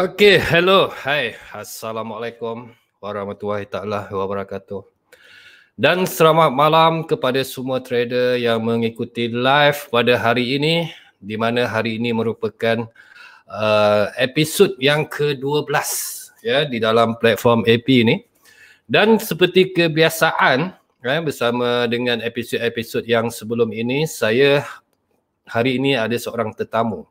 Okay, hello. Hai. Assalamualaikum warahmatullahi taala wabarakatuh. Dan selamat malam kepada semua trader yang mengikuti live pada hari ini di mana hari ini merupakan uh, episod yang ke-12 ya di dalam platform AP ini. Dan seperti kebiasaan ya bersama dengan episod-episod yang sebelum ini saya hari ini ada seorang tetamu.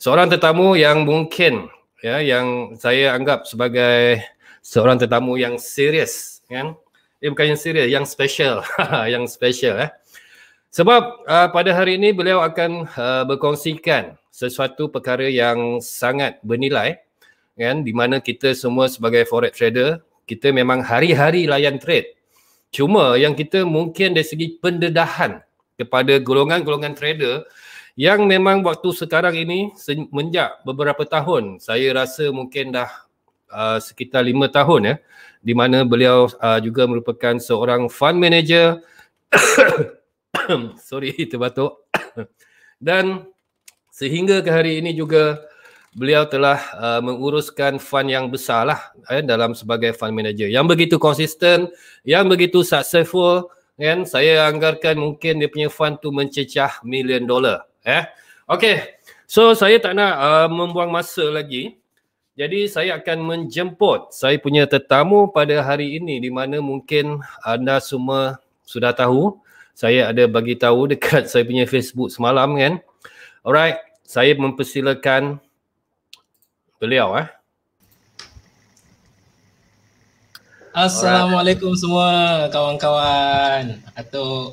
Seorang tetamu yang mungkin ya yang saya anggap sebagai seorang tetamu yang serius kan eh bukan yang serius yang special yang special eh sebab uh, pada hari ini beliau akan uh, berkongsikan sesuatu perkara yang sangat bernilai kan di mana kita semua sebagai forex trader kita memang hari-hari layan trade cuma yang kita mungkin dari segi pendedahan kepada golongan-golongan trader yang memang waktu sekarang ini semenjak beberapa tahun saya rasa mungkin dah uh, sekitar lima tahun ya di mana beliau uh, juga merupakan seorang fund manager sorry terbatuk dan sehingga ke hari ini juga beliau telah uh, menguruskan fund yang besar lah eh, dalam sebagai fund manager yang begitu konsisten yang begitu successful kan saya anggarkan mungkin dia punya fund tu mencecah million dollar eh. okay. So saya tak nak uh, membuang masa lagi. Jadi saya akan menjemput saya punya tetamu pada hari ini di mana mungkin anda semua sudah tahu saya ada bagi tahu dekat saya punya Facebook semalam kan. Alright, saya mempersilakan beliau eh. Assalamualaikum Alright. semua kawan-kawan atau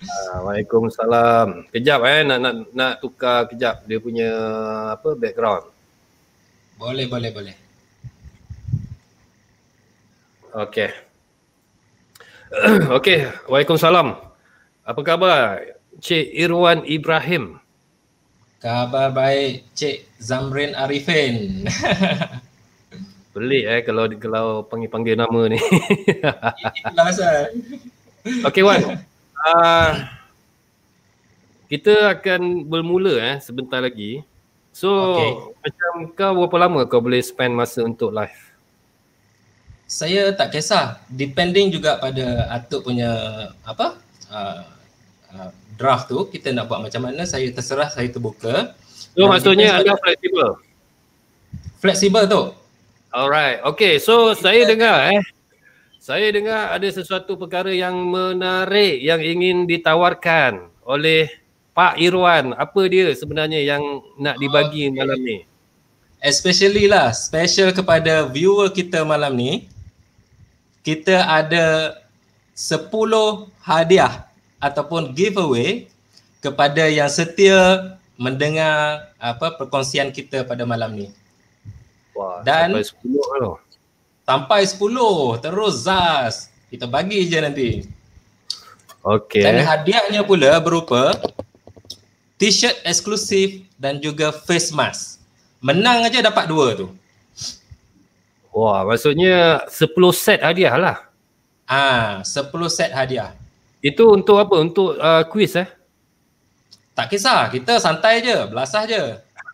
Waalaikumsalam. Kejap eh nak nak nak tukar kejap dia punya apa background. Boleh boleh boleh. Okey. Okey, Waalaikumsalam. Apa khabar Cik Irwan Ibrahim? Khabar baik Cik Zamrin Arifin. Pelik eh kalau kalau panggil-panggil nama ni. Ini Okey Wan. uh, kita akan bermula eh sebentar lagi. So okay. macam kau berapa lama kau boleh spend masa untuk live? Saya tak kisah. Depending juga pada atuk punya apa? Uh, uh, draft tu kita nak buat macam mana saya terserah saya terbuka. So Dan maksudnya Ada fleksibel. Fleksibel tu. Alright. Okay. So saya dengar eh. Saya dengar ada sesuatu perkara yang menarik yang ingin ditawarkan oleh Pak Irwan. Apa dia sebenarnya yang nak dibagi oh, okay. malam ni? Especially lah special kepada viewer kita malam ni. Kita ada 10 hadiah ataupun giveaway kepada yang setia mendengar apa perkongsian kita pada malam ni. Wah, Dan sampai 10 kan? Lah sampai 10 terus zas kita bagi je nanti Okay. dan hadiahnya pula berupa t-shirt eksklusif dan juga face mask menang aja dapat dua tu wah maksudnya 10 set hadiah lah ah ha, 10 set hadiah itu untuk apa untuk uh, quiz eh tak kisah kita santai je belasah je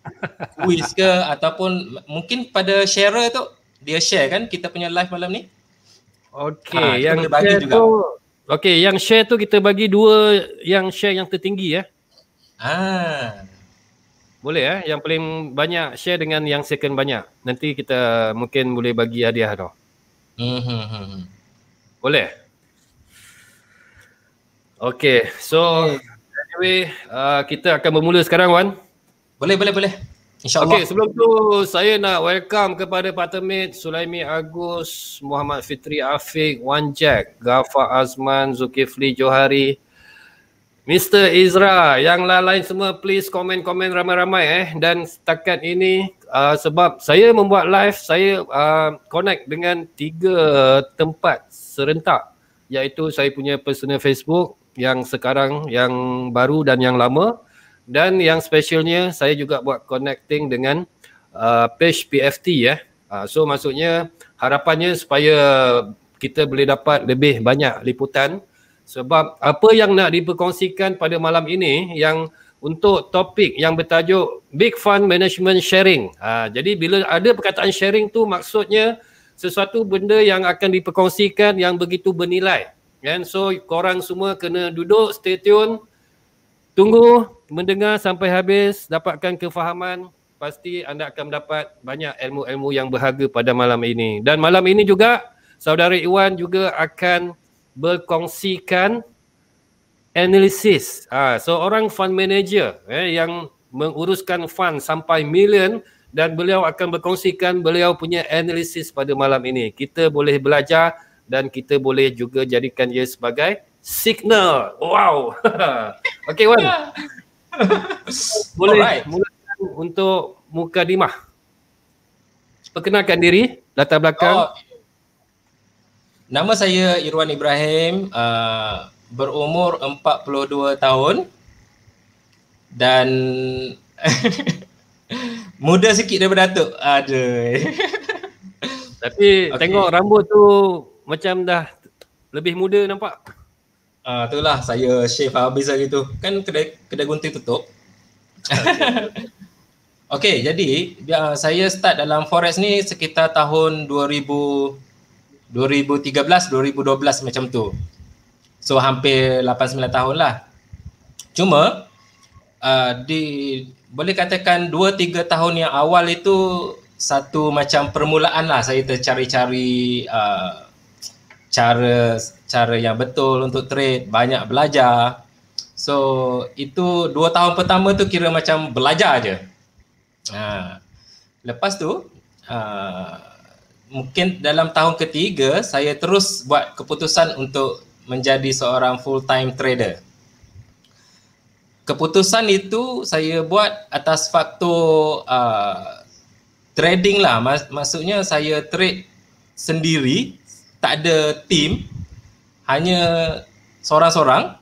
quiz ke ataupun mungkin pada sharer tu dia share kan kita punya live malam ni. Okey, ha, yang bagi share juga. Okey, yang share tu kita bagi dua yang share yang tertinggi ya. Eh. Ha. Boleh eh yang paling banyak share dengan yang second banyak. Nanti kita mungkin boleh bagi hadiah tu. Mhm. Boleh. Okey, so anyway uh, kita akan bermula sekarang Wan. Boleh, boleh, boleh. InsyaAllah. Okay, sebelum tu saya nak welcome kepada Pak Temit, Sulaimi Agus, Muhammad Fitri Afiq, Wan Jack, Gafa Azman, Zulkifli Johari, Mr. Izra, yang lain-lain semua please komen-komen ramai-ramai eh. Dan setakat ini uh, sebab saya membuat live, saya uh, connect dengan tiga tempat serentak iaitu saya punya personal Facebook yang sekarang, yang baru dan yang lama dan yang specialnya saya juga buat connecting dengan uh, page PFT ya. Eh. Uh, so maksudnya harapannya supaya kita boleh dapat lebih banyak liputan sebab apa yang nak diperkongsikan pada malam ini yang untuk topik yang bertajuk Big Fund Management Sharing. Ha, jadi bila ada perkataan sharing tu maksudnya sesuatu benda yang akan diperkongsikan yang begitu bernilai. And so korang semua kena duduk stay tune Tunggu mendengar sampai habis dapatkan kefahaman pasti anda akan dapat banyak ilmu-ilmu yang berharga pada malam ini. Dan malam ini juga saudara Iwan juga akan berkongsikan analisis ha, seorang fund manager eh, yang menguruskan fund sampai million dan beliau akan berkongsikan beliau punya analisis pada malam ini. Kita boleh belajar dan kita boleh juga jadikan ia sebagai signal. Wow. Okey Wan. Boleh Alright. mulakan untuk muka Dimah. Perkenalkan diri, latar belakang. Oh. Nama saya Irwan Ibrahim, uh, berumur 42 tahun dan muda sikit daripada Datuk. Aduh. Tapi okay. tengok rambut tu macam dah lebih muda nampak. Ah uh, itulah saya chef habis hari tu. Kan kedai kedai gunting tutup. Okey, jadi uh, saya start dalam forex ni sekitar tahun 2000 2013-2012 macam tu. So hampir 8-9 tahun lah. Cuma uh, di boleh katakan 2-3 tahun yang awal itu satu macam permulaan lah saya tercari-cari uh, cara cara yang betul untuk trade, banyak belajar. So itu dua tahun pertama tu kira macam belajar aje. Ha. Lepas tu ha, mungkin dalam tahun ketiga saya terus buat keputusan untuk menjadi seorang full time trader. Keputusan itu saya buat atas faktor uh, trading lah. Mas- maksudnya saya trade sendiri tak ada team hanya seorang-seorang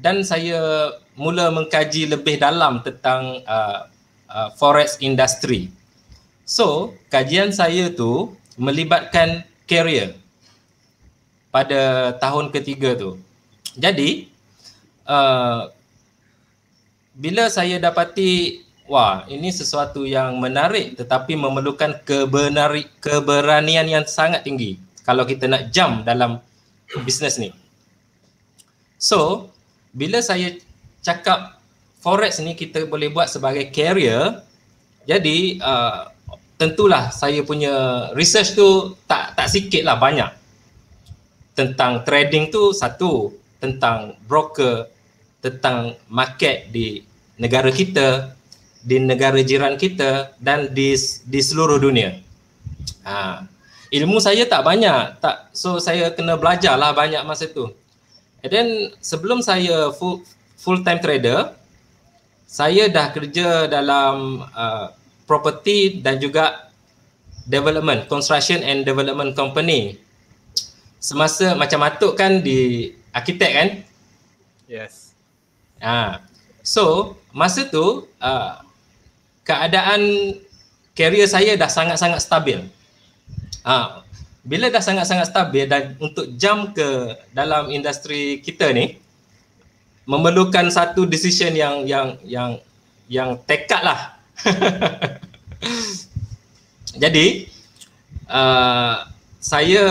dan saya mula mengkaji lebih dalam tentang uh, uh, forex industry. So, kajian saya tu melibatkan career pada tahun ketiga tu. Jadi, uh, bila saya dapati wah, ini sesuatu yang menarik tetapi memerlukan kebenari, keberanian yang sangat tinggi kalau kita nak jump dalam bisnes ni. So, bila saya cakap forex ni kita boleh buat sebagai career, jadi uh, tentulah saya punya research tu tak tak sikit lah banyak. Tentang trading tu satu, tentang broker, tentang market di negara kita, di negara jiran kita dan di di seluruh dunia. Ha ilmu saya tak banyak tak so saya kena belajarlah banyak masa tu and then sebelum saya full full time trader saya dah kerja dalam uh, property dan juga development construction and development company semasa macam atuk kan di arkitek kan yes ah so masa tu uh, keadaan career saya dah sangat-sangat stabil Ha, bila dah sangat-sangat stabil dan untuk jump ke dalam industri kita ni memerlukan satu decision yang yang yang yang tekad lah. Jadi uh, saya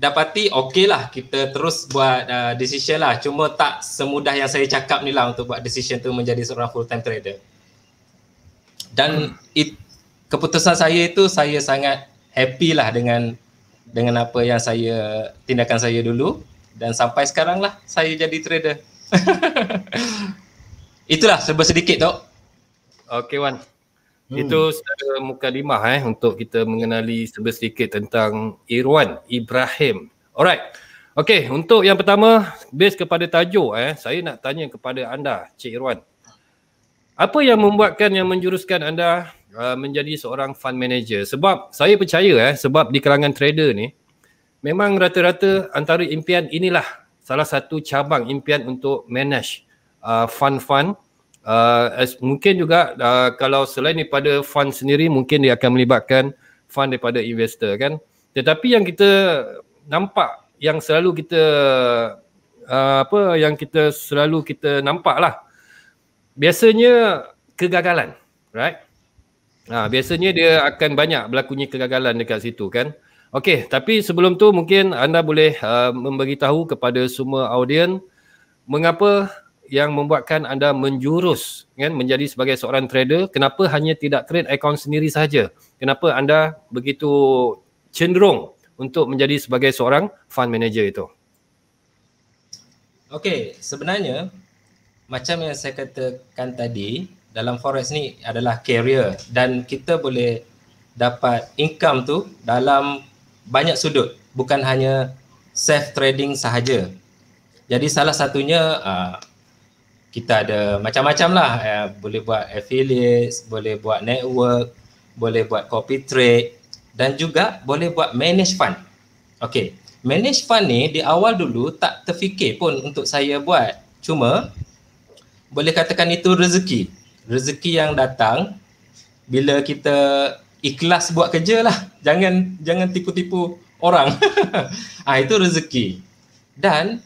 dapati okey lah kita terus buat uh, decision lah cuma tak semudah yang saya cakap ni lah untuk buat decision tu menjadi seorang full time trader dan it, keputusan saya itu saya sangat happy lah dengan dengan apa yang saya tindakan saya dulu dan sampai sekarang lah saya jadi trader. Itulah serba sedikit tok. Okey Wan. Hmm. Itu secara lima, eh untuk kita mengenali serba sedikit tentang Irwan Ibrahim. Alright. Okey, untuk yang pertama base kepada tajuk eh saya nak tanya kepada anda Cik Irwan. Apa yang membuatkan yang menjuruskan anda Uh, menjadi seorang fund manager sebab saya percaya eh sebab di kalangan trader ni memang rata-rata antara impian inilah salah satu cabang impian untuk manage uh, fund-fund uh, as mungkin juga uh, kalau selain daripada fund sendiri mungkin dia akan melibatkan fund daripada investor kan tetapi yang kita nampak yang selalu kita uh, apa yang kita selalu kita nampak lah biasanya kegagalan right Ha, biasanya dia akan banyak berlakunya kegagalan dekat situ kan. Okey, tapi sebelum tu mungkin anda boleh uh, memberitahu kepada semua audiens mengapa yang membuatkan anda menjurus kan menjadi sebagai seorang trader, kenapa hanya tidak trade account sendiri saja? Kenapa anda begitu cenderung untuk menjadi sebagai seorang fund manager itu? Okey, sebenarnya macam yang saya katakan tadi, dalam forex ni adalah carrier dan kita boleh dapat income tu dalam banyak sudut bukan hanya safe trading sahaja jadi salah satunya uh, kita ada macam-macam lah uh, boleh buat affiliates boleh buat network boleh buat copy trade dan juga boleh buat manage fund okay manage fund ni di awal dulu tak terfikir pun untuk saya buat cuma boleh katakan itu rezeki rezeki yang datang bila kita ikhlas buat kerja lah. Jangan jangan tipu-tipu orang. ha, itu rezeki. Dan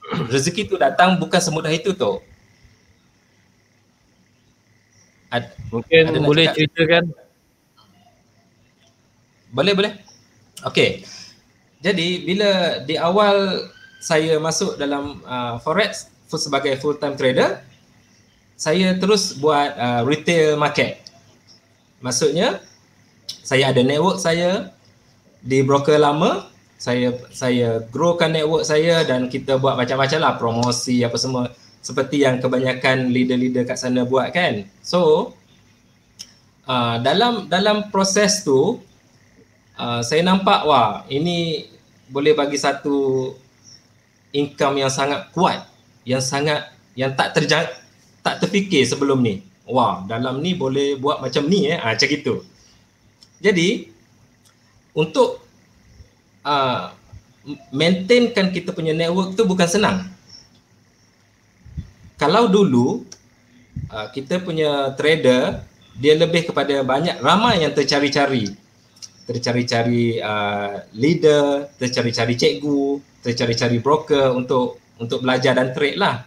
rezeki tu datang bukan semudah itu tu. Ad, Mungkin boleh cakap? ceritakan. Boleh boleh. Okey. Jadi bila di awal saya masuk dalam uh, forex sebagai full time trader, saya terus buat uh, retail market. Maksudnya saya ada network saya di broker lama, saya saya growkan network saya dan kita buat macam-macam lah promosi apa semua seperti yang kebanyakan leader-leader kat sana buat kan. So uh, dalam dalam proses tu uh, saya nampak wah ini boleh bagi satu income yang sangat kuat yang sangat yang tak terjang tak terfikir sebelum ni. Wah, dalam ni boleh buat macam ni eh. Ha, macam gitu. Jadi, untuk uh, maintainkan kita punya network tu bukan senang. Kalau dulu, uh, kita punya trader, dia lebih kepada banyak ramai yang tercari-cari. Tercari-cari uh, leader, tercari-cari cikgu, tercari-cari broker untuk untuk belajar dan trade lah.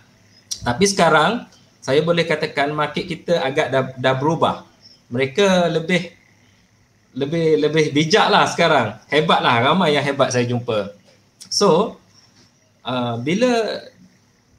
Tapi sekarang, saya boleh katakan market kita agak dah, dah berubah. Mereka lebih lebih lebih bijak lah sekarang. Hebat lah ramai yang hebat saya jumpa. So uh, bila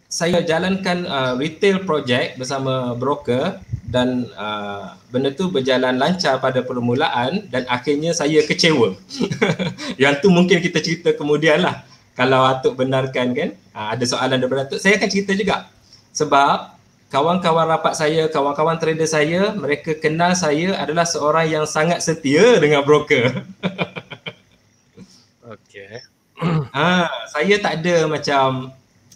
saya jalankan uh, retail project bersama broker dan uh, benda tu berjalan lancar pada permulaan dan akhirnya saya kecewa. yang tu mungkin kita cerita kemudian lah. Kalau Atuk benarkan kan, uh, ada soalan daripada Atuk, saya akan cerita juga. Sebab kawan-kawan rapat saya, kawan-kawan trader saya, mereka kenal saya adalah seorang yang sangat setia dengan broker. Okey. Ha, saya tak ada macam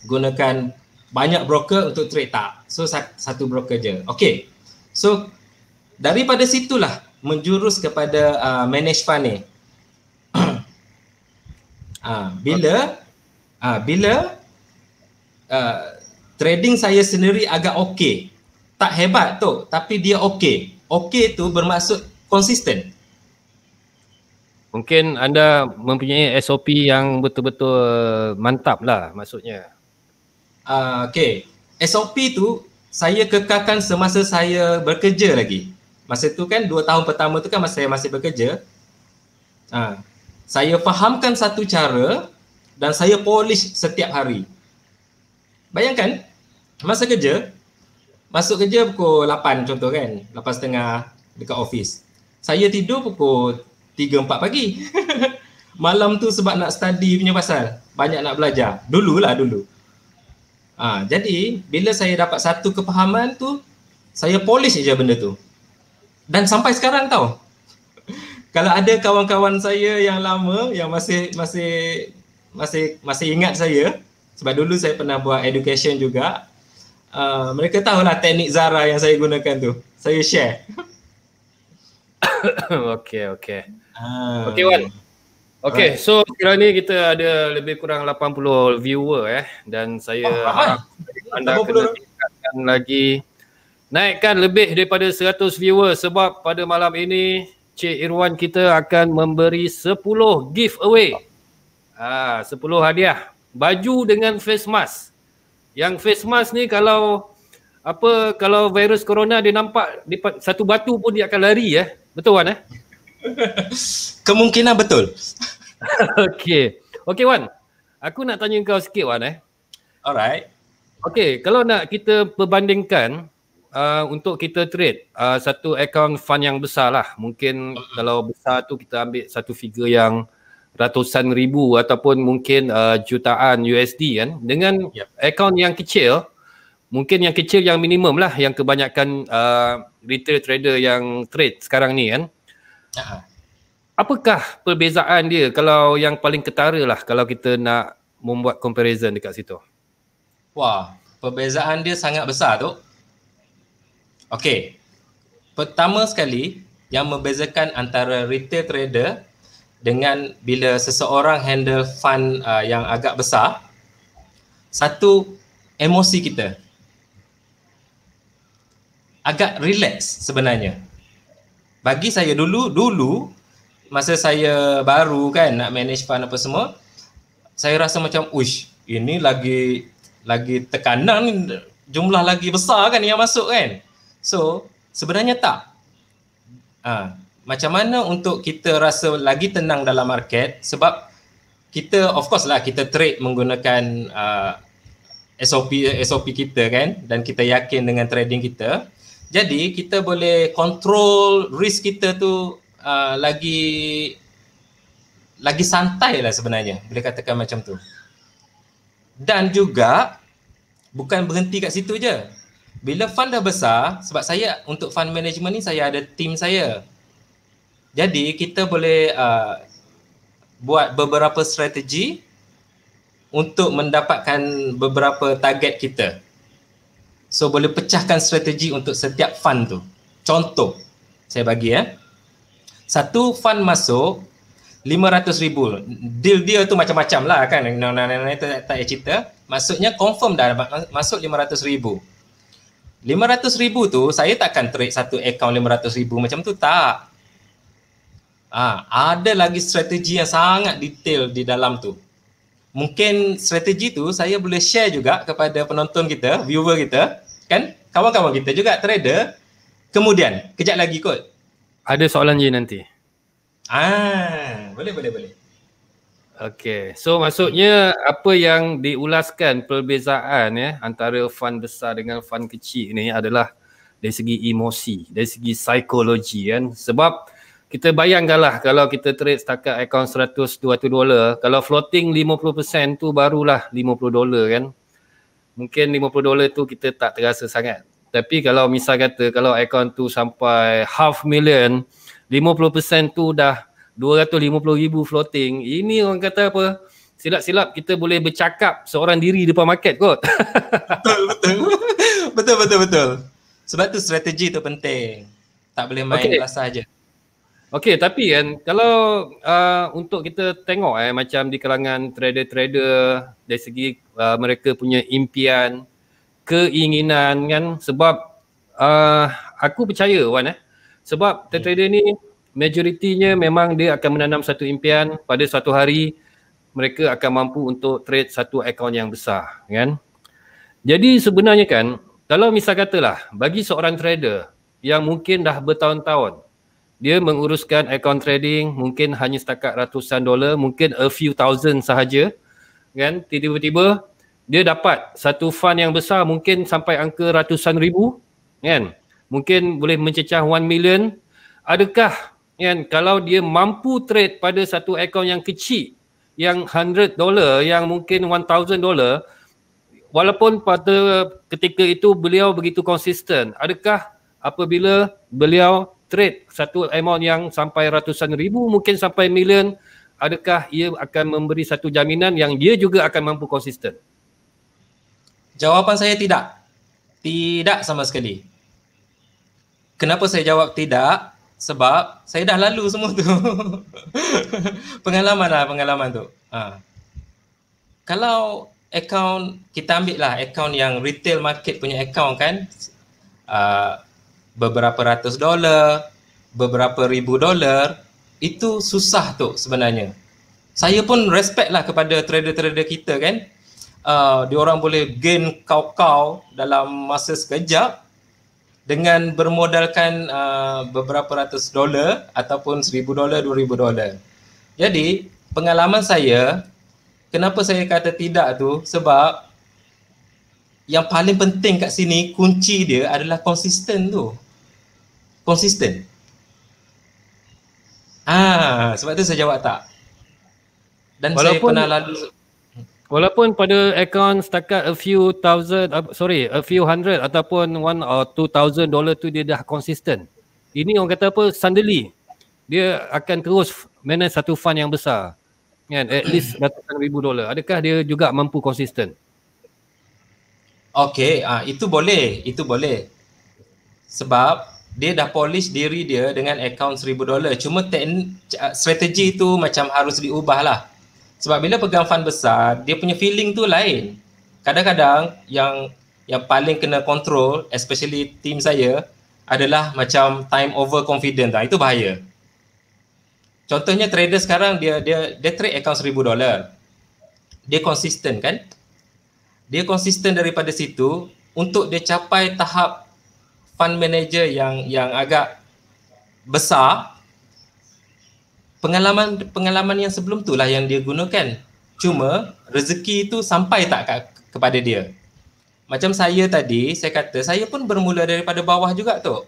gunakan banyak broker untuk trade tak. So satu broker je. Okey. So daripada situlah menjurus kepada uh, manage fund ni. ha, bila okay. ha, bila uh, trading saya sendiri agak okey. Tak hebat tu, tapi dia okey. Okey tu bermaksud konsisten. Mungkin anda mempunyai SOP yang betul-betul mantap lah maksudnya. Uh, ah, okay, SOP tu saya kekalkan semasa saya bekerja lagi. Masa tu kan dua tahun pertama tu kan masa saya masih bekerja. Uh, saya fahamkan satu cara dan saya polish setiap hari. Bayangkan masa kerja masuk kerja pukul 8 contoh kan, 8.30 dekat office. Saya tidur pukul 3 4 pagi. Malam tu sebab nak study punya pasal, banyak nak belajar. Dululah dulu. Ha, jadi bila saya dapat satu kepahaman tu, saya polish je benda tu. Dan sampai sekarang tau. Kalau ada kawan-kawan saya yang lama yang masih masih masih masih ingat saya, sebab dulu saya pernah buat education juga uh, mereka tahulah teknik Zara yang saya gunakan tu saya share Okay, okay. ah. okey Wan Okay, right. so kira ni kita ada lebih kurang 80 viewer eh dan saya oh, anda kena tingkatkan lagi naikkan lebih daripada 100 viewer sebab pada malam ini Cik Irwan kita akan memberi 10 giveaway. Ah, 10 hadiah baju dengan face mask. Yang face mask ni kalau apa kalau virus corona dia nampak dia, satu batu pun dia akan lari ya. Eh. Betul kan eh? Kemungkinan betul. Okey. Okey Wan. Aku nak tanya kau sikit Wan eh. Alright. Okey, kalau nak kita perbandingkan uh, untuk kita trade uh, satu account fund yang besar lah. Mungkin kalau besar tu kita ambil satu figure yang ratusan ribu ataupun mungkin uh, jutaan USD kan dengan yep. Ya. account yang kecil mungkin yang kecil yang minimum lah yang kebanyakan uh, retail trader yang trade sekarang ni kan uh-huh. apakah perbezaan dia kalau yang paling ketara lah kalau kita nak membuat comparison dekat situ wah perbezaan dia sangat besar tu okay pertama sekali yang membezakan antara retail trader dengan bila seseorang handle fund uh, yang agak besar satu emosi kita agak relax sebenarnya bagi saya dulu dulu masa saya baru kan nak manage fund apa semua saya rasa macam ush ini lagi lagi tekanan jumlah lagi besar kan yang masuk kan so sebenarnya tak ha, macam mana untuk kita rasa lagi tenang dalam market sebab kita of course lah kita trade menggunakan uh, SOP SOP kita kan dan kita yakin dengan trading kita jadi kita boleh control risk kita tu uh, lagi lagi santai lah sebenarnya boleh katakan macam tu dan juga bukan berhenti kat situ je bila fund dah besar sebab saya untuk fund management ni saya ada team saya jadi kita boleh uh, buat beberapa strategi untuk mendapatkan beberapa target kita. So boleh pecahkan strategi untuk setiap fund tu. Contoh saya bagi ya. Eh. Satu fund masuk lima ratus ribu. Deal dia tu macam-macam lah kan. No, no, no, no, tak payah cerita. Maksudnya confirm dah masuk lima Lima ratus ribu. ratus ribu tu saya takkan trade satu account ribu macam tu. Tak. Ah, ada lagi strategi yang sangat detail di dalam tu. Mungkin strategi tu saya boleh share juga kepada penonton kita, viewer kita, kan? Kawan-kawan kita juga trader. Kemudian, kejap lagi kot. Ada soalan je nanti. Ah, boleh boleh boleh. Okay, so maksudnya apa yang diulaskan perbezaan ya antara fund besar dengan fund kecil ni adalah dari segi emosi, dari segi psikologi kan. Sebab kita bayangkanlah kalau kita trade setakat akaun 100 200 dolar kalau floating 50% tu barulah 50 dolar kan mungkin 50 dolar tu kita tak terasa sangat tapi kalau misal kata kalau akaun tu sampai half million 50% tu dah 250 ribu floating ini orang kata apa silap-silap kita boleh bercakap seorang diri depan market kot betul betul betul betul, betul. sebab tu strategi tu penting tak boleh main okay. rasa aja Okey tapi kan kalau uh, untuk kita tengok eh macam di kalangan trader-trader dari segi uh, mereka punya impian keinginan kan sebab uh, aku percaya Wan eh sebab hmm. trader-trader ni majoritinya memang dia akan menanam satu impian pada suatu hari mereka akan mampu untuk trade satu akaun yang besar kan jadi sebenarnya kan kalau misal katalah bagi seorang trader yang mungkin dah bertahun-tahun dia menguruskan account trading mungkin hanya setakat ratusan dolar mungkin a few thousand sahaja kan tiba-tiba dia dapat satu fund yang besar mungkin sampai angka ratusan ribu kan mungkin boleh mencecah 1 million adakah kan kalau dia mampu trade pada satu account yang kecil yang 100 dolar yang mungkin 1000 dolar walaupun pada ketika itu beliau begitu konsisten adakah apabila beliau trade satu amount yang sampai ratusan ribu mungkin sampai million adakah ia akan memberi satu jaminan yang dia juga akan mampu konsisten? Jawapan saya tidak. Tidak sama sekali. Kenapa saya jawab tidak? Sebab saya dah lalu semua tu. pengalaman lah pengalaman tu. Ha. Kalau account kita ambil lah account yang retail market punya account kan uh, beberapa ratus dolar, beberapa ribu dolar, itu susah tu sebenarnya. Saya pun respect lah kepada trader-trader kita kan. Uh, dia orang boleh gain kau-kau dalam masa sekejap dengan bermodalkan uh, beberapa ratus dolar ataupun seribu dolar, dua ribu dolar. Jadi pengalaman saya, kenapa saya kata tidak tu sebab yang paling penting kat sini kunci dia adalah konsisten tu konsisten. Ah, sebab tu saya jawab tak. Dan walaupun, saya pernah lalu walaupun pada account setakat a few thousand uh, sorry, a few hundred ataupun one or two thousand dollar tu dia dah konsisten. Ini orang kata apa? Suddenly dia akan terus manage satu fund yang besar. Kan? At least hmm. ratusan ribu dolar. Adakah dia juga mampu konsisten? Okay, uh, itu boleh. Itu boleh. Sebab dia dah polish diri dia dengan account seribu dolar. Cuma teknik, strategi itu macam harus diubah lah. Sebab bila pegang fund besar, dia punya feeling tu lain. Kadang-kadang yang yang paling kena control, especially team saya, adalah macam time over confident lah. Itu bahaya. Contohnya trader sekarang dia dia dia trade account seribu dolar. Dia konsisten kan? Dia konsisten daripada situ untuk dia capai tahap fund manager yang yang agak besar pengalaman pengalaman yang sebelum tu lah yang dia gunakan cuma rezeki itu sampai tak kat, kepada dia macam saya tadi saya kata saya pun bermula daripada bawah juga tu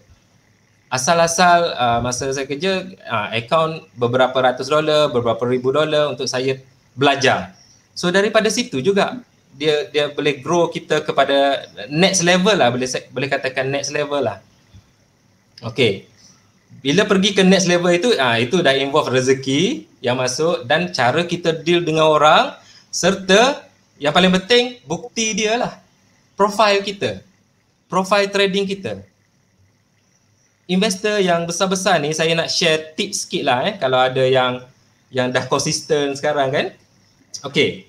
asal-asal uh, masa saya kerja uh, account beberapa ratus dolar beberapa ribu dolar untuk saya belajar so daripada situ juga dia dia boleh grow kita kepada next level lah boleh boleh katakan next level lah okey bila pergi ke next level itu ah itu dah involve rezeki yang masuk dan cara kita deal dengan orang serta yang paling penting bukti dia lah profile kita profile trading kita investor yang besar-besar ni saya nak share tips sikit lah eh kalau ada yang yang dah konsisten sekarang kan okay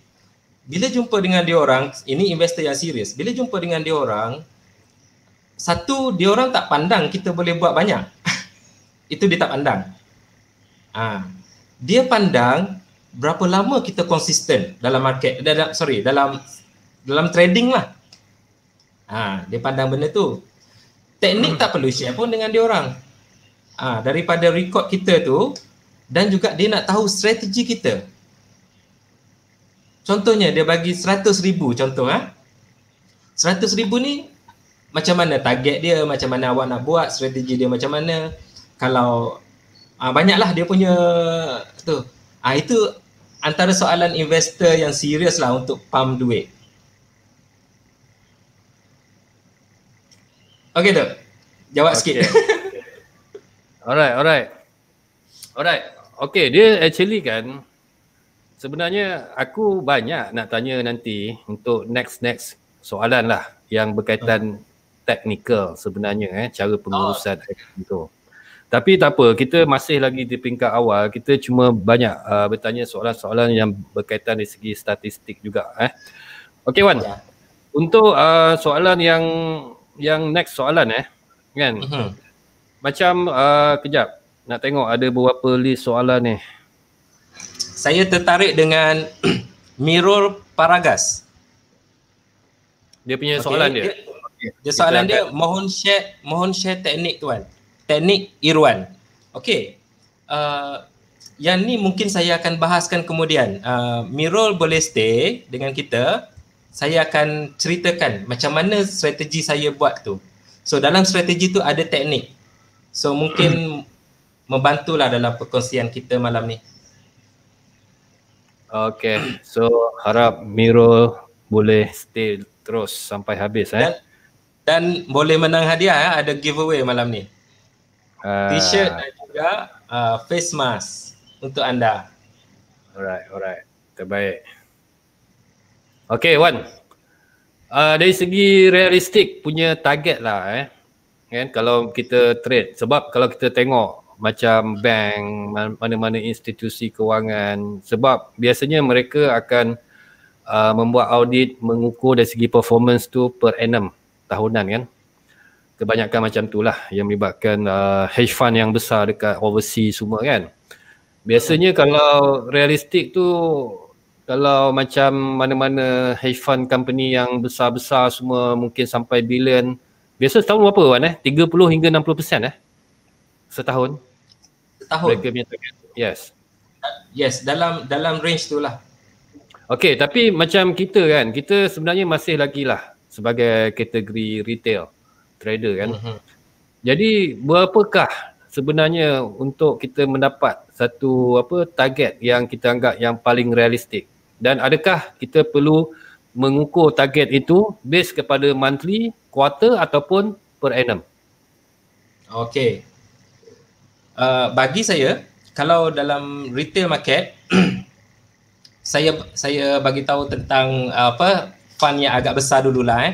bila jumpa dengan dia orang, ini investor yang serius. Bila jumpa dengan dia orang, satu dia orang tak pandang kita boleh buat banyak. Itu dia tak pandang. Ha. Dia pandang berapa lama kita konsisten dalam market dalam sorry dalam dalam trading lah. Ha, dia pandang benda tu. Teknik tak perlu share pun dengan dia orang. Ha, daripada record kita tu dan juga dia nak tahu strategi kita Contohnya dia bagi 100,000 contoh ah. seratus ribu ni macam mana target dia, macam mana awak nak buat, strategi dia macam mana. Kalau ha, banyaklah dia punya tu. Ah ha, itu antara soalan investor yang serius lah untuk pump duit. Okay tu. Jawab okay. sikit. alright, alright. Alright. Okay, dia actually kan sebenarnya aku banyak nak tanya nanti untuk next next soalan lah yang berkaitan oh. technical sebenarnya eh cara pengurusan oh. itu. Tapi tak apa, kita masih lagi di peringkat awal. Kita cuma banyak uh, bertanya soalan-soalan yang berkaitan dari segi statistik juga eh. Okey Wan. Ya. Untuk uh, soalan yang yang next soalan eh kan. Uh-huh. Macam uh, kejap nak tengok ada beberapa list soalan ni saya tertarik dengan Mirror Paragas. Dia punya soalan okay. dia. Dia soalan Itulah dia mohon share mohon share teknik tuan. Teknik Irwan. Okey. Uh, yang ni mungkin saya akan bahaskan kemudian. Uh, Mirror boleh stay dengan kita. Saya akan ceritakan macam mana strategi saya buat tu. So dalam strategi tu ada teknik. So mungkin membantulah dalam perkongsian kita malam ni. Okay, so harap Miro boleh stay terus sampai habis eh. Dan, boleh menang hadiah ya, ada giveaway malam ni. Uh, T-shirt dan juga uh, face mask untuk anda. Alright, alright. Terbaik. Okay, Wan. Uh, dari segi realistik punya target lah eh. Kan, kalau kita trade. Sebab kalau kita tengok macam bank, mana-mana institusi kewangan sebab biasanya mereka akan uh, membuat audit mengukur dari segi performance tu per annum, tahunan kan. Kebanyakan macam tu lah yang melibatkan uh, hedge fund yang besar dekat overseas semua kan. Biasanya kalau realistik tu kalau macam mana-mana hedge fund company yang besar-besar semua mungkin sampai bilion biasa tahun berapa Wan eh? 30 hingga 60% eh? setahun setahun mereka punya target yes yes dalam dalam range tu lah Okay, tapi macam kita kan, kita sebenarnya masih lagi lah sebagai kategori retail trader kan. Mm-hmm. Jadi berapakah sebenarnya untuk kita mendapat satu apa target yang kita anggap yang paling realistik dan adakah kita perlu mengukur target itu based kepada monthly, quarter ataupun per annum? Okay, uh, bagi saya kalau dalam retail market saya saya bagi tahu tentang uh, apa fund yang agak besar dululah eh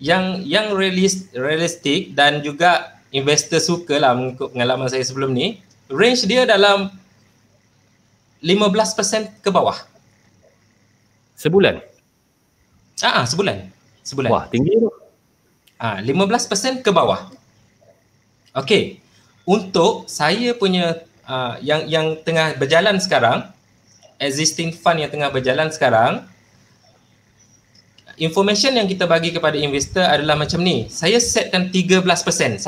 yang yang realist, realistic dan juga investor sukalah mengikut pengalaman saya sebelum ni range dia dalam 15% ke bawah sebulan ah uh-huh, sebulan sebulan wah tinggi tu ah uh, 15% ke bawah okey untuk saya punya uh, yang yang tengah berjalan sekarang existing fund yang tengah berjalan sekarang information yang kita bagi kepada investor adalah macam ni saya setkan 13% 13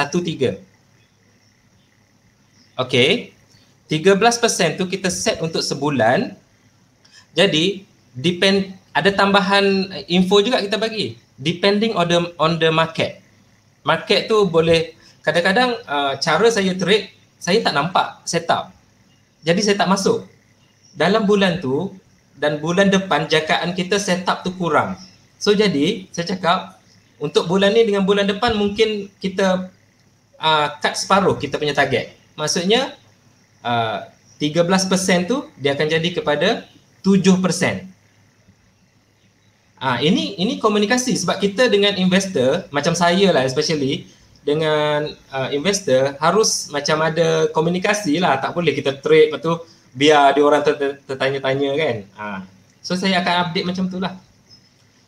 okey 13% tu kita set untuk sebulan jadi depend ada tambahan info juga kita bagi depending on the on the market market tu boleh kadang-kadang uh, cara saya trade saya tak nampak setup jadi saya tak masuk dalam bulan tu dan bulan depan jagaan kita setup tu kurang so jadi saya cakap untuk bulan ni dengan bulan depan mungkin kita uh, cut separuh kita punya target maksudnya uh, 13% tu dia akan jadi kepada 7% Ah ha, ini ini komunikasi sebab kita dengan investor macam saya lah especially dengan uh, investor harus macam ada komunikasi lah tak boleh kita trade lepas tu biar dia orang ter- tertanya-tanya kan ha. so saya akan update macam tu lah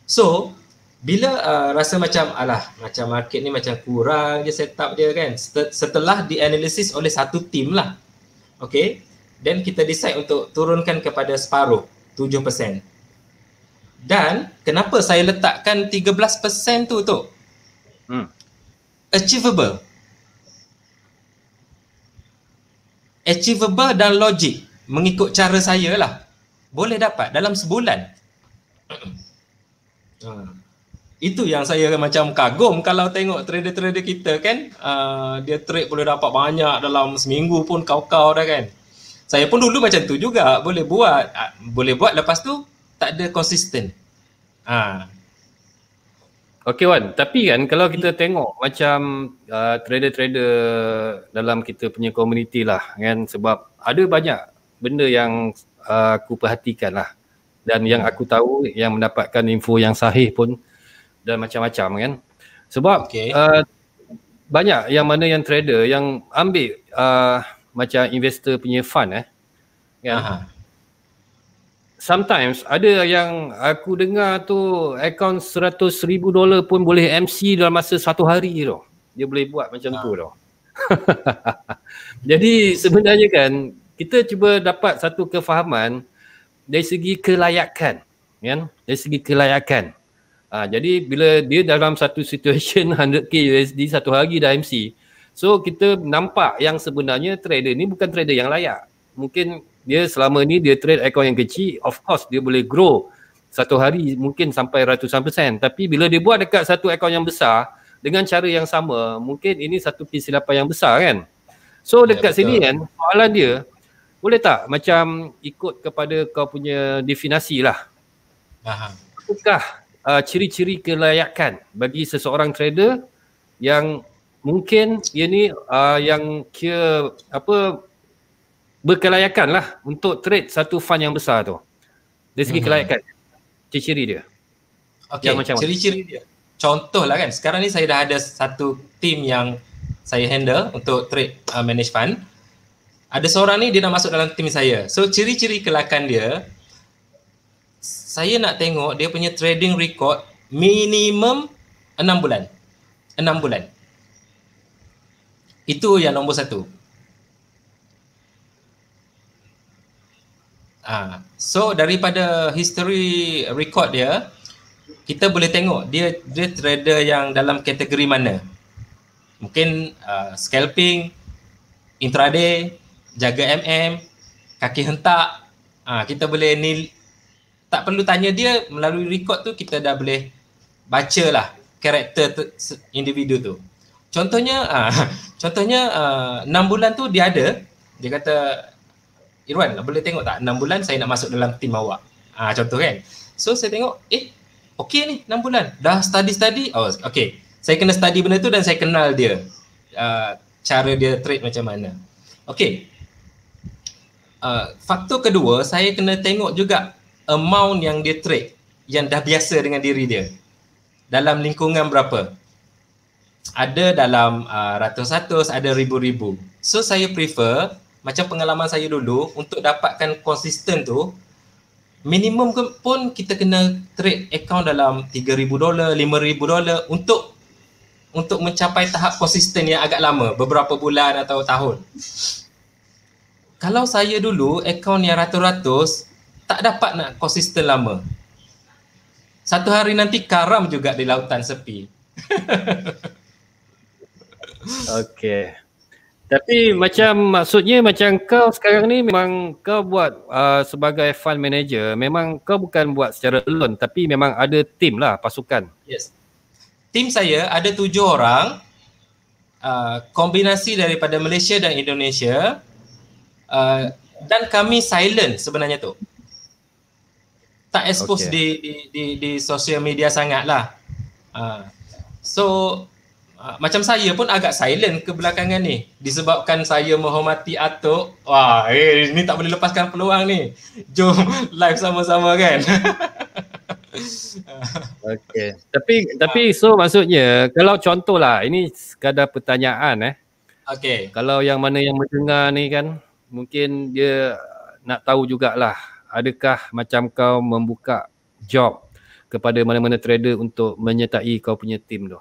so bila uh, rasa macam alah macam market ni macam kurang je setup dia kan setelah dianalisis oleh satu team lah okay then kita decide untuk turunkan kepada separuh 7% dan kenapa saya letakkan 13% tu tu? Hmm achievable achievable dan logik mengikut cara saya lah boleh dapat dalam sebulan ha. itu yang saya macam kagum kalau tengok trader-trader kita kan uh, dia trade boleh dapat banyak dalam seminggu pun kau-kau dah kan saya pun dulu macam tu juga boleh buat uh, boleh buat lepas tu tak ada konsisten ha. Okey Wan, tapi kan kalau kita hmm. tengok macam uh, trader-trader dalam kita punya community lah kan sebab ada banyak benda yang uh, aku perhatikan lah dan yang hmm. aku tahu yang mendapatkan info yang sahih pun dan macam-macam kan sebab okay. uh, banyak yang mana yang trader yang ambil uh, macam investor punya fund eh kan? sometimes ada yang aku dengar tu account seratus ribu dolar pun boleh MC dalam masa satu hari tu. Dia boleh buat macam ha. tu ah. tu. Jadi sebenarnya kan kita cuba dapat satu kefahaman dari segi kelayakan. Kan? Dari segi kelayakan. Ha, jadi bila dia dalam satu situation 100k USD satu hari dah MC. So kita nampak yang sebenarnya trader ni bukan trader yang layak. Mungkin dia selama ni dia trade account yang kecil of course dia boleh grow satu hari mungkin sampai ratusan persen tapi bila dia buat dekat satu account yang besar dengan cara yang sama mungkin ini satu kesilapan yang besar kan so ya, dekat ya, sini kan soalan dia boleh tak macam ikut kepada kau punya definasi lah apakah uh, ciri-ciri kelayakan bagi seseorang trader yang mungkin ini ya uh, yang kira apa berkelayakan lah untuk trade satu fund yang besar tu dari segi mhm. kelayakan ciri-ciri dia okay. ciri-ciri dia contoh lah kan sekarang ni saya dah ada satu team yang saya handle untuk trade uh, manage fund ada seorang ni dia nak masuk dalam team saya so ciri-ciri kelakan dia saya nak tengok dia punya trading record minimum enam bulan Enam bulan itu yang nombor satu Ah, so daripada history record dia, kita boleh tengok dia dia trader yang dalam kategori mana. Mungkin uh, scalping, intraday, jaga MM, kaki hentak. Ah, kita boleh ni tak perlu tanya dia melalui record tu kita dah boleh baca lah karakter individu tu. Contohnya, ah, contohnya ah, enam uh, bulan tu dia ada dia kata Irwan boleh tengok tak 6 bulan saya nak masuk dalam tim awak ah contoh kan so saya tengok eh okey ni 6 bulan dah study study oh okey saya kena study benda tu dan saya kenal dia uh, cara dia trade macam mana okey uh, faktor kedua saya kena tengok juga amount yang dia trade yang dah biasa dengan diri dia dalam lingkungan berapa ada dalam uh, ah, ratus-ratus ada ribu-ribu so saya prefer macam pengalaman saya dulu untuk dapatkan konsisten tu minimum pun kita kena trade account dalam 3000 dolar 5000 dolar untuk untuk mencapai tahap konsisten yang agak lama beberapa bulan atau tahun kalau saya dulu account yang ratus-ratus tak dapat nak konsisten lama satu hari nanti karam juga di lautan sepi okey tapi macam maksudnya macam kau sekarang ni memang kau buat uh, sebagai fund manager memang kau bukan buat secara alone tapi memang ada team lah pasukan. Yes. Team saya ada tujuh orang uh, kombinasi daripada Malaysia dan Indonesia uh, dan kami silent sebenarnya tu. Tak expose okay. di, di, di, di social media sangat lah. Uh, so Ah, macam saya pun agak silent kebelakangan ni disebabkan saya menghormati atuk wah eh ni tak boleh lepaskan peluang ni jom live sama-sama kan okey tapi tapi so maksudnya kalau contohlah ini sekadar pertanyaan eh okey kalau yang mana yang mendengar ni kan mungkin dia nak tahu jugalah adakah macam kau membuka job kepada mana-mana trader untuk menyertai kau punya team tu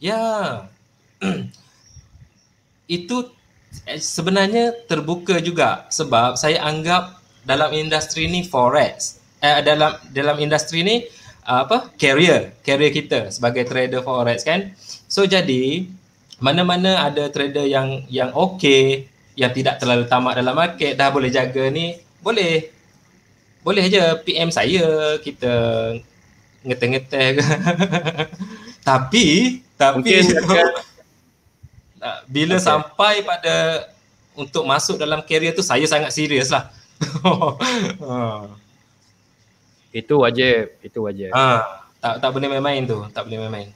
Ya. Itu eh, sebenarnya terbuka juga sebab saya anggap dalam industri ni forex. Eh, dalam dalam industri ni ah, apa? Career, career kita sebagai trader forex kan. So jadi mana-mana ada trader yang yang okey, yang tidak terlalu tamak dalam market dah boleh jaga ni, boleh. Boleh aja PM saya kita ngeteh-ngeteh Tapi tapi mungkin akan, ah, bila okay. sampai pada untuk masuk dalam career tu saya sangat serius lah. Ah. itu wajib, itu wajib. Ha, tak tak boleh main-main tu, tak boleh main-main.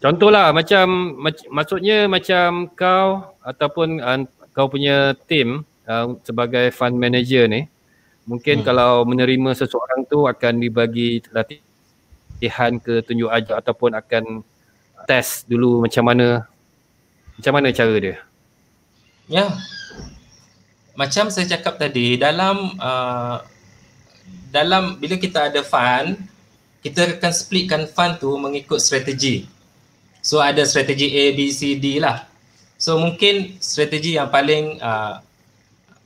Contohlah macam mac, maksudnya macam kau ataupun uh, kau punya team uh, sebagai fund manager ni mungkin hmm. kalau menerima seseorang tu akan dibagi latihan ke tunjuk ajar ataupun akan test dulu macam mana macam mana cara dia? Ya. Yeah. Macam saya cakap tadi dalam uh, dalam bila kita ada fun, kita akan splitkan fun tu mengikut strategi. So ada strategi A, B, C, D lah. So mungkin strategi yang paling uh,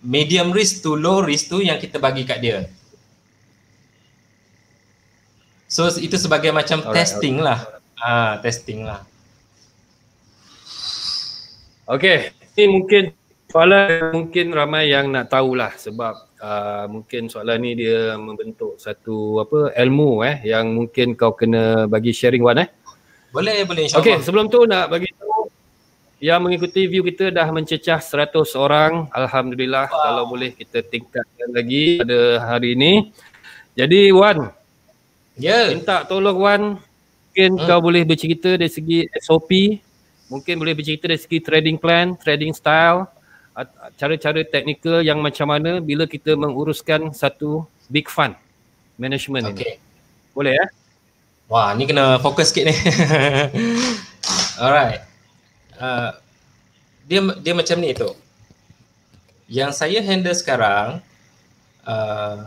medium risk to low risk tu yang kita bagi kat dia. So itu sebagai macam alright, testing alright. lah. Ah, testing lah. Okay, ini mungkin soalan mungkin ramai yang nak tahulah sebab uh, mungkin soalan ni dia membentuk satu apa ilmu eh yang mungkin kau kena bagi sharing one eh. Boleh, boleh insyaAllah. Okay, sebelum tu nak bagi yang mengikuti view kita dah mencecah 100 orang. Alhamdulillah wow. kalau boleh kita tingkatkan lagi pada hari ini. Jadi Wan, yeah. minta tolong Wan mungkin hmm. kau boleh bercerita dari segi SOP, mungkin boleh bercerita dari segi trading plan, trading style, cara-cara teknikal yang macam mana bila kita menguruskan satu big fund management okay. ini. Boleh ya? Eh? Wah, ni kena fokus sikit ni. Alright. Uh, dia dia macam ni tu. Yang saya handle sekarang uh,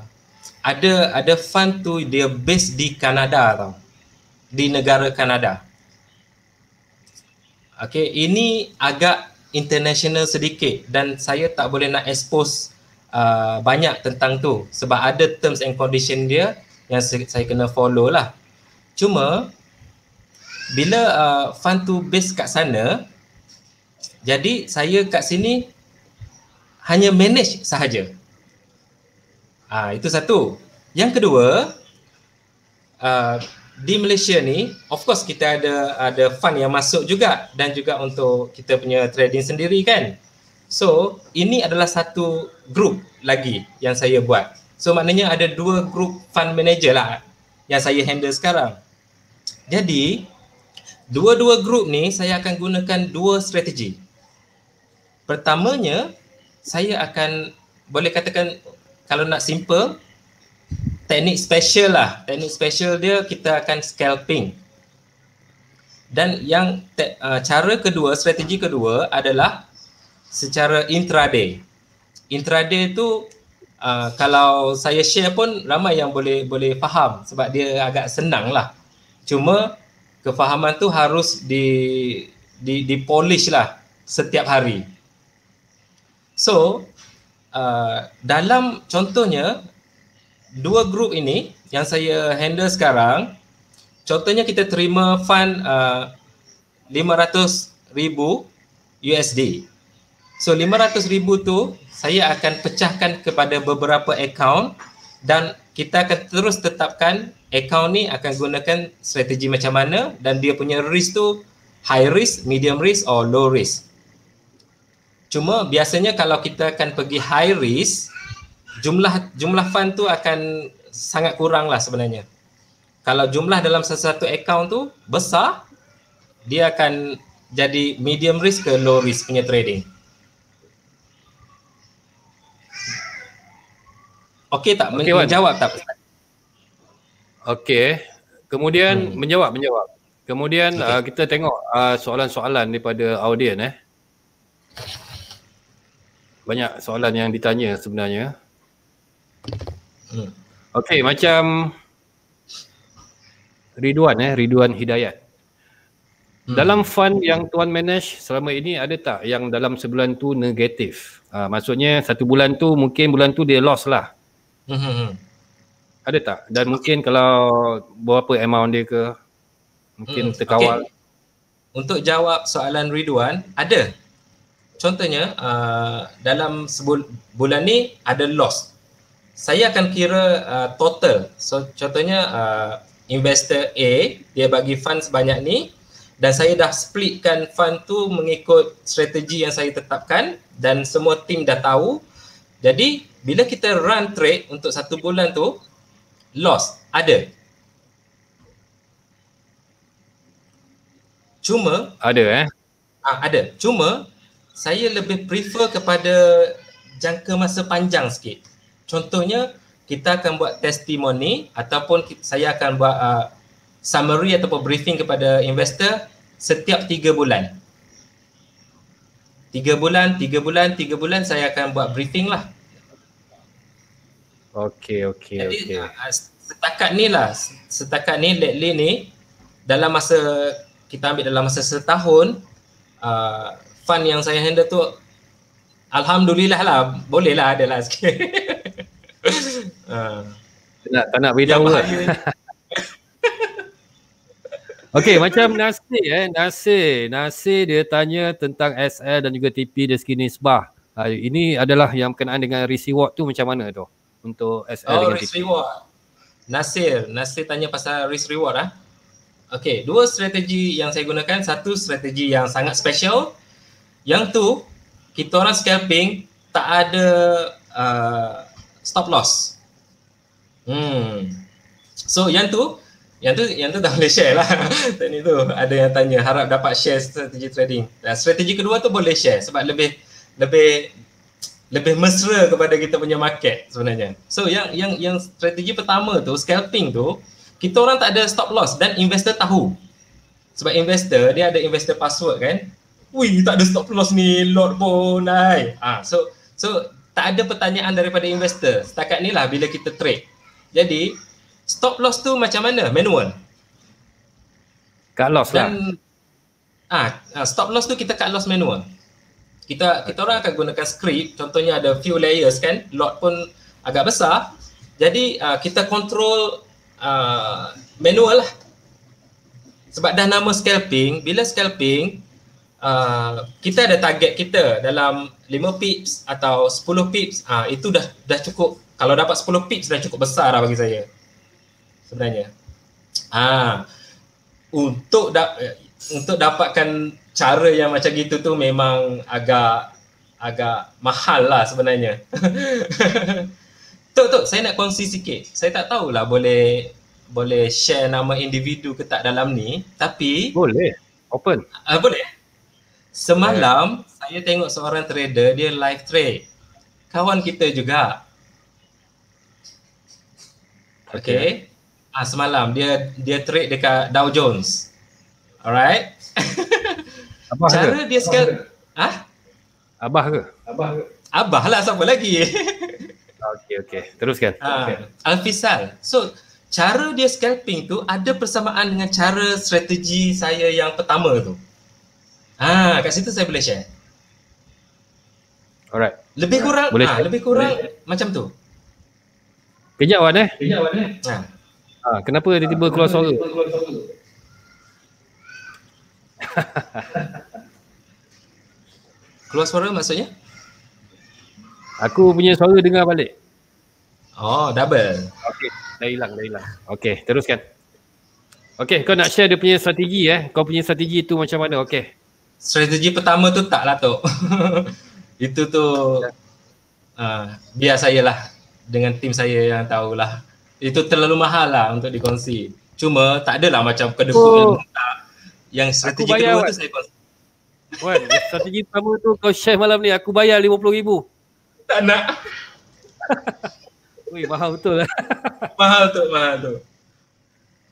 ada ada fund tu dia based di Kanada tau di negara Kanada. Okey, ini agak international sedikit dan saya tak boleh nak expose uh, banyak tentang tu sebab ada terms and condition dia yang saya kena follow lah. Cuma bila uh, fund tu base kat sana, jadi saya kat sini hanya manage sahaja. Ah, uh, itu satu. Yang kedua, uh, di Malaysia ni of course kita ada ada fund yang masuk juga dan juga untuk kita punya trading sendiri kan so ini adalah satu group lagi yang saya buat so maknanya ada dua group fund manager lah yang saya handle sekarang jadi dua-dua group ni saya akan gunakan dua strategi pertamanya saya akan boleh katakan kalau nak simple teknik special lah. Teknik special dia kita akan scalping. Dan yang te- uh, cara kedua, strategi kedua adalah secara intraday. Intraday tu uh, kalau saya share pun ramai yang boleh boleh faham sebab dia agak senang lah. Cuma kefahaman tu harus di di di polish lah setiap hari. So uh, dalam contohnya dua grup ini yang saya handle sekarang contohnya kita terima fund uh, ribu USD. So ribu tu saya akan pecahkan kepada beberapa akaun dan kita akan terus tetapkan akaun ni akan gunakan strategi macam mana dan dia punya risk tu high risk, medium risk or low risk. Cuma biasanya kalau kita akan pergi high risk jumlah jumlah fund tu akan sangat kurang lah sebenarnya. Kalau jumlah dalam sesuatu account tu besar, dia akan jadi medium risk ke low risk punya trading. Okey tak okay, menjawab tak? Okey. Kemudian hmm. menjawab menjawab. Kemudian okay. uh, kita tengok soalan uh, soalan-soalan daripada audien eh. Banyak soalan yang ditanya sebenarnya. Okay macam Ridwan eh Ridwan Hidayat hmm. dalam fund yang tuan manage selama ini ada tak yang dalam sebulan tu negatif? Ha, maksudnya satu bulan tu mungkin bulan tu dia loss lah. Hmm. ada tak? Dan mungkin kalau berapa amount dia ke? Mungkin hmm. terkawal. Okay. Untuk jawab soalan Ridwan, ada. Contohnya uh, dalam sebulan bulan ni ada loss saya akan kira uh, total. So contohnya uh, investor A dia bagi fund sebanyak ni dan saya dah splitkan fund tu mengikut strategi yang saya tetapkan dan semua tim dah tahu. Jadi bila kita run trade untuk satu bulan tu loss ada. Cuma ada eh. Ah ada. Cuma saya lebih prefer kepada jangka masa panjang sikit. Contohnya kita akan buat testimoni ataupun saya akan buat uh, summary ataupun briefing kepada investor setiap tiga bulan. Tiga bulan, tiga bulan, tiga bulan saya akan buat briefing lah. Okey, okey, okey. Jadi uh, okay. Uh, setakat ni lah, setakat ni lately ni dalam masa kita ambil dalam masa setahun uh, fund yang saya handle tu Alhamdulillah lah, boleh lah adalah sikit. Tak nak, tak nak beritahu lah. okay, macam Nasir eh. Nasir. Nasir dia tanya tentang SL dan juga TP dari segi nisbah. Uh, ah, ini adalah yang berkenaan dengan risk reward tu macam mana tu? Untuk SL oh, dengan risk TP. reward. Nasir. Nasir tanya pasal risk reward lah. Okay, dua strategi yang saya gunakan. Satu strategi yang sangat special. Yang tu, kita orang scalping tak ada uh, stop loss. Hmm. So yang tu, yang tu yang tu dah boleh share lah. Teknik tu ada yang tanya harap dapat share strategi trading. Nah, strategi kedua tu boleh share sebab lebih lebih lebih mesra kepada kita punya market sebenarnya. So yang yang yang strategi pertama tu scalping tu kita orang tak ada stop loss dan investor tahu. Sebab investor dia ada investor password kan. Wih tak ada stop loss ni lot pun Ah so so tak ada pertanyaan daripada investor. Setakat ni lah bila kita trade. Jadi stop loss tu macam mana? Manual. Cut loss lah. Dan, lah. Ah, ha, stop loss tu kita cut loss manual. Kita kita orang akan gunakan script. Contohnya ada few layers kan, lot pun agak besar. Jadi uh, kita control uh, manual lah. Sebab dah nama scalping, bila scalping uh, kita ada target kita dalam 5 pips atau 10 pips, uh, itu dah dah cukup kalau dapat 10 pips dah cukup besar dah bagi saya sebenarnya ha untuk da- untuk dapatkan cara yang macam gitu tu memang agak agak mahal lah sebenarnya tu tu saya nak kongsi sikit saya tak tahulah boleh boleh share nama individu ke tak dalam ni tapi boleh open uh, boleh semalam yeah. saya tengok seorang trader dia live trade kawan kita juga Okay. okay. Ah semalam dia dia trade dekat Dow Jones. Alright. Abah Cara ke? dia sekarang Ah? Ha? Abah ke? Abah ke? Abah lah siapa lagi? okay okay. Teruskan. Ah, okay. Alfisal. So cara dia scalping tu ada persamaan dengan cara strategi saya yang pertama tu. Ah, ha, kat situ saya boleh share. Alright. Lebih kurang, boleh ha, lebih kurang boleh. macam tu. Kejap Wan eh. Kejap Wan eh. Ha. ha. kenapa dia ha, tiba keluar suara? keluar suara maksudnya? Aku punya suara dengar balik. Oh, double. Okey, dah hilang, dah hilang. Okey, teruskan. Okey, kau nak share dia punya strategi eh. Kau punya strategi tu macam mana? Okey. Strategi pertama tu tak lah tu. Itu tu uh, biar saya lah dengan tim saya yang tahulah itu terlalu mahal lah untuk dikongsi cuma tak adalah macam kedua oh. yang strategi bayar, kedua tu saya kongsi Wan, strategi pertama tu kau share malam ni aku bayar RM50,000 tak nak Ui, mahal betul lah mahal tu, mahal tu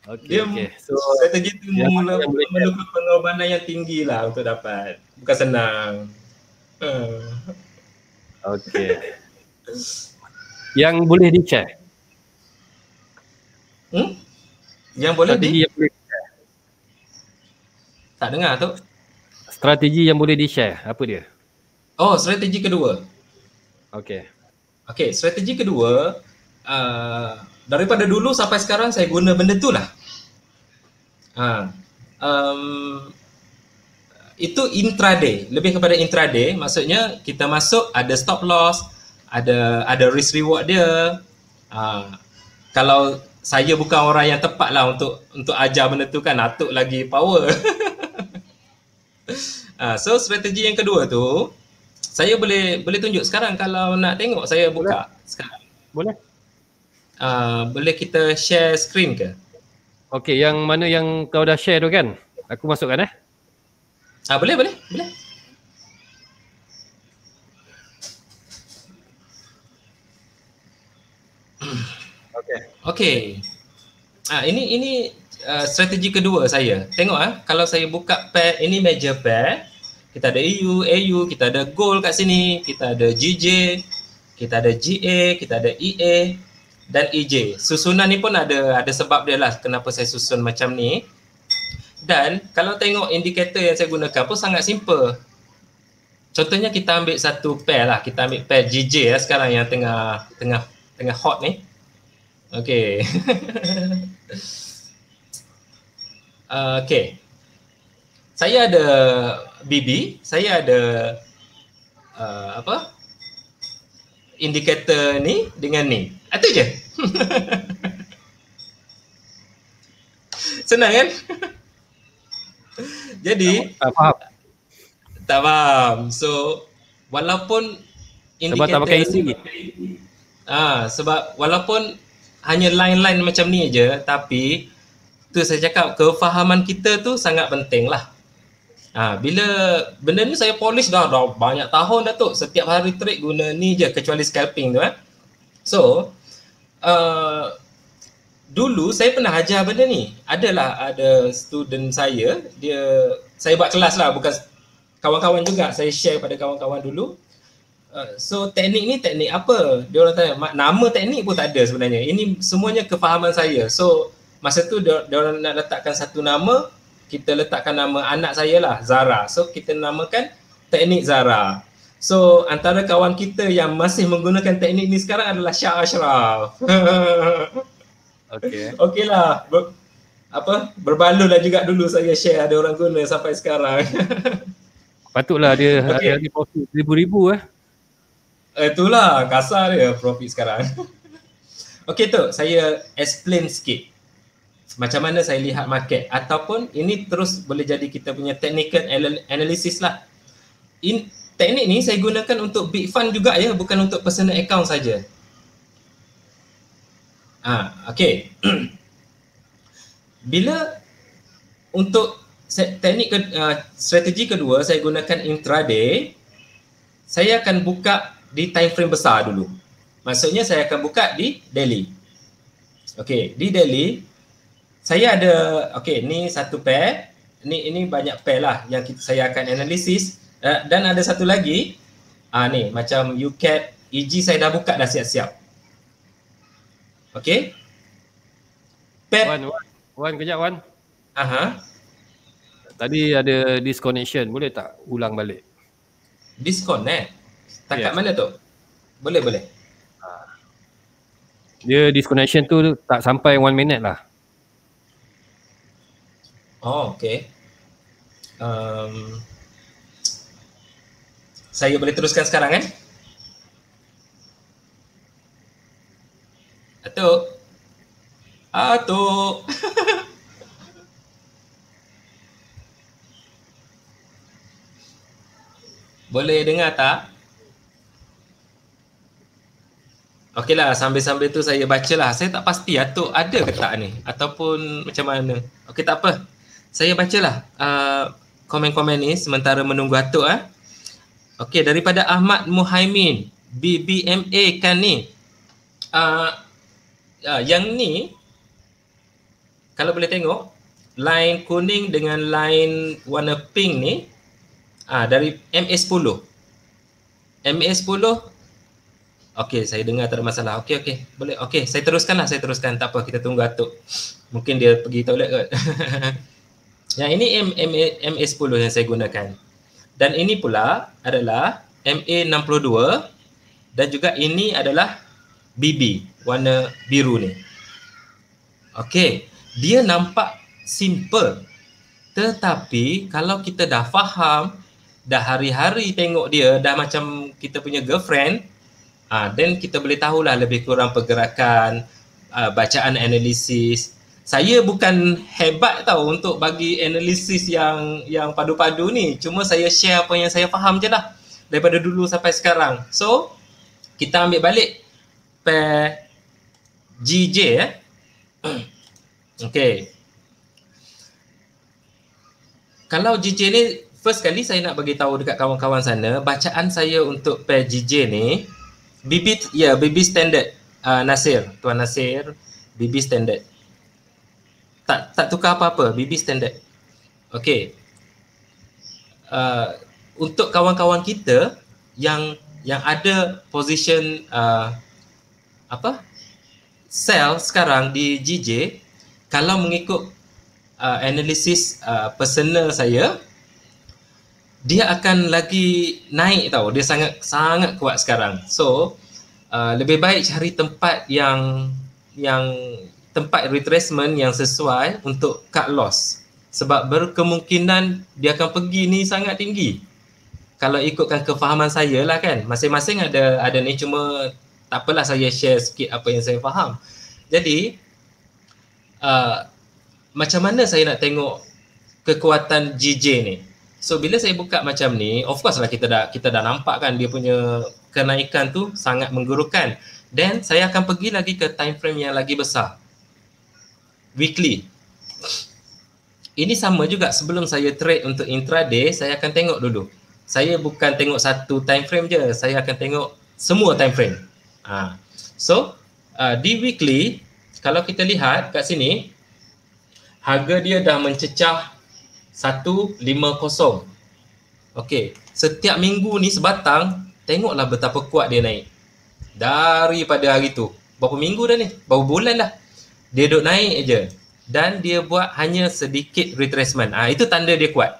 Okay, dia okay. So, strategi tu dia mula, mula pengorbanan yang tinggi lah untuk dapat. Bukan senang. Uh. Okay. yang boleh di share hmm? yang boleh di yang boleh tak dengar tu strategi yang boleh di share apa dia oh strategi kedua okey okey strategi kedua uh, daripada dulu sampai sekarang saya guna benda tu lah uh, um, itu intraday lebih kepada intraday maksudnya kita masuk ada stop loss ada ada risk reward dia. Ha, kalau saya bukan orang yang tepat lah untuk untuk ajar benda tu kan atuk lagi power. ha, so strategi yang kedua tu saya boleh boleh tunjuk sekarang kalau nak tengok saya buka boleh. sekarang. Boleh. Ha, boleh kita share screen ke? Okey, yang mana yang kau dah share tu kan? Aku masukkan eh. Ah ha, boleh boleh boleh. Okay. Okay. Ah ini ini uh, strategi kedua saya. Tengok ah kalau saya buka pair ini major pair, kita ada EU, AU, kita ada gold kat sini, kita ada GJ, kita ada GA, kita ada EA dan EJ. Susunan ni pun ada ada sebab dia lah kenapa saya susun macam ni. Dan kalau tengok indikator yang saya gunakan pun sangat simple. Contohnya kita ambil satu pair lah, kita ambil pair GJ ya lah sekarang yang tengah tengah tengah hot ni. Okay. okay. Saya ada BB, saya ada uh, apa? Indikator ni dengan ni. Itu je. Senang kan? Jadi tak faham. Tak faham. So walaupun indikator Sebab tak pakai ini. Ah, sebab walaupun hanya line-line macam ni aje, tapi tu saya cakap kefahaman kita tu sangat penting lah. Ah, bila benda ni saya polis dah, dah banyak tahun dah tu. Setiap hari trade guna ni je kecuali scalping tu eh. So, uh, dulu saya pernah ajar benda ni. Adalah ada student saya, dia saya buat kelas lah bukan kawan-kawan juga saya share pada kawan-kawan dulu Uh, so teknik ni teknik apa? Dia orang tanya nama teknik pun tak ada sebenarnya. Ini semuanya kefahaman saya. So masa tu dia orang nak letakkan satu nama, kita letakkan nama anak saya lah Zara. So kita namakan teknik Zara. So antara kawan kita yang masih menggunakan teknik ni sekarang adalah Syah Ashraf. Okey. Okeylah. Ber, apa? Berbalulah juga dulu saya share ada orang guna sampai sekarang. Patutlah dia okay. hari-hari profit ribu-ribu eh. Eh, itulah kasar dia profit sekarang. Okey tu, saya explain sikit. Macam mana saya lihat market ataupun ini terus boleh jadi kita punya technical analysis lah. In teknik ni saya gunakan untuk big fund juga ya, bukan untuk personal account saja. Ah, okey. Bila untuk teknik ke, uh, strategi kedua saya gunakan intraday, saya akan buka di time frame besar dulu. Maksudnya saya akan buka di Delhi. Okey, di Delhi saya ada okey, ni satu pair, ni ini banyak pair lah yang kita, saya akan analisis uh, eh, dan ada satu lagi ah uh, ni macam UCAT EG saya dah buka dah siap-siap. Okey. Pair Wan, Wan, kejap Wan. Aha. Tadi ada disconnection, boleh tak ulang balik? Disconnect. Eh? Tak yeah. mana tu? Boleh boleh. Dia disconnection tu tak sampai one minute lah. Oh, okay. Um, saya boleh teruskan sekarang kan? Eh? Atuk. Atuk. boleh dengar tak? Okey lah, sambil-sambil tu saya baca lah. Saya tak pasti Atuk ada ke tak ni? Ataupun macam mana? Okey, tak apa. Saya baca lah uh, komen-komen ni sementara menunggu Atuk. Eh. Okey, daripada Ahmad Muhaimin, BBMA kan ni. Uh, uh, yang ni, kalau boleh tengok, line kuning dengan line warna pink ni, uh, dari MA10. MA10 Okey, saya dengar tak ada masalah. Okey, okey. Boleh. Okey, saya teruskanlah. Saya teruskan. Tak apa, kita tunggu Atuk. Mungkin dia pergi toilet kot. yang ini MA, MA10 yang saya gunakan. Dan ini pula adalah MA62 dan juga ini adalah BB warna biru ni. Okey, dia nampak simple. Tetapi kalau kita dah faham, dah hari-hari tengok dia, dah macam kita punya girlfriend, Uh, then kita boleh tahulah lebih kurang pergerakan, uh, bacaan analisis. Saya bukan hebat tau untuk bagi analisis yang yang padu-padu ni. Cuma saya share apa yang saya faham je lah. Daripada dulu sampai sekarang. So, kita ambil balik pair GJ eh. okay. Kalau GJ ni, first kali saya nak bagi tahu dekat kawan-kawan sana, bacaan saya untuk pair GJ ni, BB ya BB standard uh, Nasir Tuan Nasir BB standard tak tak tukar apa-apa BB standard okay uh, ah, untuk kawan-kawan kita yang yang ada position uh, apa sell sekarang di GJ, kalau mengikut uh, analisis uh, personal saya dia akan lagi naik tau dia sangat sangat kuat sekarang so uh, lebih baik cari tempat yang yang tempat retracement yang sesuai untuk cut loss sebab berkemungkinan dia akan pergi ni sangat tinggi kalau ikutkan kefahaman saya lah kan masing-masing ada ada ni cuma tak apalah saya share sikit apa yang saya faham jadi uh, macam mana saya nak tengok kekuatan GJ ni So bila saya buka macam ni, of course lah kita dah kita dah nampak kan dia punya kenaikan tu sangat menggerukan. Then saya akan pergi lagi ke time frame yang lagi besar. Weekly. Ini sama juga sebelum saya trade untuk intraday, saya akan tengok dulu. Saya bukan tengok satu time frame je, saya akan tengok semua time frame. Ha. So, uh, di weekly, kalau kita lihat kat sini, harga dia dah mencecah 150. Okey, setiap minggu ni sebatang, tengoklah betapa kuat dia naik. Daripada hari tu. Berapa minggu dah ni? Berapa bulan lah Dia duduk naik aje dan dia buat hanya sedikit retracement. Ah itu tanda dia kuat.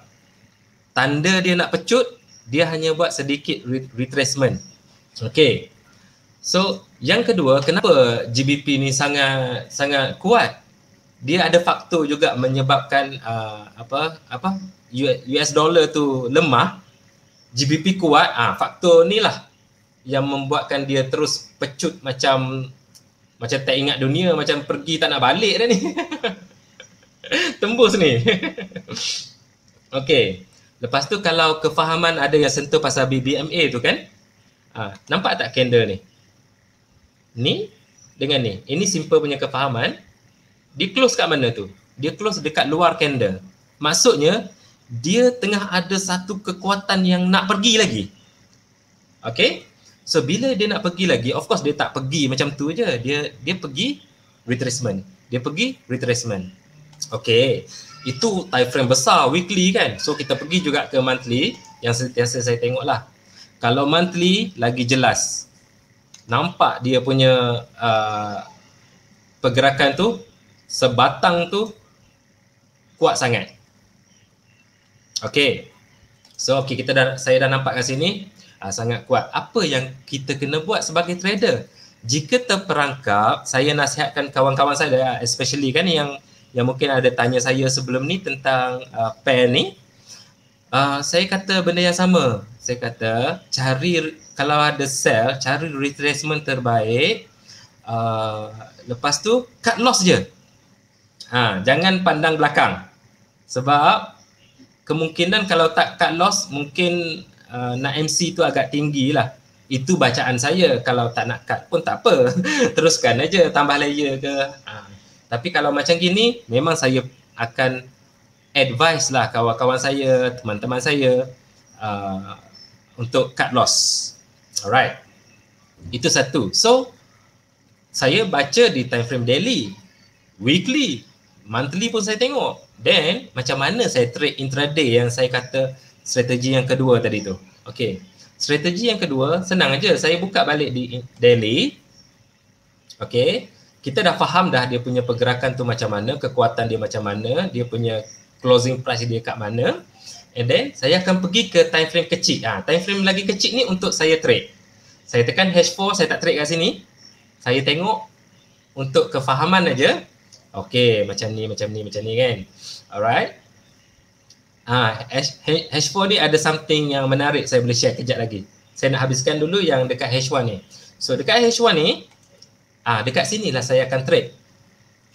Tanda dia nak pecut, dia hanya buat sedikit retracement. Okey. So, yang kedua, kenapa GBP ni sangat sangat kuat? dia ada faktor juga menyebabkan uh, apa apa US dollar tu lemah GBP kuat ah uh, faktor lah yang membuatkan dia terus pecut macam macam tak ingat dunia macam pergi tak nak balik dah ni tembus ni okey lepas tu kalau kefahaman ada yang sentuh pasal BBMA tu kan uh, nampak tak candle ni ni dengan ni ini simple punya kefahaman dia close kat mana tu? Dia close dekat luar candle. Maksudnya dia tengah ada satu kekuatan yang nak pergi lagi. Okay? So bila dia nak pergi lagi, of course dia tak pergi macam tu aja. Dia dia pergi retracement. Dia pergi retracement. Okay. Itu time frame besar weekly kan. So kita pergi juga ke monthly yang sentiasa saya tengok lah. Kalau monthly lagi jelas. Nampak dia punya uh, pergerakan tu sebatang tu kuat sangat. Okey. So okey kita dah saya dah nampak kat sini uh, sangat kuat. Apa yang kita kena buat sebagai trader? Jika terperangkap, saya nasihatkan kawan-kawan saya ah, especially kan yang yang mungkin ada tanya saya sebelum ni tentang uh, ah, pair ni. Uh, saya kata benda yang sama. Saya kata cari kalau ada sell, cari retracement terbaik. Uh, lepas tu cut loss je. Ha, jangan pandang belakang. Sebab kemungkinan kalau tak cut loss mungkin uh, nak MC tu agak tinggi lah. Itu bacaan saya. Kalau tak nak cut pun tak apa. Teruskan aja tambah layer ke. Ha. Tapi kalau macam gini memang saya akan advice lah kawan-kawan saya, teman-teman saya uh, untuk cut loss. Alright. Itu satu. So saya baca di time frame daily, weekly, monthly pun saya tengok then macam mana saya trade intraday yang saya kata strategi yang kedua tadi tu okey strategi yang kedua senang aja saya buka balik di daily okey kita dah faham dah dia punya pergerakan tu macam mana kekuatan dia macam mana dia punya closing price dia kat mana and then saya akan pergi ke time frame kecil ah ha, time frame lagi kecil ni untuk saya trade saya tekan H4 saya tak trade kat sini saya tengok untuk kefahaman aja Okay, macam ni, macam ni, macam ni kan. Alright. Ah, H4 ni ada something yang menarik saya boleh share kejap lagi. Saya nak habiskan dulu yang dekat H1 ni. So, dekat H1 ni, ah dekat sinilah saya akan trade.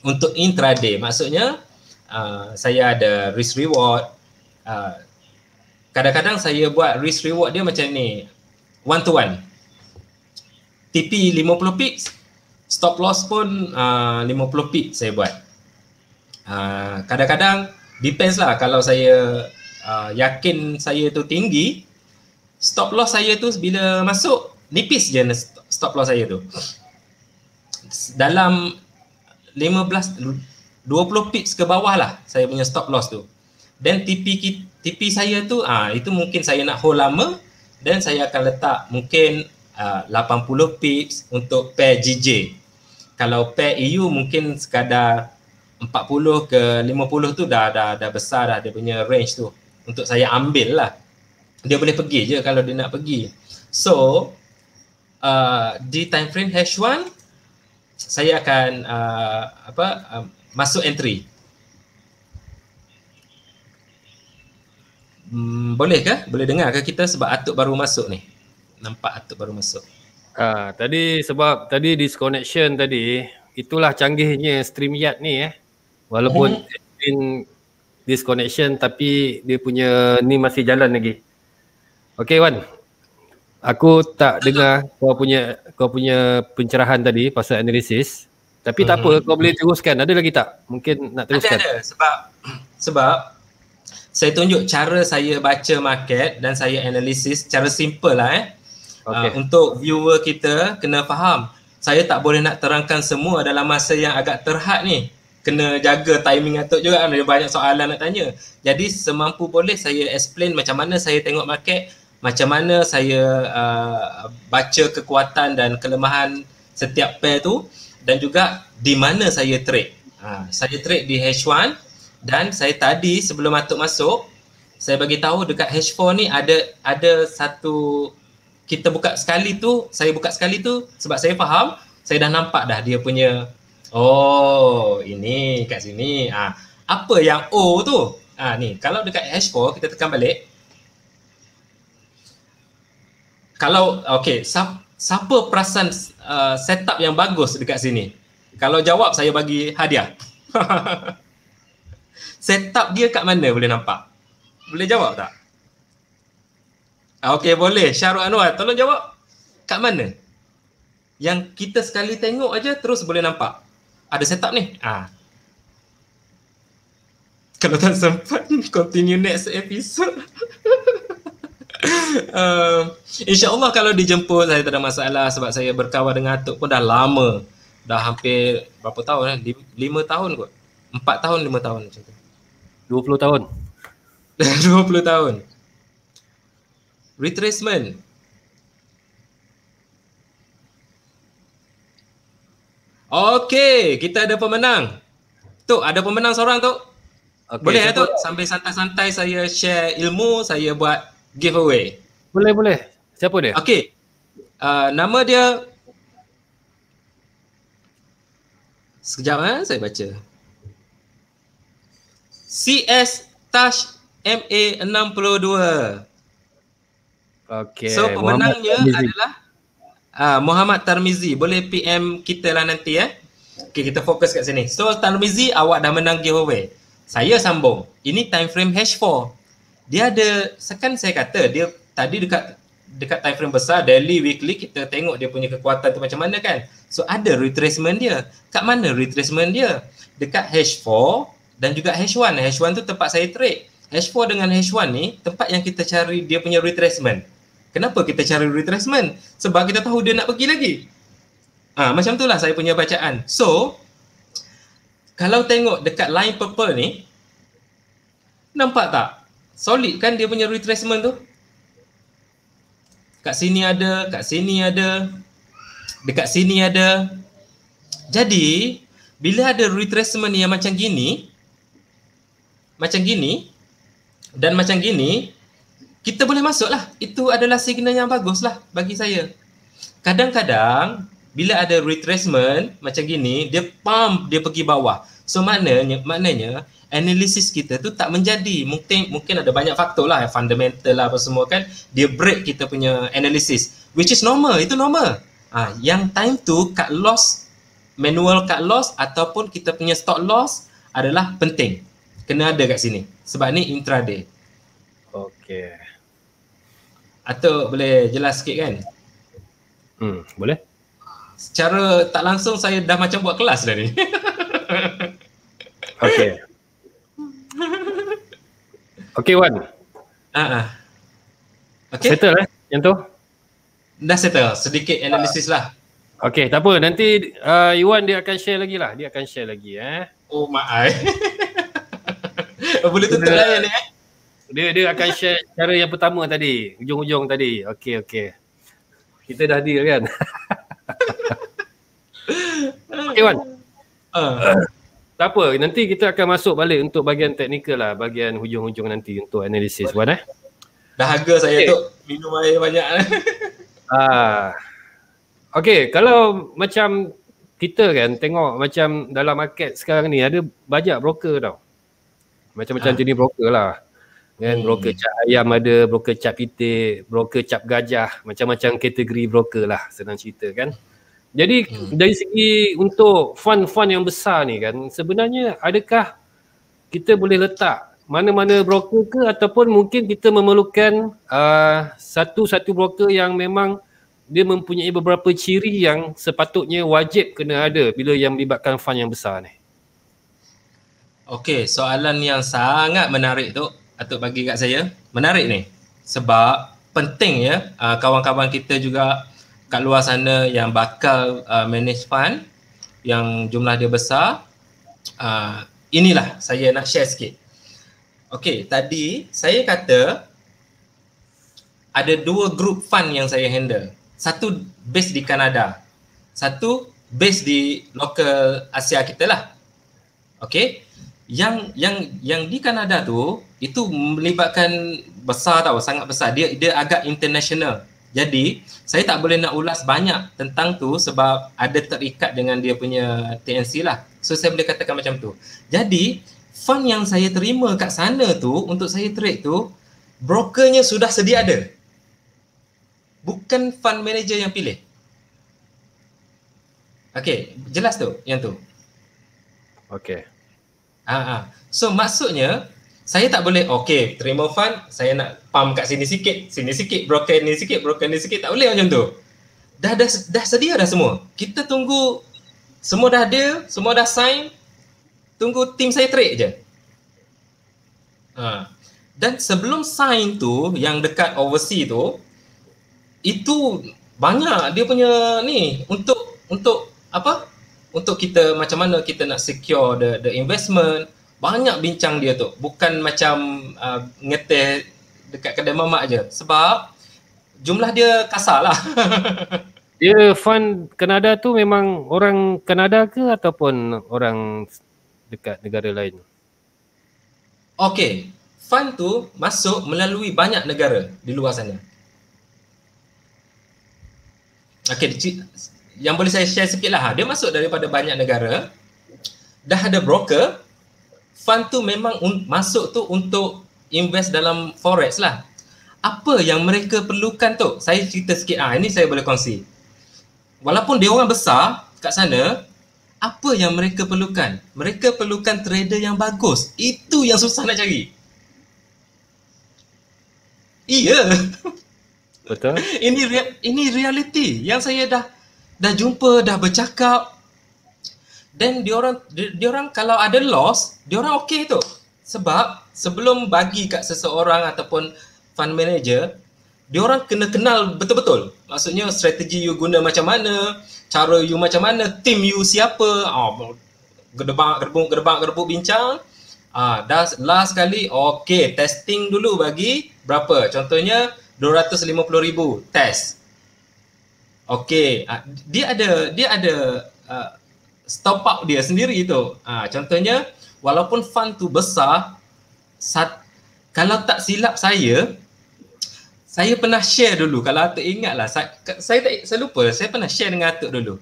Untuk intraday, maksudnya ah, saya ada risk reward. Ah, kadang-kadang saya buat risk reward dia macam ni. One to one. TP 50 pips, stop loss pun uh, 50 pip saya buat. Uh, kadang-kadang depends lah kalau saya uh, yakin saya tu tinggi, stop loss saya tu bila masuk nipis je stop loss saya tu. Dalam 15 20 pips ke bawah lah saya punya stop loss tu. Then TP TP saya tu ah uh, itu mungkin saya nak hold lama dan saya akan letak mungkin uh, 80 pips untuk pair JJ kalau pair EU mungkin sekadar 40 ke 50 tu dah dah dah besar dah dia punya range tu untuk saya ambil lah. Dia boleh pergi je kalau dia nak pergi. So uh, di time frame h 1 saya akan uh, apa uh, masuk entry. Hmm, boleh ke? Boleh dengar ke kita sebab atuk baru masuk ni. Nampak atuk baru masuk. Ha, tadi sebab tadi disconnection tadi itulah canggihnya stream yard ni eh. Walaupun in mhm. disconnection tapi dia punya ni masih jalan lagi. Okay Wan. Aku tak dengar kau punya kau punya pencerahan tadi pasal analisis. Tapi tak mm-hmm. kau boleh teruskan. Ada lagi tak? Mungkin nak teruskan. Ada, ada. sebab sebab saya tunjuk cara saya baca market dan saya analisis cara simple lah eh okay. uh, ah, untuk viewer kita kena faham saya tak boleh nak terangkan semua dalam masa yang agak terhad ni kena jaga timing Atuk juga kan, ada banyak soalan nak tanya jadi semampu boleh saya explain macam mana saya tengok market macam mana saya uh, baca kekuatan dan kelemahan setiap pair tu dan juga di mana saya trade ha, saya trade di H1 dan saya tadi sebelum Atuk masuk saya bagi tahu dekat H4 ni ada ada satu kita buka sekali tu, saya buka sekali tu sebab saya faham, saya dah nampak dah dia punya oh, ini kat sini. Ah, apa yang O tu? Ah ni, kalau dekat H4 kita tekan balik. Kalau okey, siapa perasan uh, setup yang bagus dekat sini? Kalau jawab saya bagi hadiah. setup dia kat mana boleh nampak? Boleh jawab tak? Ah, okey boleh. Syarul Anwar, tolong jawab. Kat mana? Yang kita sekali tengok aja terus boleh nampak. Ada setup ni. Ha. Kalau tak sempat, continue next episode. uh, InsyaAllah kalau dijemput saya tak ada masalah sebab saya berkawan dengan Atuk pun dah lama. Dah hampir berapa tahun? Eh? Lima tahun kot. Empat tahun, lima tahun macam tu. Dua puluh tahun. Dua puluh tahun retracement Okey, kita ada pemenang. Tu ada pemenang seorang tu. Okay, boleh eh, tu sambil santai-santai saya share ilmu, saya buat giveaway. Boleh, boleh. Siapa dia? Okey. Uh, nama dia Sekejap eh, saya baca. CS Touch MA62. Okay. So pemenangnya Muhammad adalah uh, Muhammad Tarmizi. Boleh PM kita lah nanti eh. Okay, kita fokus kat sini. So Tarmizi awak dah menang giveaway. Saya sambung. Ini time frame hash 4 Dia ada, sekan saya kata dia tadi dekat dekat time frame besar daily weekly kita tengok dia punya kekuatan tu macam mana kan. So ada retracement dia. Kat mana retracement dia? Dekat H4 dan juga H1. H1 tu tempat saya trade. H4 dengan H1 ni tempat yang kita cari dia punya retracement. Kenapa kita cari retracement? Sebab kita tahu dia nak pergi lagi. Ha, macam itulah saya punya bacaan. So, kalau tengok dekat line purple ni, nampak tak? Solid kan dia punya retracement tu? Kat sini ada, kat sini ada, dekat sini ada. Jadi, bila ada retracement yang macam gini, macam gini, dan macam gini, kita boleh masuk lah. Itu adalah signal yang bagus lah bagi saya. Kadang-kadang, bila ada retracement macam gini, dia pump, dia pergi bawah. So, maknanya, maknanya analisis kita tu tak menjadi. Mungkin mungkin ada banyak faktor lah, fundamental lah apa semua kan. Dia break kita punya analisis. Which is normal, itu normal. Ah, ha, yang time tu cut loss, manual cut loss ataupun kita punya stock loss adalah penting. Kena ada kat sini. Sebab ni intraday. Okay. Atau boleh jelas sikit kan? Hmm, boleh. Secara tak langsung saya dah macam buat kelas dah ni. Okey. Okey Wan. Ha ah. Okey. Settle eh yang tu? Dah settle. Sedikit analisis lah. Okey, tak apa. Nanti uh, Iwan dia akan share lagi lah. Dia akan share lagi eh. Oh my. Boleh tutup lah ni eh dia dia akan share cara yang pertama tadi ujung-ujung tadi okey okey kita dah deal kan Okay wan uh. tak apa nanti kita akan masuk balik untuk bahagian teknikal lah bahagian hujung-hujung nanti untuk analisis wan eh dahaga saya okay. tu minum air banyak ah okey kalau macam kita kan tengok macam dalam market sekarang ni ada banyak broker tau macam-macam ha. jenis broker lah kan hmm. broker cap ayam ada broker cap pitik broker cap gajah macam-macam kategori broker lah senang cerita kan jadi hmm. dari segi untuk fund-fund yang besar ni kan sebenarnya adakah kita boleh letak mana-mana broker ke ataupun mungkin kita memerlukan uh, satu-satu broker yang memang dia mempunyai beberapa ciri yang sepatutnya wajib kena ada bila yang melibatkan fund yang besar ni. Okey, soalan yang sangat menarik tu. Atuk bagi kat saya. Menarik ni. Sebab penting ya uh, kawan-kawan kita juga kat luar sana yang bakal uh, manage fund yang jumlah dia besar. Uh, inilah saya nak share sikit. Okey, tadi saya kata ada dua group fund yang saya handle. Satu base di Kanada. Satu base di local Asia kita lah. Okey yang yang yang di Kanada tu itu melibatkan besar tau sangat besar dia dia agak international jadi saya tak boleh nak ulas banyak tentang tu sebab ada terikat dengan dia punya TNC lah so saya boleh katakan macam tu jadi fund yang saya terima kat sana tu untuk saya trade tu brokernya sudah sedia ada bukan fund manager yang pilih Okay, jelas tu yang tu Okay Ah, ah, So maksudnya saya tak boleh okey terima fund saya nak pam kat sini sikit sini sikit broken ni sikit broken ni sikit tak boleh macam tu. Dah dah dah sedia dah semua. Kita tunggu semua dah ada, semua dah sign. Tunggu tim saya trade je. Ha. Dan sebelum sign tu yang dekat overseas tu itu banyak dia punya ni untuk untuk apa untuk kita macam mana kita nak secure the the investment banyak bincang dia tu bukan macam uh, ngeteh dekat kedai mamak je sebab jumlah dia kasar lah dia fund Kanada tu memang orang Kanada ke ataupun orang dekat negara lain Okay, fund tu masuk melalui banyak negara di luar sana. Okay, yang boleh saya share sikit lah ha, dia masuk daripada banyak negara dah ada broker fund tu memang masuk tu untuk invest dalam forex lah apa yang mereka perlukan tu saya cerita sikit ha, ini saya boleh kongsi walaupun dia orang besar kat sana apa yang mereka perlukan mereka perlukan trader yang bagus itu yang susah nak cari iya betul ini rea- ini reality yang saya dah dah jumpa, dah bercakap. Then diorang diorang kalau ada loss, diorang okey tu. Sebab sebelum bagi kat seseorang ataupun fund manager, diorang kena kenal betul-betul. Maksudnya strategi you guna macam mana, cara you macam mana, team you siapa. Oh, ah, gerbang gerbuk gerbang gerbuk bincang. Ah, dah last kali okey, testing dulu bagi berapa? Contohnya 250 ribu, test. Okey, ah, dia ada dia ada uh, stop up dia sendiri itu. Uh, ah, contohnya walaupun fan tu besar sat, kalau tak silap saya saya pernah share dulu kalau atuk ingatlah saya saya tak saya lupa saya pernah share dengan atuk dulu.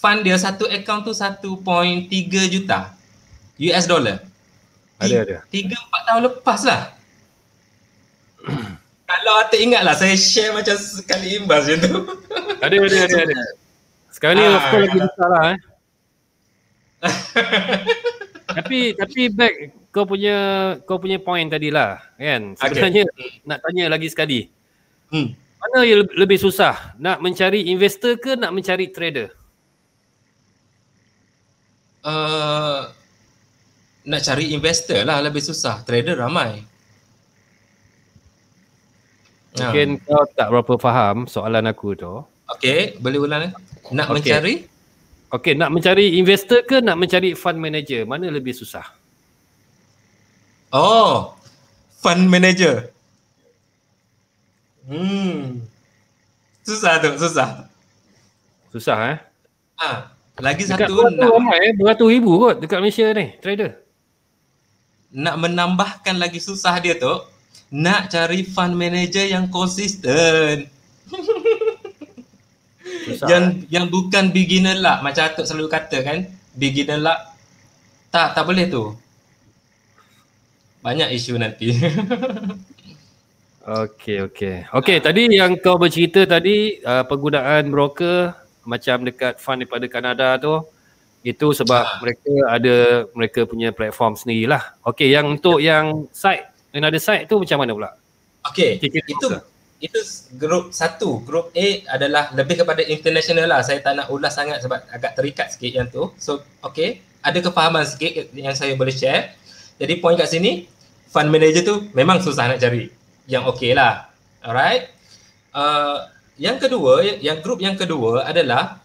Fan dia satu account tu 1.3 juta US dollar. Ada ada. Tiga empat tahun lepas lah. kalau atuk ingatlah saya share macam sekali imbas je tu. ada, ada, ada, ada. Sekarang ni ah. of course lagi besar lah eh. tapi tapi back kau punya kau punya point tadi lah kan. Sebenarnya okay. nak tanya lagi sekali. Hmm. Mana yang lebih susah? Nak mencari investor ke nak mencari trader? Uh, nak cari investor lah lebih susah. Trader ramai. Mungkin ah. kau tak berapa faham soalan aku tu. Okay, boleh ulang. Eh? Nak okay. mencari? Okay, nak mencari investor ke nak mencari fund manager? Mana lebih susah? Oh, fund manager. Hmm. Susah tu, susah. Susah eh? Ha. Lagi dekat satu nak ramai, eh, beratus ribu kot dekat Malaysia ni trader. Nak menambahkan lagi susah dia tu, nak cari fund manager yang konsisten. Susah, yang eh. yang bukan beginner lah macam Atuk selalu kata kan beginner lah tak tak boleh tu banyak isu nanti Okay okay okay tadi yang kau bercerita tadi uh, penggunaan broker macam dekat fund daripada Kanada tu itu sebab ah. mereka ada mereka punya platform lah. Okay yang untuk ya. yang site ada site tu macam mana pula okey itu ke? itu grup satu. Grup A adalah lebih kepada international lah. Saya tak nak ulas sangat sebab agak terikat sikit yang tu. So, okay. Ada kefahaman sikit yang saya boleh share. Jadi, point kat sini, fund manager tu memang susah nak cari. Yang okay lah. Alright. Uh, yang kedua, yang grup yang kedua adalah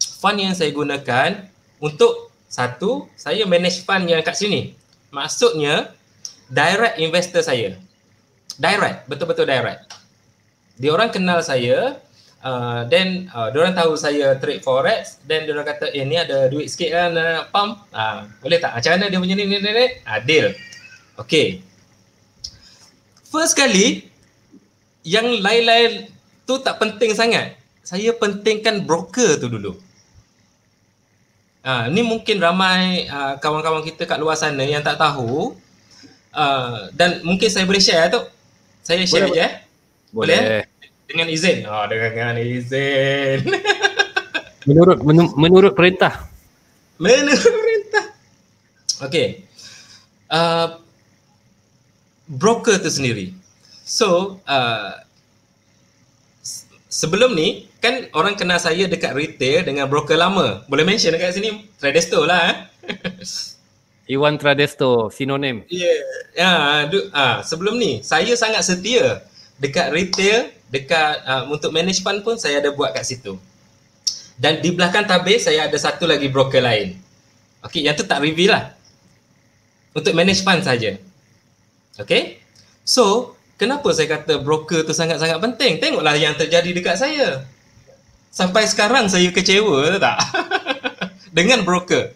fund yang saya gunakan untuk satu, saya manage fund yang kat sini. Maksudnya, direct investor saya. Direct, betul-betul direct dia orang kenal saya uh, then uh, dia orang tahu saya trade forex then dia orang kata eh ni ada duit sikit kan lah, nak pump uh, boleh tak macam mana dia punya ni ni ni, ni? Uh, deal okay first kali yang lain-lain tu tak penting sangat saya pentingkan broker tu dulu Uh, ni mungkin ramai uh, kawan-kawan kita kat luar sana yang tak tahu uh, dan mungkin saya boleh share lah tu. Saya share boleh, je. Boleh. Boleh. Eh? Boleh. Dengan izin. Oh, dengan izin. menurut menurut perintah. Menurut perintah. Okey. Uh, broker tu sendiri. So, uh, sebelum ni kan orang kenal saya dekat retail dengan broker lama. Boleh mention dekat sini Tradesto lah. Eh? Iwan Tradesto, sinonim. yeah. ah, ya, yeah, ah, sebelum ni saya sangat setia dekat retail dekat uh, untuk management pun saya ada buat kat situ dan di belakang tabir saya ada satu lagi broker lain okey yang tu tak reveal lah untuk manage management saja okey so kenapa saya kata broker tu sangat-sangat penting tengoklah yang terjadi dekat saya sampai sekarang saya kecewa tak dengan broker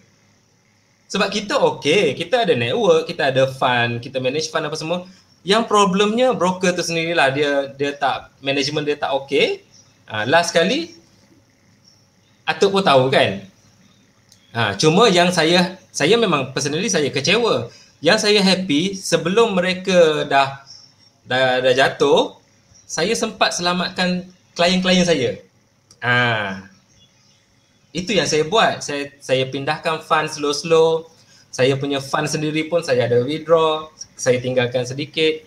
sebab kita okey kita ada network kita ada fund kita manage fund apa semua yang problemnya broker tu sendiri lah dia dia tak management dia tak okey ha, last kali atuk pun tahu kan ha, cuma yang saya saya memang personally saya kecewa yang saya happy sebelum mereka dah dah, dah jatuh saya sempat selamatkan klien-klien saya ha. itu yang saya buat saya saya pindahkan fund slow-slow saya punya fund sendiri pun saya ada withdraw, saya tinggalkan sedikit.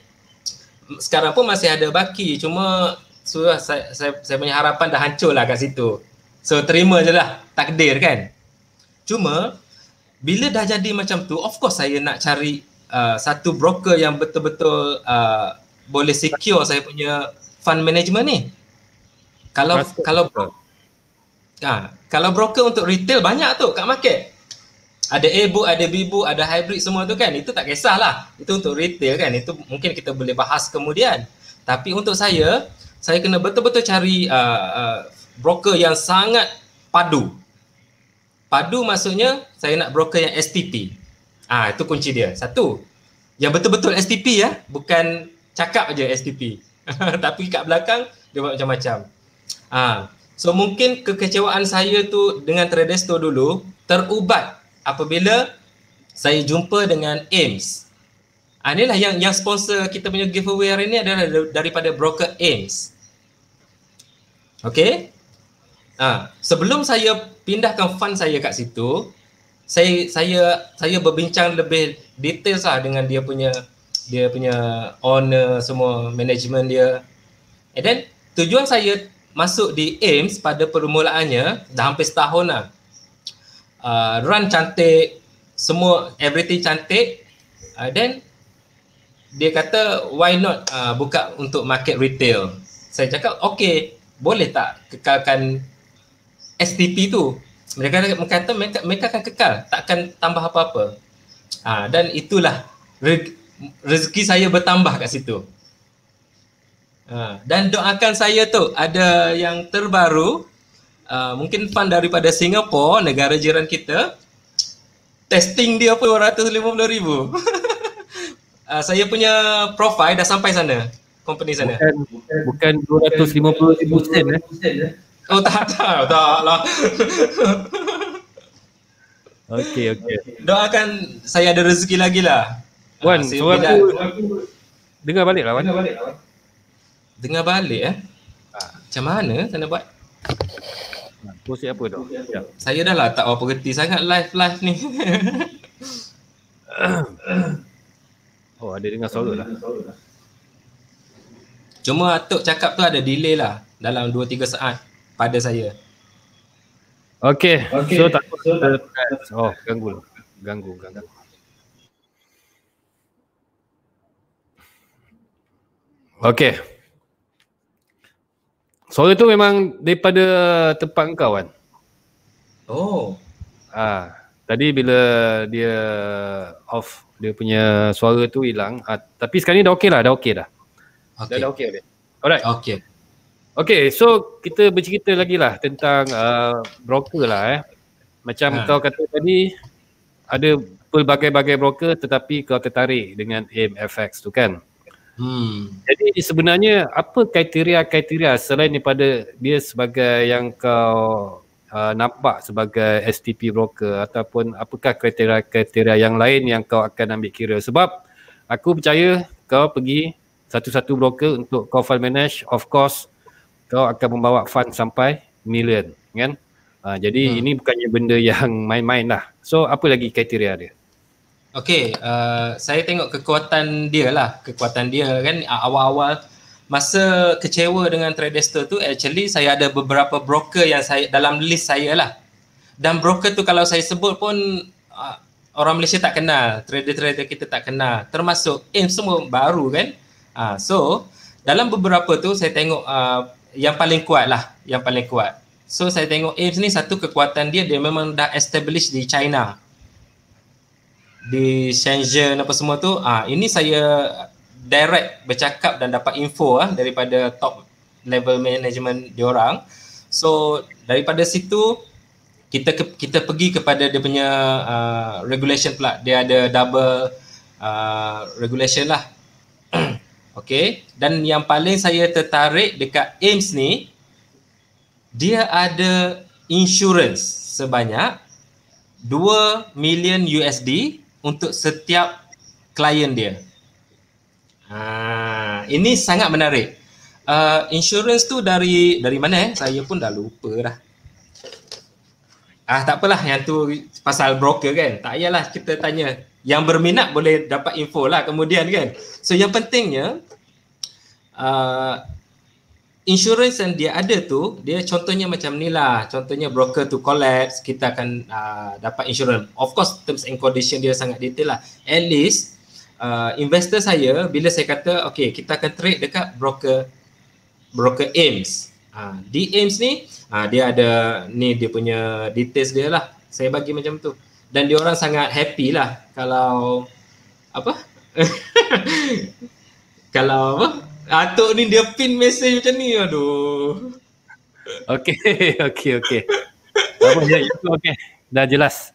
Sekarang pun masih ada baki, cuma sudah saya, saya, saya punya harapan dah hancur lah kat situ. So terima je lah, takdir kan. Cuma bila dah jadi macam tu, of course saya nak cari uh, satu broker yang betul-betul uh, boleh secure saya punya fund management ni. Kalau Mas- kalau bro. Ha, kalau broker untuk retail banyak tu kat market ada ebu, ada bibu, ada hybrid semua tu kan itu tak kisahlah itu untuk retail kan itu mungkin kita boleh bahas kemudian tapi untuk saya saya kena betul-betul cari uh, uh, broker yang sangat padu padu maksudnya saya nak broker yang STP ah itu kunci dia satu yang betul-betul STP ya bukan cakap aja STP tapi kat belakang dia buat macam-macam ah so mungkin kekecewaan saya tu dengan Tradesto dulu terubat apabila saya jumpa dengan AIMS. Ha, ah, inilah yang yang sponsor kita punya giveaway hari ini adalah daripada broker AIMS. Okey. Ha, sebelum saya pindahkan fund saya kat situ, saya saya saya berbincang lebih detail lah dengan dia punya dia punya owner semua management dia. And then tujuan saya masuk di AIMS pada permulaannya dah hampir setahun lah uh, run cantik semua everything cantik uh, then dia kata why not uh, buka untuk market retail saya cakap okay boleh tak kekalkan STP tu mereka kata mereka, mereka akan kekal takkan tambah apa-apa uh, dan itulah re- rezeki saya bertambah kat situ uh, dan doakan saya tu ada yang terbaru uh, mungkin fun daripada Singapura, negara jiran kita, testing dia pun RM250,000. uh, ah, saya punya profile dah sampai sana, company sana. Bukan, bukan, bukan ribu sen eh. Oh tak, tak, tak lah. okay, okay. Doakan saya ada rezeki lagi lah. Ah, Wan, uh, suara aku, dengar balik lah Wan. Dengar balik lah. Dengar balik eh. Macam mana tanda buat? Kursi apa tu? Ya. Saya dah lah tak apa reti sangat live-live ni. oh ada dengar suara lah. Cuma Atuk cakap tu ada delay lah dalam 2-3 saat pada saya. Okay. okay. So tak so, tak. Oh ganggu lah. Ganggu, ganggu. Okay. Suara tu memang daripada tempat kau kan? Oh. Ah, tadi bila dia off dia punya suara tu hilang. Ah, tapi sekarang ni dah okey lah, dah okey dah. Okay. Dah, okey okay. Alright. Okey. Okey, so kita bercerita lagi lah tentang uh, broker lah eh. Macam ha. kau kata tadi ada pelbagai-bagai broker tetapi kau tertarik dengan AMFX tu kan? Hmm. Jadi sebenarnya apa kriteria-kriteria selain daripada dia sebagai yang kau uh, nampak sebagai STP broker ataupun apakah kriteria-kriteria yang lain yang kau akan ambil kira sebab aku percaya kau pergi satu-satu broker untuk kau fund manage of course kau akan membawa fund sampai million kan uh, jadi hmm. ini bukannya benda yang main-main lah so apa lagi kriteria dia Okay, uh, saya tengok kekuatan dia lah. Kekuatan dia kan uh, awal-awal masa kecewa dengan Tradestor tu actually saya ada beberapa broker yang saya dalam list saya lah. Dan broker tu kalau saya sebut pun uh, orang Malaysia tak kenal. Trader-trader kita tak kenal. Termasuk AIM semua baru kan. Uh, so, dalam beberapa tu saya tengok uh, yang paling kuat lah. Yang paling kuat. So, saya tengok AIM ni satu kekuatan dia dia memang dah establish di China di Shenzhen apa semua tu ah ha, ini saya direct bercakap dan dapat info ah ha, daripada top level management diorang so daripada situ kita ke, kita pergi kepada dia punya uh, regulation pula dia ada double uh, regulation lah Okay, dan yang paling saya tertarik dekat AIMS ni dia ada insurance sebanyak 2 million USD untuk setiap klien dia. Ha, ini sangat menarik. Uh, insurance tu dari dari mana eh? Saya pun dah lupa dah. Ah tak apalah yang tu pasal broker kan. Tak yalah kita tanya. Yang berminat boleh dapat info lah kemudian kan. So yang pentingnya uh, insurance yang dia ada tu dia contohnya macam ni lah contohnya broker tu collapse kita akan uh, dapat insurance of course terms and condition dia sangat detail lah at least uh, investor saya bila saya kata okay kita akan trade dekat broker broker AIMS uh, ah, di AIMS ni uh, dia ada ni dia punya details dia lah saya bagi macam tu dan dia orang sangat happy lah kalau apa kalau apa Atuk ni dia pin mesej macam ni. Aduh. Okey, okey, okey. Apa dia itu okey. Dah jelas.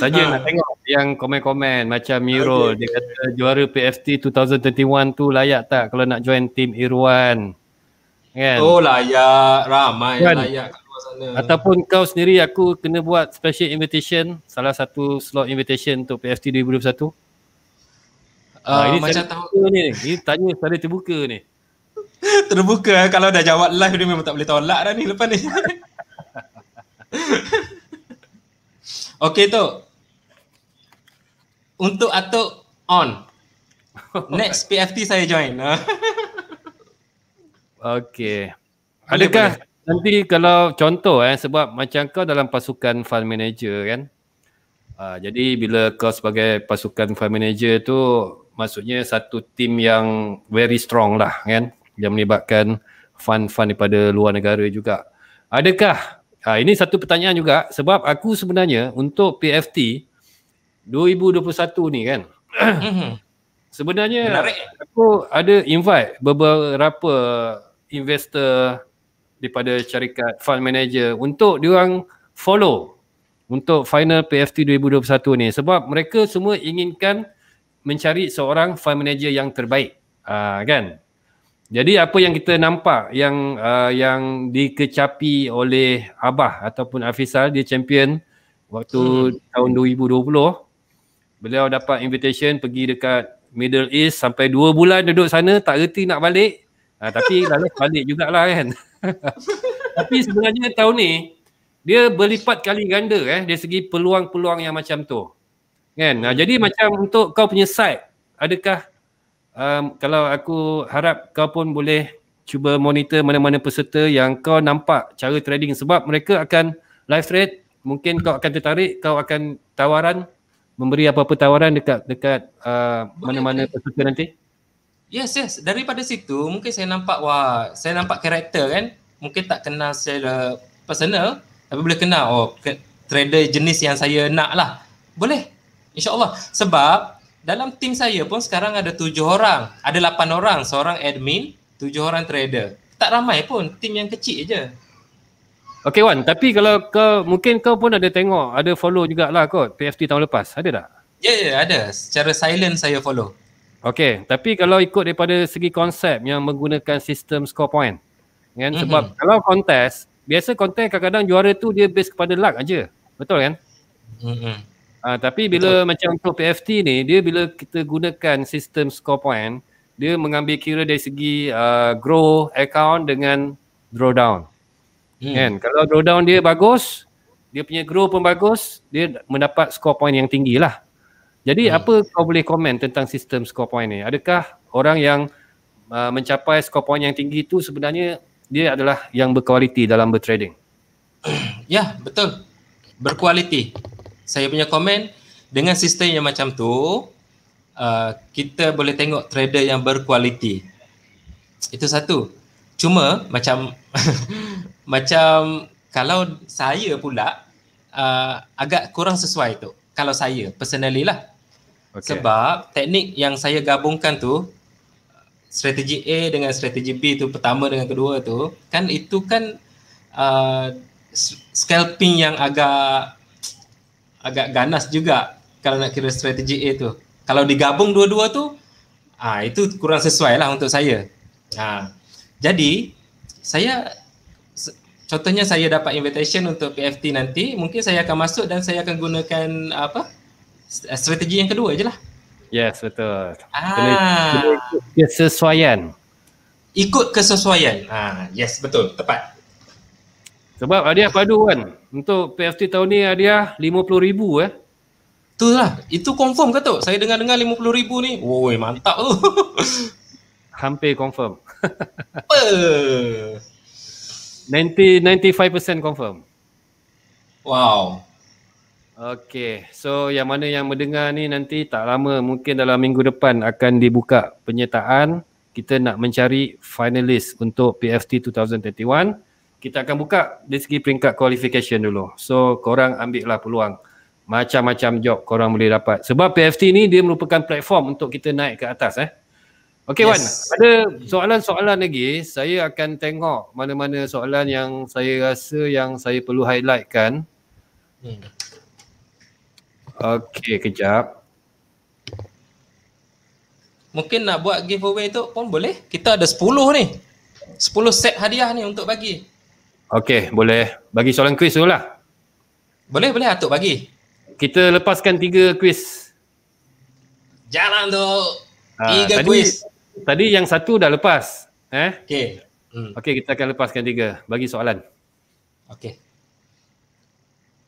Saja ha. nak tengok yang komen-komen macam Miro okay. dia kata juara PFT 2021 tu layak tak kalau nak join tim Irwan. Kan? Oh layak, ramai kan? layak sana. Ataupun kau sendiri aku kena buat special invitation, salah satu slot invitation untuk PFT 2021. Uh, ini macam tahu ni. Ini tanya secara terbuka ni. terbuka eh. kalau dah jawab live ni memang tak boleh tolak dah ni lepas ni. okay tu. Untuk atuk on. Next PFT saya join. okay. Adakah boleh. nanti kalau contoh eh sebab macam kau dalam pasukan fund manager kan? Uh, jadi bila kau sebagai pasukan fund manager tu maksudnya satu tim yang very strong lah kan yang melibatkan fund-fund daripada luar negara juga. Adakah ha, ini satu pertanyaan juga sebab aku sebenarnya untuk PFT 2021 ni kan mm-hmm. sebenarnya Menarik. aku ada invite beberapa investor daripada syarikat fund manager untuk diorang follow untuk final PFT 2021 ni sebab mereka semua inginkan mencari seorang fund manager yang terbaik uh, kan jadi apa yang kita nampak yang uh, yang dikecapi oleh Abah ataupun Afisal dia champion waktu hmm. tahun 2020 beliau dapat invitation pergi dekat Middle East sampai dua bulan duduk sana tak reti nak balik uh, tapi lalu balik jugalah kan tapi sebenarnya tahun ni dia berlipat kali ganda eh dari segi peluang-peluang yang macam tu kan nah, jadi macam untuk kau punya side adakah um, kalau aku harap kau pun boleh cuba monitor mana-mana peserta yang kau nampak cara trading sebab mereka akan live trade mungkin kau akan tertarik kau akan tawaran memberi apa-apa tawaran dekat dekat uh, mana-mana peserta nanti yes yes daripada situ mungkin saya nampak wah saya nampak karakter kan mungkin tak kenal secara personal tapi boleh kenal oh trader jenis yang saya nak lah boleh InsyaAllah. Sebab dalam tim saya pun sekarang ada tujuh orang. Ada lapan orang. Seorang admin, tujuh orang trader. Tak ramai pun. Tim yang kecil je. Okay Wan, tapi kalau kau, mungkin kau pun ada tengok, ada follow jugalah kot PFT tahun lepas. Ada tak? Ya, yeah, yeah, ada. Secara silent saya follow. Okay, tapi kalau ikut daripada segi konsep yang menggunakan sistem score point. Kan? Mm-hmm. Sebab kalau kontes, biasa kontes kadang-kadang juara tu dia based kepada luck aja. Betul kan? Mm-hmm. Uh, tapi bila Betul. macam untuk PFT ni, dia bila kita gunakan sistem score point, dia mengambil kira dari segi uh, grow account dengan drawdown. Hmm. Kan? Kalau drawdown dia bagus, dia punya grow pun bagus, dia mendapat score point yang tinggi lah. Jadi hmm. apa kau boleh komen tentang sistem score point ni? Adakah orang yang uh, mencapai score point yang tinggi itu sebenarnya dia adalah yang berkualiti dalam bertrading? Ya, betul. Berkualiti saya punya komen dengan sistem yang macam tu uh, kita boleh tengok trader yang berkualiti itu satu cuma macam macam kalau saya pula uh, agak kurang sesuai tu kalau saya personally lah okay. sebab teknik yang saya gabungkan tu strategi A dengan strategi B tu pertama dengan kedua tu kan itu kan uh, scalping yang agak agak ganas juga kalau nak kira strategi A tu. Kalau digabung dua-dua tu, ah itu kurang sesuai lah untuk saya. Ah. Jadi, saya contohnya saya dapat invitation untuk PFT nanti, mungkin saya akan masuk dan saya akan gunakan apa? Eh, strategi yang kedua je lah. Yes, betul. Ah. Kena, kena ikut kesesuaian. Ikut kesesuaian. Ah, yes, betul. Tepat. Sebab hadiah padu kan. Untuk PFT tahun ni hadiah RM50,000 eh. Itulah. Itu confirm ke tu? Saya dengar-dengar RM50,000 ni. Woi mantap tu. Hampir confirm. 90, 95% confirm. Wow. Okay. So yang mana yang mendengar ni nanti tak lama mungkin dalam minggu depan akan dibuka penyertaan. Kita nak mencari finalist untuk PFT 2021 kita akan buka dari segi peringkat qualification dulu. So korang ambil lah peluang. Macam-macam job korang boleh dapat. Sebab PFT ni dia merupakan platform untuk kita naik ke atas eh. Okay yes. Wan, ada soalan-soalan lagi. Saya akan tengok mana-mana soalan yang saya rasa yang saya perlu highlightkan. Hmm. Okay, kejap. Mungkin nak buat giveaway tu pun boleh. Kita ada 10 ni. 10 set hadiah ni untuk bagi. Okey, boleh bagi soalan kuis dulu lah. Boleh, boleh Atuk bagi. Kita lepaskan tiga kuis. Jalan tu. Ha, ah, tiga tadi, kuis. Tadi yang satu dah lepas. Eh? Okey. Hmm. Okey, kita akan lepaskan tiga. Bagi soalan. Okey.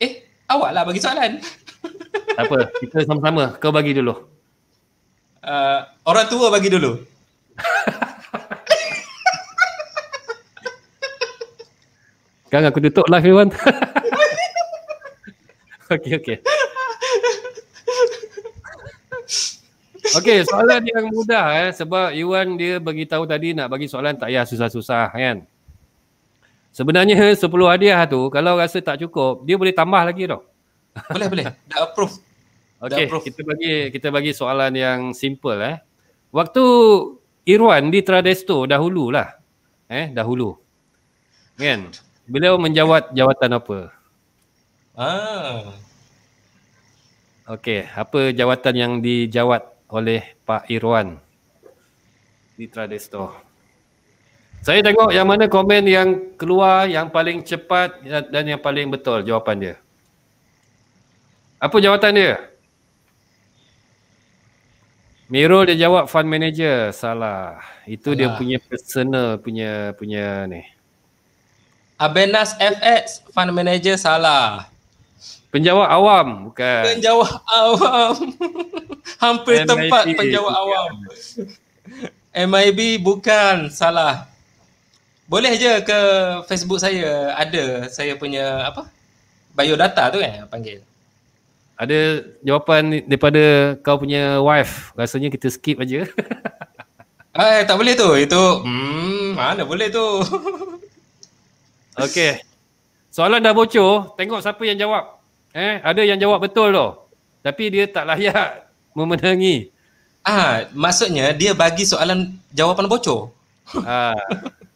Eh, awak lah bagi soalan. Tak apa, kita sama-sama. Kau bagi dulu. Uh, orang tua bagi dulu. Sekarang aku tutup live Irwan. okay, okay. Okay, soalan yang mudah eh, sebab Iwan dia bagi tahu tadi nak bagi soalan tak payah susah-susah kan. Sebenarnya 10 hadiah tu kalau rasa tak cukup, dia boleh tambah lagi tau. Boleh, boleh. Dah approve. Okay, kita bagi kita bagi soalan yang simple eh. Waktu Irwan di Tradesto dahulu lah. Eh, dahulu. Kan? Beliau menjawat jawatan apa? Ah. Okey, apa jawatan yang dijawat oleh Pak Irwan di Tradesto? Saya tengok yang mana komen yang keluar yang paling cepat dan yang paling betul jawapan dia. Apa jawatan dia? Mirul dia jawab fund manager salah. Itu Alah. dia punya personal punya punya ni. Abenas FX Fund Manager salah. Penjawab awam bukan. Penjawab awam. Hampir MIB tempat penjawab bukan. awam. MIB bukan salah. Boleh je ke Facebook saya ada saya punya apa? Biodata tu kan panggil. Ada jawapan daripada kau punya wife. Rasanya kita skip aja. Eh tak boleh tu. Itu hmm mana boleh tu. Okey. Soalan dah bocor, tengok siapa yang jawab. Eh, ada yang jawab betul tu. Tapi dia tak layak memenangi. Ah, maksudnya dia bagi soalan jawapan bocor. Ah.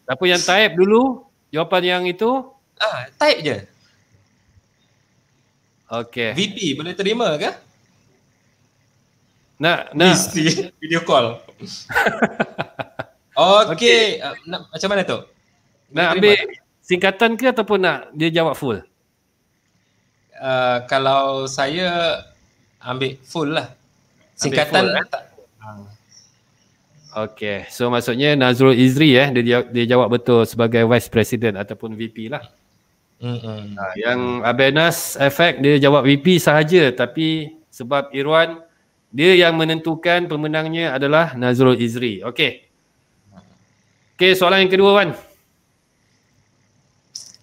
Siapa yang taip dulu jawapan yang itu? Ah, type je. Okey. VP boleh terima ke? Nak nak Misty. video call. Okey, okay. okay. Uh, macam mana tu? nak ambil singkatan ke ataupun nak dia jawab full? Uh, kalau saya ambil full lah. Singkatan eh? ah. Okay, so maksudnya Nazrul Izri eh dia dia jawab betul sebagai vice president ataupun VP lah. Mm-hmm. Yang Abenas Effect dia jawab VP sahaja tapi sebab Irwan dia yang menentukan pemenangnya adalah Nazrul Izri. Okay. Okay, soalan yang kedua Wan.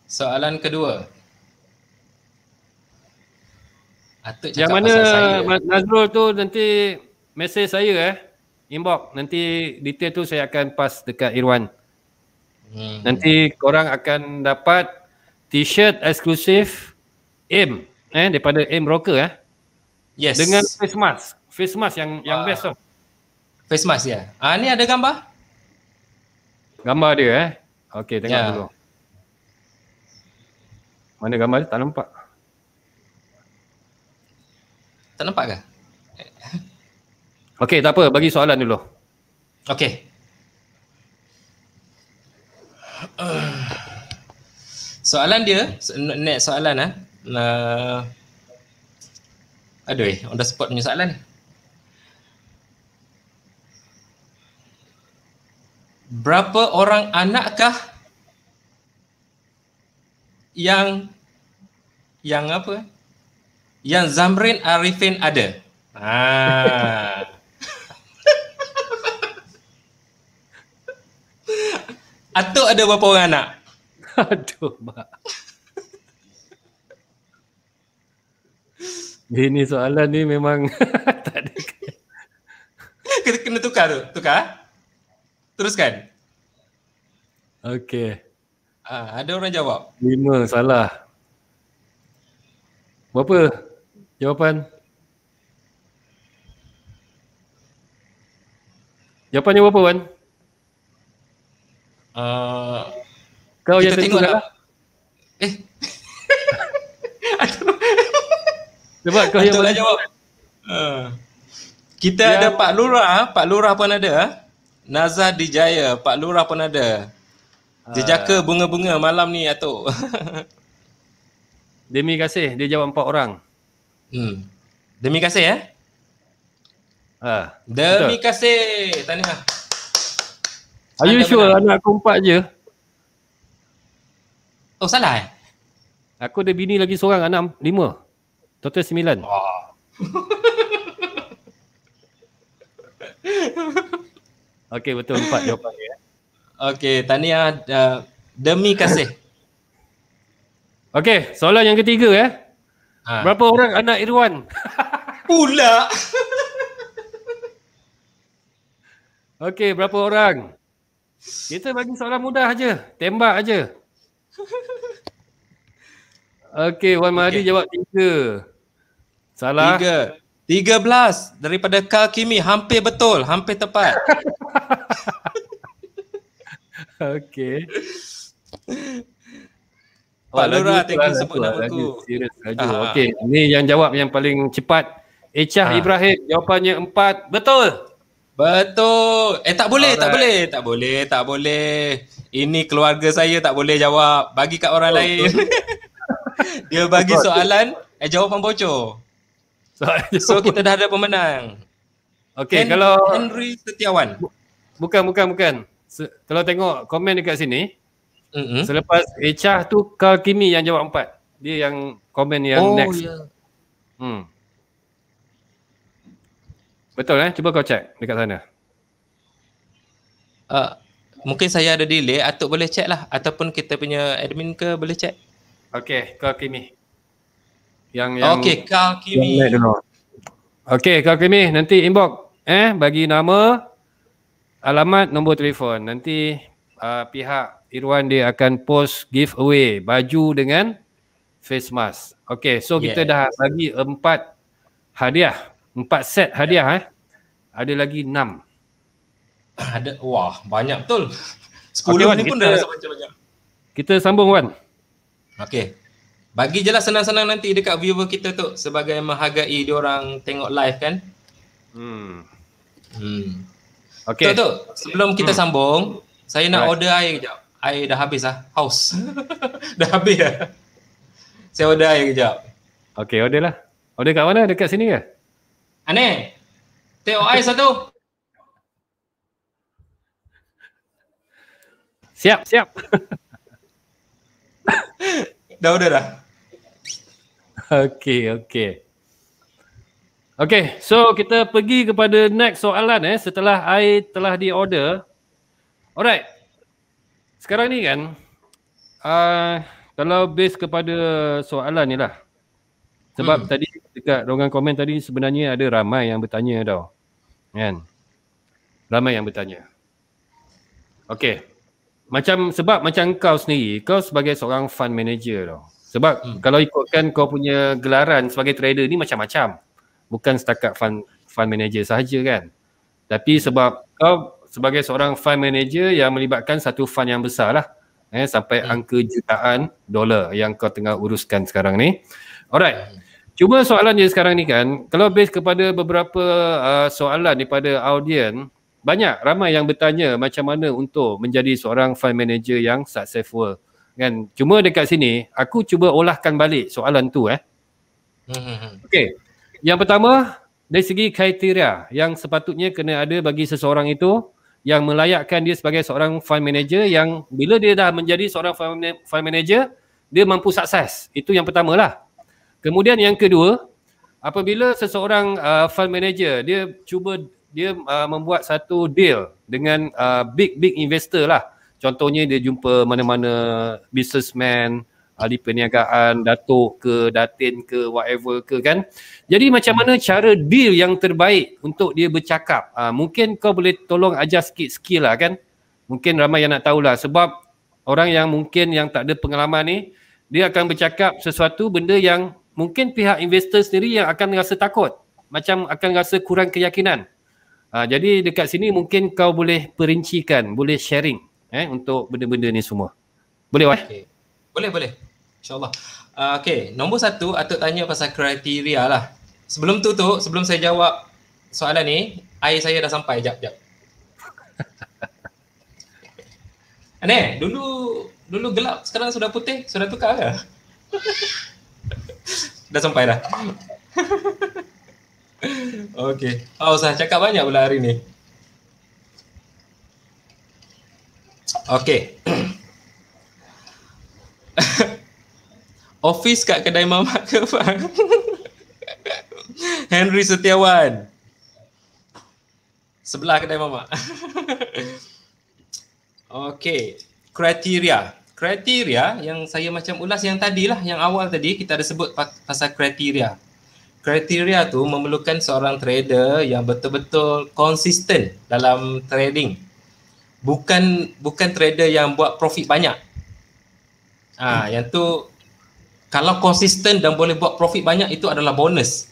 Soalan kedua. Atuk cakap Yang mana pasal saya. Nazrul tu nanti mesej saya eh. Inbox. Nanti detail tu saya akan pas dekat Irwan. Hmm. Nanti korang akan dapat t-shirt eksklusif AIM. Eh, daripada AIM Broker eh. Yes. Dengan face mask. Face mask yang uh, yang ah. best tu. Face mask ya. Yeah. Ah, ni ada gambar? Gambar dia eh. Okay, tengok yeah. dulu. Mana gambar dia? Tak nampak. Tak nampak ke? Okey, tak apa. Bagi soalan dulu. Okey. soalan dia, next soalan ah. Uh, aduh, eh. on the spot punya soalan ni. Berapa orang anakkah yang yang apa? Yang Zamrin Arifin ada. Ha. Atuk ada berapa orang anak? Aduh, mak. Ini soalan ni memang tak ada. Kena, kena tukar tu. Tukar. Teruskan. Okey. Ah, ada orang jawab. Lima salah. Berapa jawapan? Jawapannya berapa Wan? Uh, Kau yang tentu lah. lah. Eh. Sebab kau yang boleh jawab. Uh, kita ya. ada Pak Lurah, ah. Pak Lurah pun ada. Nazar Dijaya, Pak Lurah pun ada. Jejaka ah. bunga-bunga malam ni Atok. Demi kasih dia jawab empat orang. Hmm. Demi kasih eh? Ha. Demi betul. kasih. Tahniah. Are you sure benar. anak aku empat je? Oh salah eh? Aku ada bini lagi seorang enam lima. Total sembilan. Wah. okay betul empat jawapan dia. Eh. Okey, tahniah uh, demi kasih. Okey, soalan yang ketiga eh. Ha. Berapa orang anak Irwan? Pula. Okey, berapa orang? Kita bagi soalan mudah aja, tembak aja. Okey, Wan Mahdi jawab tiga. Salah. Tiga. Tiga belas daripada Kak Kimi. Hampir betul. Hampir tepat. Okay. Pak Lora, thank you sebut lah, nama aku. Serius saja. Ah, ah, ah. Okay, ni yang jawab yang paling cepat. Echah Ibrahim, jawapannya empat. Betul. Betul. Eh tak boleh, Alright. tak boleh. Tak boleh, tak boleh. Ini keluarga saya tak boleh jawab. Bagi kat orang betul. Oh. lain. Dia bagi soalan, eh jawapan bocor. Soalan so kita dah ada pemenang. Okay, Hen- kalau... Henry Setiawan. Bukan, bukan, bukan kalau tengok komen dekat sini mm-hmm. selepas Echah tu Carl Kimi yang jawab empat dia yang komen yang oh, next yeah. hmm. betul eh cuba kau check dekat sana uh, mungkin saya ada delay Atuk boleh check lah ataupun kita punya admin ke boleh check Okay, Carl Kimi yang yang Okay, Carl Kimi Okay, Carl Kimi nanti inbox eh bagi nama alamat nombor telefon nanti uh, pihak Irwan dia akan post giveaway baju dengan face mask. Okay, so yeah. kita dah bagi empat hadiah, empat set hadiah yeah. eh. Ada lagi enam. Ada wah, banyak betul. Sekolah okay, ni pun dah rasa banyak. Kita sambung Wan. Okay. Bagi jelas senang-senang nanti dekat viewer kita tu sebagai menghargai diorang tengok live kan. Hmm. Hmm. Okay. tu sebelum kita hmm. sambung, saya nak Alright. order air kejap. Air dah habis ah House. dah habis lah. Saya order air kejap. Okay, order lah. Order kat mana? Dekat sini ke? Ane, teo air satu. Siap, siap. dah order dah? Okay, okay. Okay, so kita pergi kepada next soalan eh setelah I telah di order. Alright. Sekarang ni kan, uh, kalau base kepada soalan ni lah. Sebab hmm. tadi dekat ruangan komen tadi sebenarnya ada ramai yang bertanya tau. Kan? Ramai yang bertanya. Okay. Macam, sebab macam kau sendiri, kau sebagai seorang fund manager tau. Sebab hmm. kalau ikutkan kau punya gelaran sebagai trader ni macam-macam bukan setakat fund fund manager sahaja kan tapi sebab kau sebagai seorang fund manager yang melibatkan satu fund yang besar lah eh, sampai hmm. angka jutaan dolar yang kau tengah uruskan sekarang ni alright cuma soalan je sekarang ni kan kalau based kepada beberapa uh, soalan daripada audien banyak ramai yang bertanya macam mana untuk menjadi seorang fund manager yang successful kan cuma dekat sini aku cuba olahkan balik soalan tu eh hmm, hmm, hmm. okay yang pertama, dari segi kriteria yang sepatutnya kena ada bagi seseorang itu yang melayakkan dia sebagai seorang fund manager yang bila dia dah menjadi seorang fund manager, dia mampu sukses. Itu yang pertama lah. Kemudian yang kedua, apabila seseorang uh, fund manager dia cuba dia uh, membuat satu deal dengan big-big uh, investor lah. Contohnya dia jumpa mana-mana businessman, ahli perniagaan, datuk ke, datin ke, whatever ke kan. Jadi macam mana cara deal yang terbaik untuk dia bercakap. Uh, mungkin kau boleh tolong ajar sikit skill lah kan. Mungkin ramai yang nak tahulah sebab orang yang mungkin yang tak ada pengalaman ni dia akan bercakap sesuatu benda yang mungkin pihak investor sendiri yang akan rasa takut. Macam akan rasa kurang keyakinan. Uh, jadi dekat sini mungkin kau boleh perincikan, boleh sharing eh untuk benda-benda ni semua. Boleh wah. Okay. Boleh boleh. InsyaAllah. Uh, ah, okay, nombor satu Atuk tanya pasal kriteria lah. Sebelum tu tu, sebelum saya jawab soalan ni, air saya dah sampai. Jap, jap. Ane, dulu dulu gelap, sekarang sudah putih, sudah tukar ke? dah sampai dah. Okay, tak ah, usah cakap banyak pula hari ni. Okay. Office kat kedai mamak ke bang? Henry Setiawan. Sebelah kedai mamak. okay. Kriteria. Kriteria yang saya macam ulas yang tadi lah. Yang awal tadi kita ada sebut pasal kriteria. Kriteria tu memerlukan seorang trader yang betul-betul konsisten dalam trading. Bukan bukan trader yang buat profit banyak. Ah, ha, hmm. yang tu kalau konsisten dan boleh buat profit banyak itu adalah bonus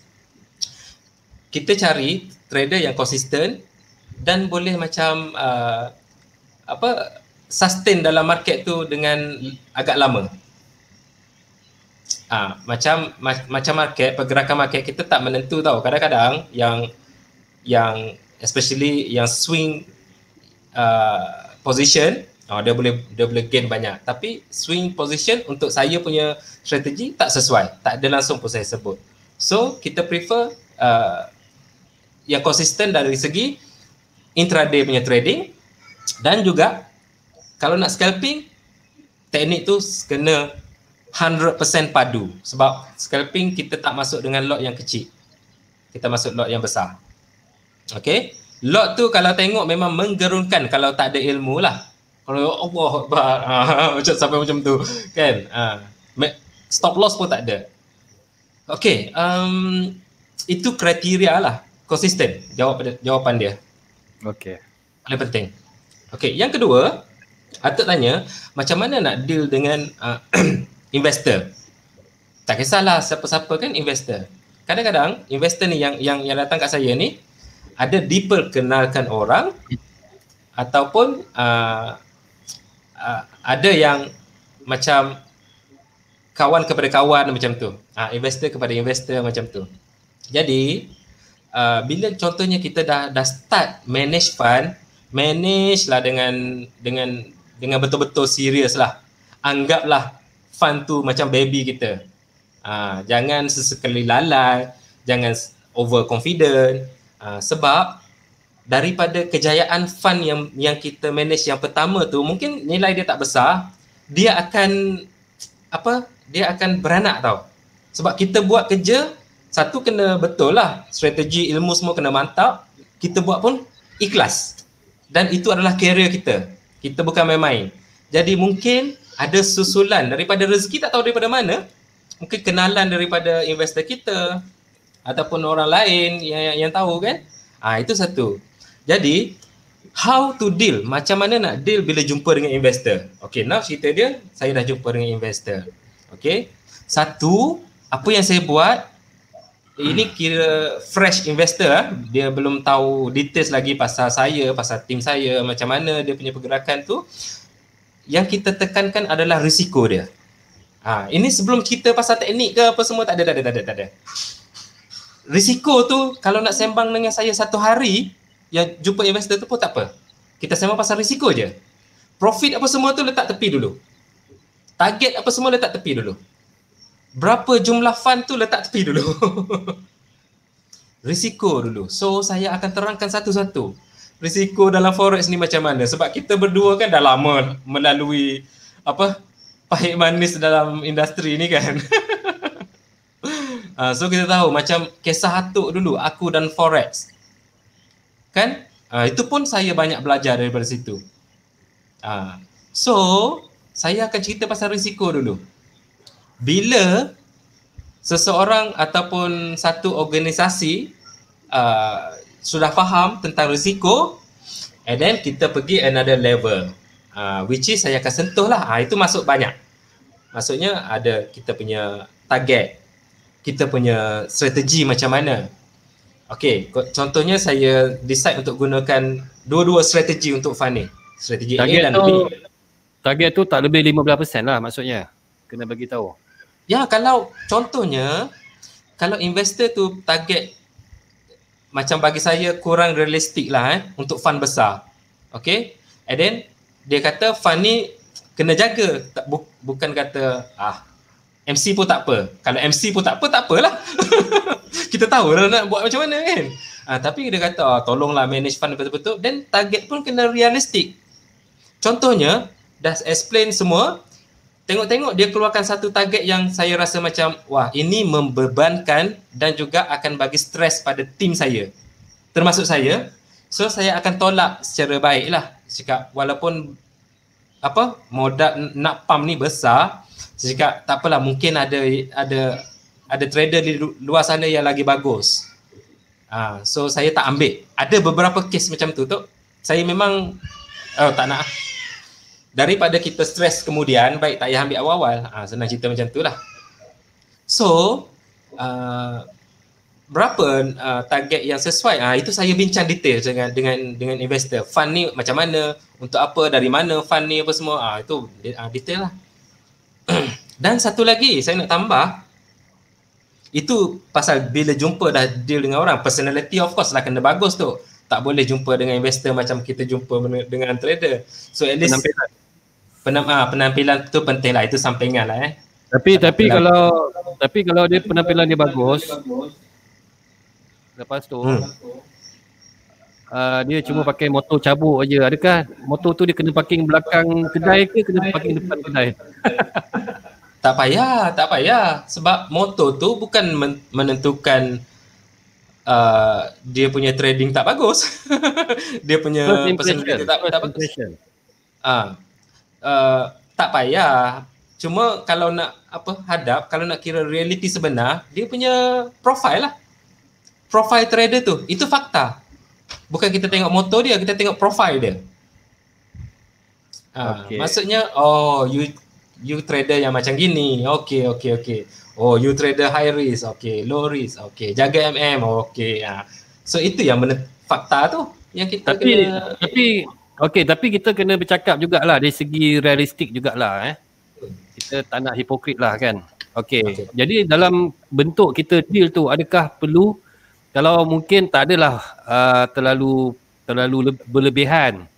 kita cari trader yang konsisten dan boleh macam uh, apa sustain dalam market tu dengan agak lama ha, macam ma- macam market pergerakan market kita tak menentu tau kadang-kadang yang yang especially yang swing uh, position Oh, dia boleh dia boleh gain banyak. Tapi swing position untuk saya punya strategi tak sesuai. Tak ada langsung pun saya sebut. So kita prefer uh, yang konsisten dari segi intraday punya trading dan juga kalau nak scalping teknik tu kena 100% padu sebab scalping kita tak masuk dengan lot yang kecil kita masuk lot yang besar okay? lot tu kalau tengok memang menggerunkan kalau tak ada ilmu lah kalau Allah Akbar ah, macam sampai macam tu kan. Ha. stop loss pun tak ada. Okay, um, itu kriteria lah konsisten jawab jawapan dia. Okay. Paling penting. Okay, yang kedua, Atuk tanya macam mana nak deal dengan uh, investor. Tak kisahlah siapa-siapa kan investor. Kadang-kadang investor ni yang yang yang datang kat saya ni ada diperkenalkan orang ataupun uh, uh, ada yang macam kawan kepada kawan macam tu. Uh, investor kepada investor macam tu. Jadi uh, bila contohnya kita dah dah start manage fund, manage lah dengan dengan dengan betul-betul serius lah. Anggaplah fund tu macam baby kita. Uh, jangan sesekali lalai, jangan over confident uh, sebab daripada kejayaan fund yang yang kita manage yang pertama tu mungkin nilai dia tak besar dia akan apa dia akan beranak tau sebab kita buat kerja satu kena betul lah strategi ilmu semua kena mantap kita buat pun ikhlas dan itu adalah career kita kita bukan main-main jadi mungkin ada susulan daripada rezeki tak tahu daripada mana mungkin kenalan daripada investor kita ataupun orang lain yang yang, yang tahu kan ah ha, itu satu jadi how to deal? Macam mana nak deal bila jumpa dengan investor? Okay, now cerita dia saya dah jumpa dengan investor. Okay, satu apa yang saya buat ini kira fresh investor ah. dia belum tahu details lagi pasal saya pasal tim saya macam mana dia punya pergerakan tu yang kita tekankan adalah risiko dia ha, ini sebelum cerita pasal teknik ke apa semua tak ada tak ada tak ada tak ada risiko tu kalau nak sembang dengan saya satu hari yang jumpa investor tu pun tak apa. Kita sama pasal risiko je. Profit apa semua tu letak tepi dulu. Target apa semua letak tepi dulu. Berapa jumlah fund tu letak tepi dulu. risiko dulu. So saya akan terangkan satu-satu. Risiko dalam forex ni macam mana? Sebab kita berdua kan dah lama melalui apa? Pahit manis dalam industri ni kan. uh, so kita tahu macam kisah atuk dulu aku dan forex kan uh, itu pun saya banyak belajar daripada situ uh, so saya akan cerita pasal risiko dulu bila seseorang ataupun satu organisasi uh, sudah faham tentang risiko and then kita pergi another level uh, which is saya akan sentuh lah uh, itu masuk banyak maksudnya ada kita punya target kita punya strategi macam mana Okey, contohnya saya decide untuk gunakan dua-dua strategi untuk funding. Strategi target A dan tu, B. Target tu tak lebih 15% lah maksudnya. Kena bagi tahu. Ya, kalau contohnya kalau investor tu target macam bagi saya kurang realistik lah eh, untuk fund besar. Okey, and then dia kata fund ni kena jaga. Tak, bu, bukan kata ah MC pun tak apa. Kalau MC pun tak apa, tak apalah. kita tahu lah nak buat macam mana kan. Ha, tapi dia kata, oh, tolonglah manage fund betul-betul. Dan target pun kena realistik. Contohnya, dah explain semua. Tengok-tengok dia keluarkan satu target yang saya rasa macam, wah ini membebankan dan juga akan bagi stres pada tim saya. Termasuk saya. So, saya akan tolak secara baiklah. Cakap, walaupun apa modal nak pam ni besar, saya cakap tak apalah mungkin ada ada ada trader di luar sana yang lagi bagus. Ha, so saya tak ambil. Ada beberapa kes macam tu tu. Saya memang oh, tak nak daripada kita stres kemudian baik tak payah ambil awal-awal. Ha, senang cerita macam tu lah. So uh, berapa uh, target yang sesuai? Ha, itu saya bincang detail dengan dengan dengan investor. Fund ni macam mana? Untuk apa? Dari mana fund ni apa semua? Ha, itu uh, detail lah. Dan satu lagi saya nak tambah itu pasal bila jumpa dah deal dengan orang personality of course lah kena bagus tu. Tak boleh jumpa dengan investor macam kita jumpa dengan trader. So at least penampilan penamp- ah, penampilan tu penting lah itu sampingan lah eh. Tapi penampilan. tapi kalau tapi kalau dia penampilan dia bagus lepas tu hmm uh, dia cuma uh, pakai motor cabut aja. Adakah motor tu dia kena parking belakang kedai ke kena parking depan kedai? tak payah, tak payah. Sebab motor tu bukan men- menentukan uh, dia punya trading tak bagus. dia punya persentase tak, tak bagus. Ah. Uh, uh, tak payah. Cuma kalau nak apa hadap, kalau nak kira realiti sebenar, dia punya profil lah. Profil trader tu, itu fakta. Bukan kita tengok motor dia, kita tengok profil dia. Ha, ah, okay. Maksudnya, oh you you trader yang macam gini, okay okay okay. Oh you trader high risk, okay low risk, okay jaga MM, okay. Ha. Ah. So itu yang benar fakta tu yang kita tapi, kena. Tapi okay, tapi kita kena bercakap jugalah dari segi realistik jugalah eh. Kita tak nak hipokrit lah kan. Okay. okay. Jadi dalam bentuk kita deal tu adakah perlu kalau mungkin tak adalah uh, terlalu terlalu berlebihan.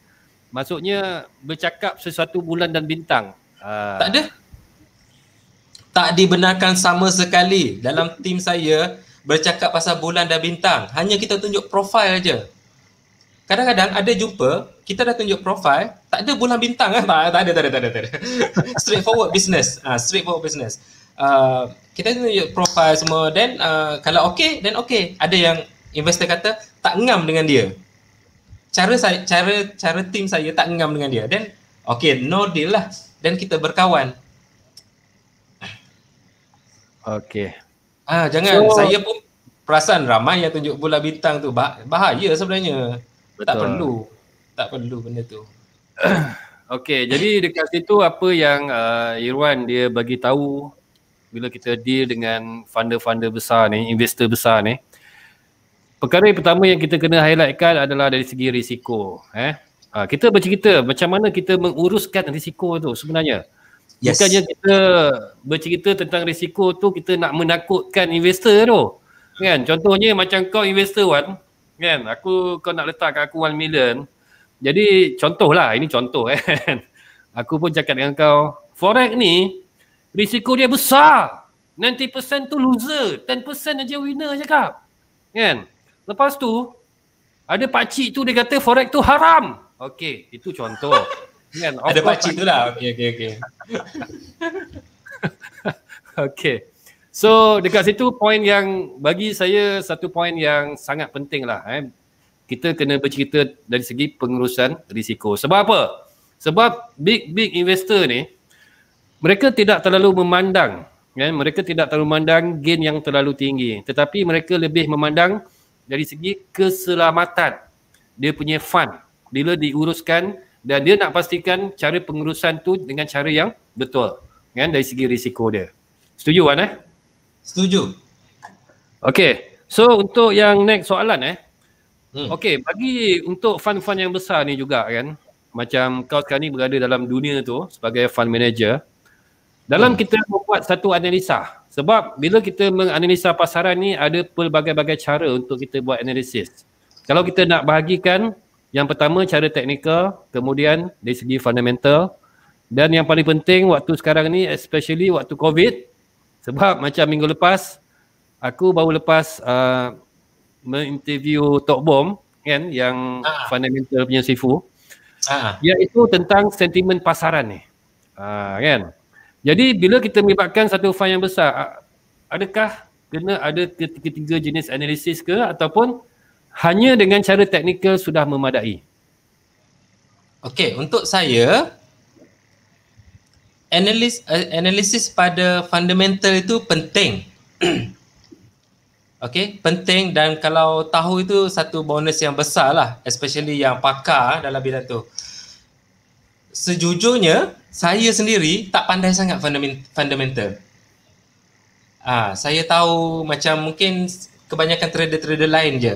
Maksudnya bercakap sesuatu bulan dan bintang. Uh, tak ada. Tak dibenarkan sama sekali dalam tim saya bercakap pasal bulan dan bintang. Hanya kita tunjuk profil aja. Kadang-kadang ada jumpa, kita dah tunjuk profil, tak ada bulan bintang kan? Tak, ada, tak ada, tak ada. Tak ada. straight forward business. Ah, uh, straight forward business. Uh, kita tunjuk profile semua then uh, kalau okey then okey ada yang investor kata tak ngam dengan dia cara saya cara cara team saya tak ngam dengan dia then okey no deal lah then kita berkawan okey ah jangan so, saya pun perasan ramai yang tunjuk bola bintang tu bah- bahaya sebenarnya betul. tak perlu tak perlu benda tu Okey, jadi dekat situ apa yang uh, Irwan dia bagi tahu bila kita deal dengan funder-funder besar ni, investor besar ni, perkara yang pertama yang kita kena highlightkan adalah dari segi risiko. Eh? Ha, kita bercerita macam mana kita menguruskan risiko tu sebenarnya. Yes. Bukannya kita bercerita tentang risiko tu kita nak menakutkan investor tu. Kan? Contohnya macam kau investor Wan, kan? aku kau nak letak kat aku 1 million. Jadi contohlah, ini contoh kan. aku pun cakap dengan kau, Forex ni risiko dia besar 90% tu loser 10% aja winner cakap kan lepas tu ada pakcik tu dia kata forex tu haram Okey, itu contoh kan of ada pakcik tu lah okey okey okey okey So dekat situ poin yang bagi saya satu poin yang sangat penting lah eh. Kita kena bercerita dari segi pengurusan risiko. Sebab apa? Sebab big-big investor ni mereka tidak terlalu memandang kan mereka tidak terlalu memandang gain yang terlalu tinggi tetapi mereka lebih memandang dari segi keselamatan dia punya fund bila diuruskan dan dia nak pastikan cara pengurusan tu dengan cara yang betul kan dari segi risiko dia setuju kan eh setuju Okay, so untuk yang next soalan eh hmm. okey bagi untuk fund-fund yang besar ni juga kan macam kau sekarang ni berada dalam dunia tu sebagai fund manager dalam hmm. kita membuat satu analisa sebab bila kita menganalisa pasaran ni ada pelbagai-bagai cara untuk kita buat analisis. Kalau kita nak bahagikan yang pertama cara teknikal, kemudian dari segi fundamental dan yang paling penting waktu sekarang ni especially waktu COVID sebab macam minggu lepas aku baru lepas uh, menginterview Tok Bom kan yang Aa. Ha. fundamental punya sifu. Ha. Iaitu tentang sentimen pasaran ni. Uh, kan? Jadi bila kita melibatkan satu file yang besar, adakah kena ada ketiga-tiga jenis analisis ke ataupun hanya dengan cara teknikal sudah memadai? Okey, untuk saya analis uh, analisis pada fundamental itu penting. Okey, penting dan kalau tahu itu satu bonus yang besar lah, especially yang pakar dalam bidang tu sejujurnya saya sendiri tak pandai sangat fundamental. Ah, ha, saya tahu macam mungkin kebanyakan trader-trader lain je.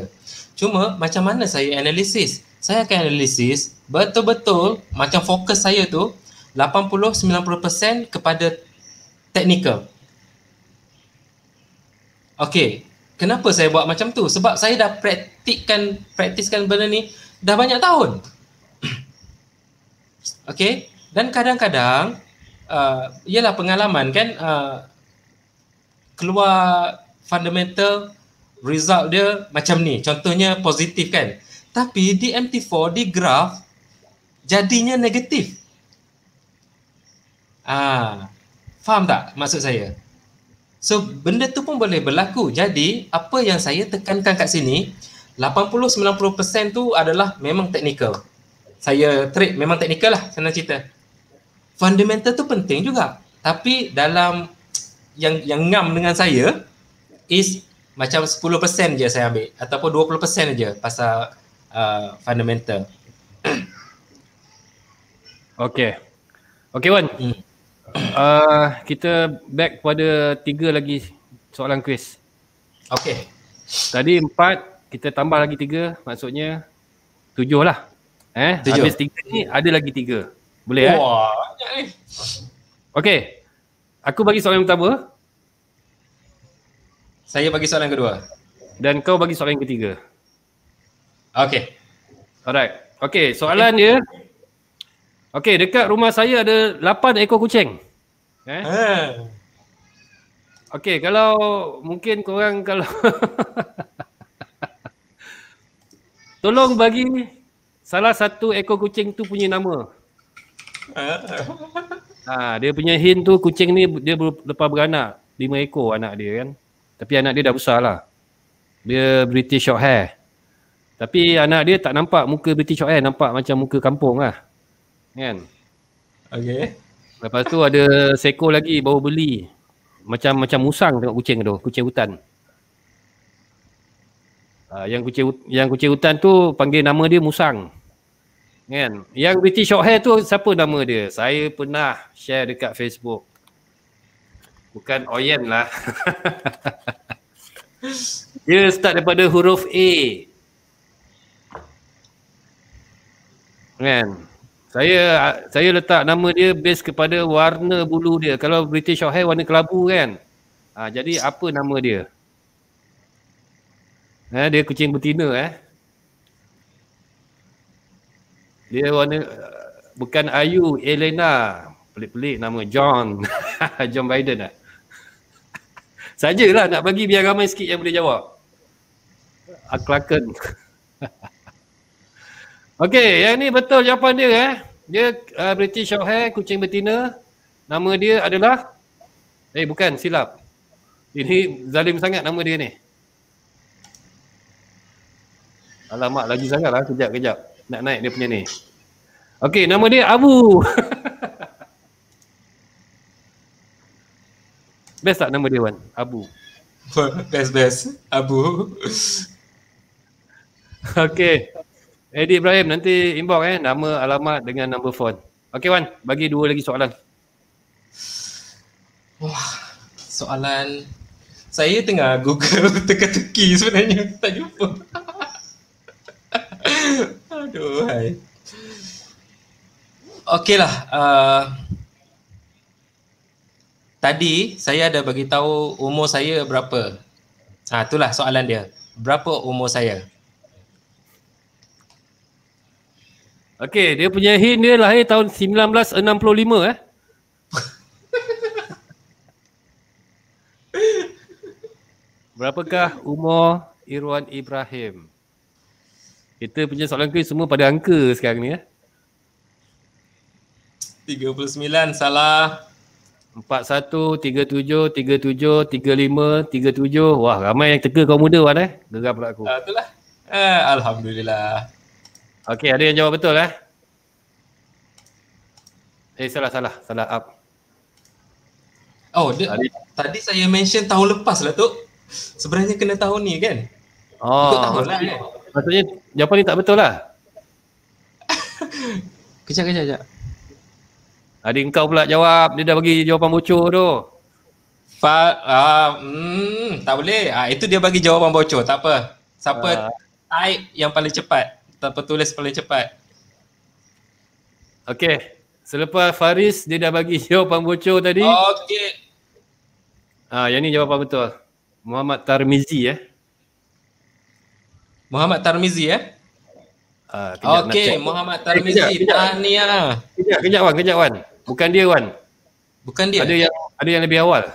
Cuma macam mana saya analisis? Saya akan analisis betul-betul macam fokus saya tu 80-90% kepada technical. Okay, kenapa saya buat macam tu? Sebab saya dah praktikkan, praktiskan benda ni dah banyak tahun okay? Dan kadang-kadang uh, ialah pengalaman kan uh, keluar fundamental result dia macam ni. Contohnya positif kan. Tapi di MT4 di graph jadinya negatif. Ah, faham tak maksud saya? So benda tu pun boleh berlaku. Jadi apa yang saya tekankan kat sini 80 90% tu adalah memang technical saya trade memang teknikal lah senang cerita fundamental tu penting juga tapi dalam yang yang ngam dengan saya is macam 10% je saya ambil ataupun 20% je pasal uh, fundamental Okay Okay Wan hmm. uh, Kita back pada tiga lagi soalan kuis Okay Tadi empat, kita tambah lagi tiga maksudnya tujuh lah Eh, Tujuh. habis tiga ni ada lagi tiga. Boleh eh? Wah, eh? banyak ni. Okey. Aku bagi soalan pertama. Saya bagi soalan kedua. Dan kau bagi soalan ketiga. Okey. Alright. Okey, soalan okay. dia Okey, dekat rumah saya ada lapan ekor kucing. Eh? Ha. Okey, kalau mungkin korang kalau Tolong bagi Salah satu ekor kucing tu punya nama. Ha, dia punya hint tu kucing ni dia lepas beranak. Lima ekor anak dia kan. Tapi anak dia dah besar lah. Dia British Shorthair. Tapi anak dia tak nampak muka British Shorthair. Nampak macam muka kampung lah. Kan? Okay. Lepas tu ada seko lagi baru beli. Macam macam musang tengok kucing tu. Kucing hutan. Uh, yang kucing yang kucing hutan tu panggil nama dia musang kan yang british short hair tu siapa nama dia saya pernah share dekat facebook bukan oyen lah dia start daripada huruf a kan saya saya letak nama dia based kepada warna bulu dia kalau british short hair warna kelabu kan ha, jadi apa nama dia eh, dia kucing betina eh dia warna uh, bukan Ayu, Elena. Pelik-pelik nama John. John Biden lah. Sajalah nak bagi biar ramai sikit yang boleh jawab. Aklaken. Okey, yang ni betul jawapan dia eh. Dia uh, British Shorthair, kucing betina. Nama dia adalah Eh bukan, silap. Ini zalim sangat nama dia ni. Alamak, lagi sangatlah kejap kejap nak naik dia punya ni. Okey, nama dia Abu. best tak nama dia Wan? Abu. Best best. Abu. Okey. Eddie Ibrahim nanti inbox eh nama alamat dengan number phone. Okey Wan, bagi dua lagi soalan. Wah, soalan saya tengah Google teka-teki sebenarnya tak jumpa. Aduh hai. Okeylah uh, tadi saya ada bagi tahu umur saya berapa. Ha itulah soalan dia. Berapa umur saya? Okey, dia punya hin dia lahir tahun 1965 eh. Berapakah umur Irwan Ibrahim? Kita punya soalan kuih semua pada angka sekarang ni ya. 39 salah. 41, 37, 37, 35, 37. Wah ramai yang teka kau muda Wan eh. Gerak pula aku. Ah, itulah. Eh, Alhamdulillah. Okey ada yang jawab betul eh. Eh salah salah salah up. Oh, dia, tadi saya mention tahun lepas lah tu. Sebenarnya kena tahun ni kan? Oh, tahun lah. Kan? Maksudnya jawapan ni tak betul lah. kejap, kejap, kejap. Adik kau pula jawab. Dia dah bagi jawapan bocor tu. Fa, ah, mm, tak boleh. Ah, itu dia bagi jawapan bocor. Tak apa. Siapa uh, type yang paling cepat. Tanpa tulis paling cepat. Okay. Selepas Faris dia dah bagi jawapan bocor tadi. Okay. Ah, yang ni jawapan betul. Muhammad Tarmizi eh. Muhammad Tarmizi eh? Uh, Okey, Muhammad Tarmizi. Eh, kenyap, Tahniah. Kenyap, Wan, kenyap Wan. Bukan dia Wan. Bukan dia. Ada yang ada yang lebih awal.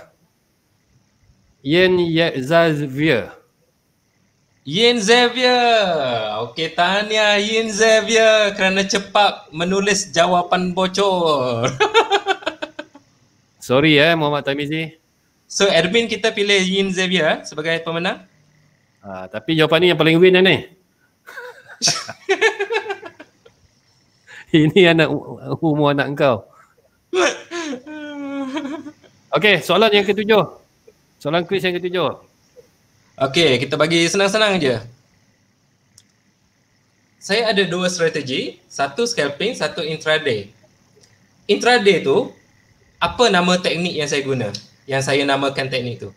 Yen Xavier. Yen Xavier. Okey, Tania. Yen Xavier kerana cepat menulis jawapan bocor. Sorry eh Muhammad Tarmizi. So admin kita pilih Yin Xavier eh, sebagai pemenang? Ha, tapi jawapan ni yang paling win lah ni. ini anak umur anak kau. Okey, soalan yang ketujuh. Soalan kuis yang ketujuh. Okey, kita bagi senang-senang aja. Saya ada dua strategi, satu scalping, satu intraday. Intraday tu apa nama teknik yang saya guna? Yang saya namakan teknik tu.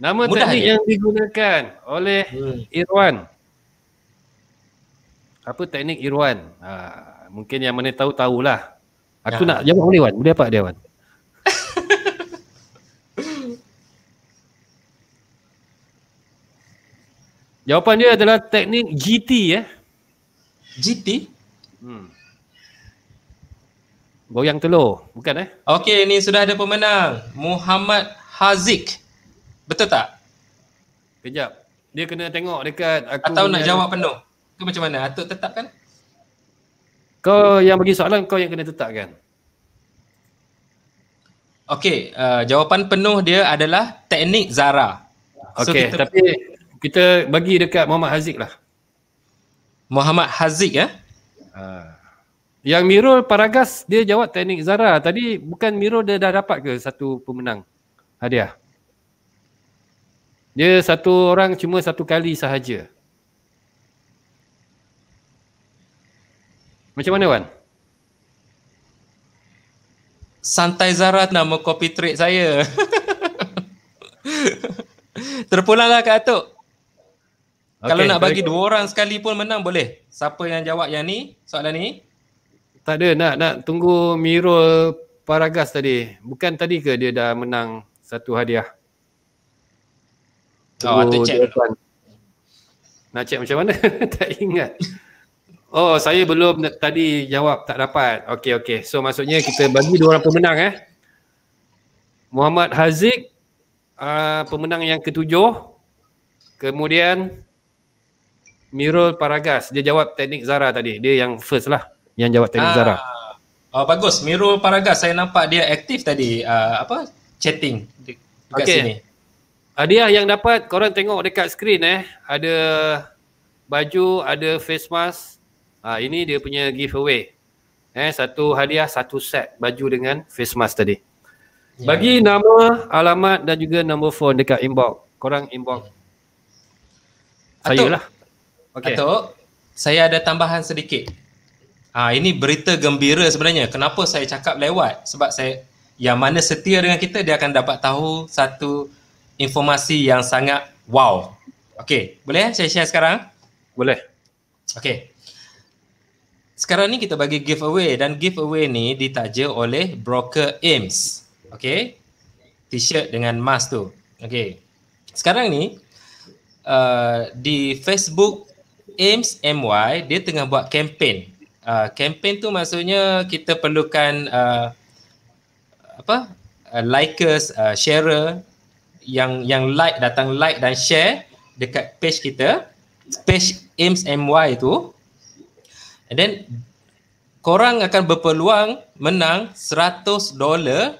Nama Mudah teknik dia. yang digunakan oleh hmm. Irwan. Apa teknik Irwan? Ha, mungkin yang mana tahu tahulah. Aku ya. nak jawab boleh Wan? Boleh apa dia Wan? Jawapan dia adalah teknik GT ya. Eh. GT? Hmm. Goyang telur. Bukan eh. Okey, ini sudah ada pemenang. Muhammad Haziq. Betul tak? Kejap. Dia kena tengok dekat aku. Atau nak jawab penuh? Kau macam mana? Atuk tetapkan? Kau yang bagi soalan, kau yang kena tetapkan. Okey, uh, jawapan penuh dia adalah teknik Zara. So Okey, kita... tapi kita bagi dekat Muhammad Haziq lah. Muhammad Haziq ya? Eh? Uh, yang Mirul Paragas, dia jawab teknik Zara. Tadi bukan Mirul dia dah dapat ke satu pemenang hadiah? Dia satu orang cuma satu kali sahaja. Macam mana Wan? Santai Zarat nama copy trade saya. Terpulanglah Kak Atok. Okay, Kalau nak bagi dua orang sekali pun menang boleh. Siapa yang jawab yang ni? Soalan ni? Tak ada nak nak tunggu Mirul Paragas tadi. Bukan tadi ke dia dah menang satu hadiah? Oh, ada check. Nak check macam mana? tak ingat. Oh, saya belum tadi jawab tak dapat. Okey okey. So maksudnya kita bagi dua orang pemenang eh. Muhammad Haziq uh, pemenang yang ketujuh. Kemudian Mirul Paragas dia jawab teknik Zara tadi. Dia yang first lah yang jawab teknik ah. Zara. Oh, bagus. Mirul Paragas saya nampak dia aktif tadi uh, apa chatting dekat okay. sini. Hadiah yang dapat korang tengok dekat skrin eh. Ada baju, ada face mask. Ha, ini dia punya giveaway. Eh, satu hadiah, satu set baju dengan face mask tadi. Ya. Bagi yeah. nama, alamat dan juga nombor phone dekat inbox. Korang inbox. Saya lah. Okay. Atuk, saya ada tambahan sedikit. Ha, ini berita gembira sebenarnya. Kenapa saya cakap lewat? Sebab saya yang mana setia dengan kita, dia akan dapat tahu satu informasi yang sangat wow. Okey, boleh saya eh, share sekarang? Boleh. Okey. Sekarang ni kita bagi giveaway dan giveaway ni ditaja oleh broker Ames. Okey. T-shirt dengan mask tu. Okey. Sekarang ni uh, di Facebook Ames MY dia tengah buat kempen. kempen uh, tu maksudnya kita perlukan uh, apa? Uh, likers, uh, sharer yang yang like datang like dan share dekat page kita page aims my itu, and then korang akan berpeluang menang 100 dollar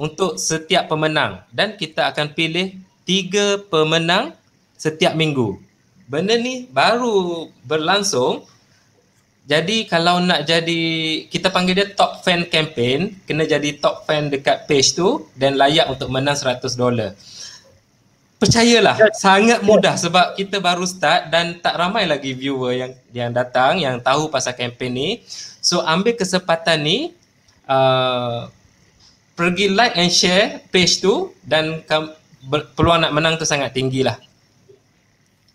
untuk setiap pemenang dan kita akan pilih tiga pemenang setiap minggu benda ni baru berlangsung jadi kalau nak jadi kita panggil dia top fan campaign, kena jadi top fan dekat page tu dan layak untuk menang 100 dolar. Percayalah, yes. Ya. sangat mudah sebab kita baru start dan tak ramai lagi viewer yang yang datang yang tahu pasal campaign ni. So ambil kesempatan ni uh, pergi like and share page tu dan kam, peluang nak menang tu sangat tinggilah.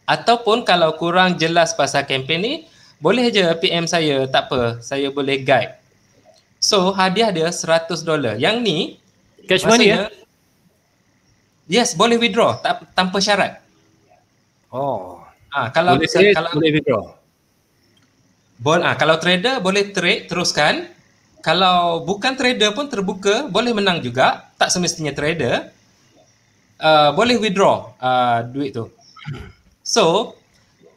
Ataupun kalau kurang jelas pasal campaign ni, boleh je PM saya, tak apa. Saya boleh guide. So, hadiah dia 100 dolar. Yang ni cash money ya. Yes, boleh withdraw tak tanpa syarat. Oh. Ah, ha, kalau boleh trade, kalau boleh withdraw. Bol, ah, ha, kalau trader boleh trade teruskan. Kalau bukan trader pun terbuka, boleh menang juga. Tak semestinya trader. Uh, boleh withdraw uh, duit tu. So,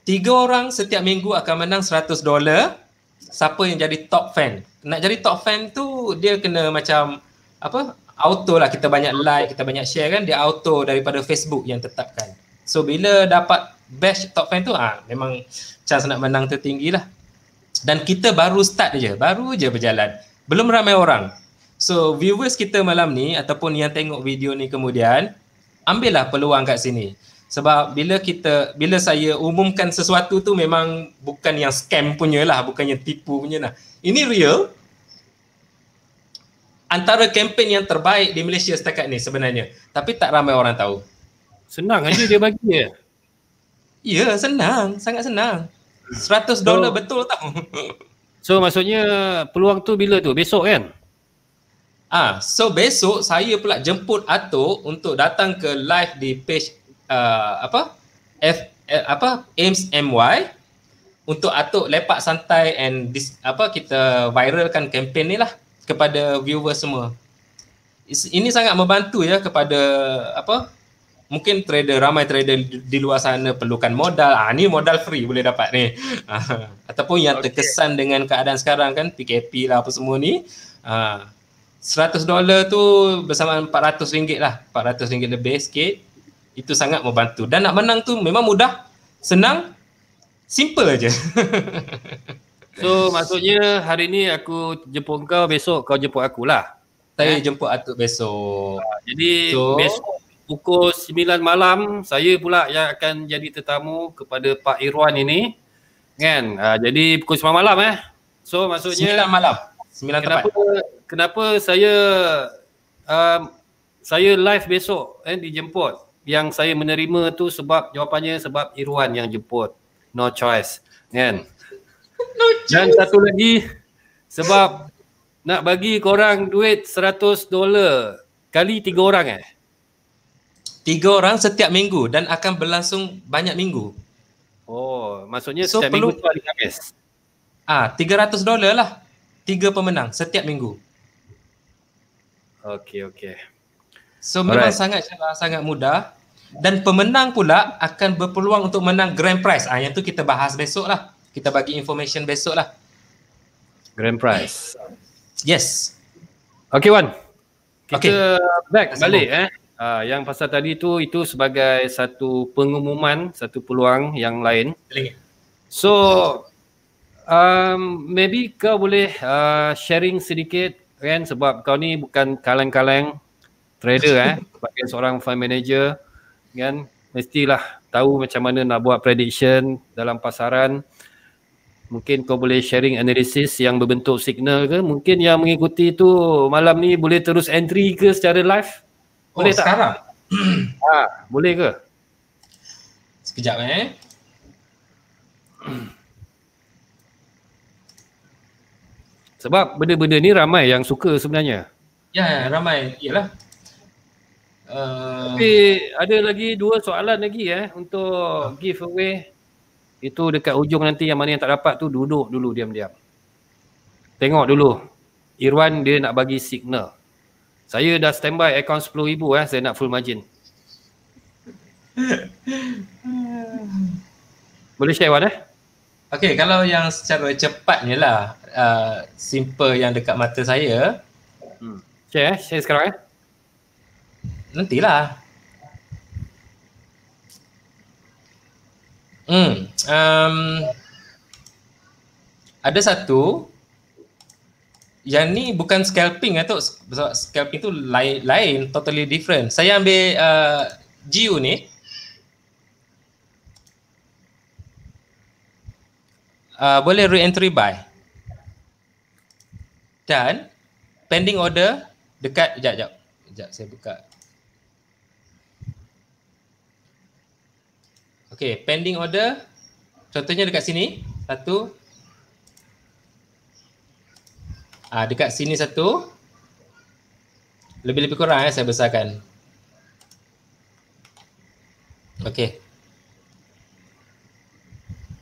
tiga orang setiap minggu akan menang seratus dolar siapa yang jadi top fan nak jadi top fan tu dia kena macam apa auto lah kita banyak like kita banyak share kan dia auto daripada Facebook yang tetapkan so bila dapat batch top fan tu ah ha, memang chance nak menang tu lah dan kita baru start je baru je berjalan belum ramai orang so viewers kita malam ni ataupun yang tengok video ni kemudian ambillah peluang kat sini sebab bila kita bila saya umumkan sesuatu tu memang bukan yang scam punya lah bukan yang tipu punya lah ini real antara kempen yang terbaik di Malaysia setakat ni sebenarnya tapi tak ramai orang tahu senang aja dia bagi ya ya senang sangat senang 100 so, betul tau so maksudnya peluang tu bila tu besok kan Ah, so besok saya pula jemput Atok untuk datang ke live di page uh, apa F, F eh, apa Ames MY untuk atuk lepak santai and dis, apa kita viralkan kempen ni lah kepada viewer semua. Ini sangat membantu ya kepada apa mungkin trader ramai trader di luar sana perlukan modal. Ah ni modal free boleh dapat ni. Ataupun yang okay. terkesan dengan keadaan sekarang kan PKP lah apa semua ni. Ah ha, 100 dolar tu bersamaan 400 ringgit lah. 400 ringgit lebih sikit itu sangat membantu dan nak menang tu memang mudah senang simple aja so maksudnya hari ni aku jemput kau besok kau jemput aku lah saya eh? jemput atuk besok ah, jadi so, besok pukul 9 malam saya pula yang akan jadi tetamu kepada Pak Irwan ini kan ha, jadi pukul 9 malam eh so maksudnya 9 malam 9 kenapa kenapa saya um, saya live besok eh dijemput yang saya menerima tu sebab jawapannya sebab Irwan yang jemput. No choice. Kan? No choice. Dan satu lagi sebab nak bagi korang duit seratus dolar kali tiga orang eh? Tiga orang setiap minggu dan akan berlangsung banyak minggu. Oh, maksudnya so setiap minggu tu ada habis. Ah, tiga ratus dolar lah. Tiga pemenang setiap minggu. Okey, okey. So memang Alright. sangat sangat mudah dan pemenang pula akan berpeluang untuk menang grand prize. Ah yang tu kita bahas besok lah. Kita bagi information besok lah. Grand prize. Yes. Okay Wan. Kita okay. back Asamu. balik eh. Uh, yang pasal tadi tu itu sebagai satu pengumuman, satu peluang yang lain. So um, maybe kau boleh uh, sharing sedikit kan sebab kau ni bukan kaleng-kaleng trader eh sebagai seorang fund manager kan mestilah tahu macam mana nak buat prediction dalam pasaran mungkin kau boleh sharing analysis yang berbentuk signal ke mungkin yang mengikuti tu malam ni boleh terus entry ke secara live oh, boleh oh, tak sekarang ha boleh ke sekejap eh sebab benda-benda ni ramai yang suka sebenarnya ya, ya ramai iyalah Um, Tapi ada lagi dua soalan lagi eh untuk uh. Ah. give itu dekat ujung nanti yang mana yang tak dapat tu duduk dulu diam-diam. Tengok dulu. Irwan dia nak bagi signal. Saya dah standby account 10000 eh saya nak full margin. Boleh share Wan eh? Okay kalau yang secara cepat ni lah uh, simple yang dekat mata saya. Hmm. Share eh, share sekarang eh. Nanti lah. Hmm, um, ada satu yang ni bukan scalping atau lah sebab scalping tu lain, lain totally different. Saya ambil uh, GU ni. Uh, boleh re-entry buy dan pending order dekat, sekejap, sekejap, sekejap saya buka Okay, pending order. Contohnya dekat sini. Satu. Ah, dekat sini satu. Lebih-lebih kurang ya saya besarkan. Okay.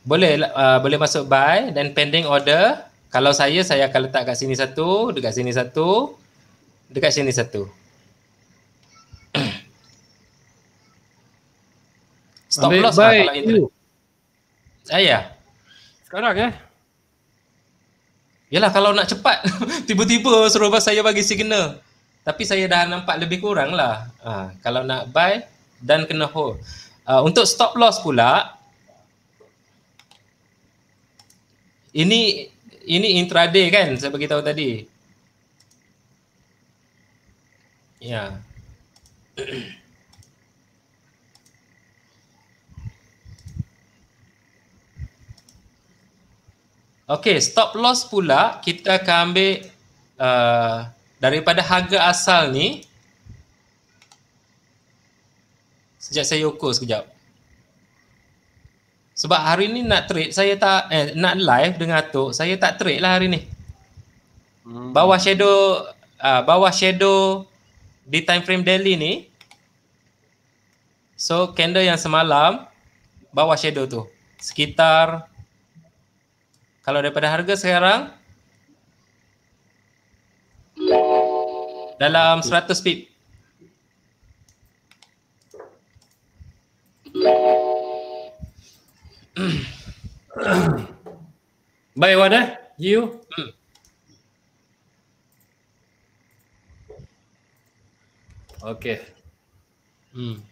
Boleh uh, boleh masuk buy dan pending order. Kalau saya, saya akan letak kat sini satu, dekat sini satu, dekat sini satu. Dekat sini satu. Stop Ambil loss lah kalau itu. Saya. Ya. Sekarang eh. Yalah kalau nak cepat tiba-tiba suruh saya bagi signal. Tapi saya dah nampak lebih kurang lah. Ha, kalau nak buy dan kena hold. Uh, untuk stop loss pula ini ini intraday kan saya bagi tahu tadi. Ya. Yeah. Okey, stop loss pula kita akan ambil uh, daripada harga asal ni. Sejak saya ukur sekejap. Sebab hari ni nak trade, saya tak eh, nak live dengan Atok, saya tak trade lah hari ni. Hmm. Bawah shadow uh, bawah shadow di time frame daily ni. So candle yang semalam bawah shadow tu sekitar kalau daripada harga sekarang dalam 100 pip. Baik Wada, you. Hmm. Okay. Hmm.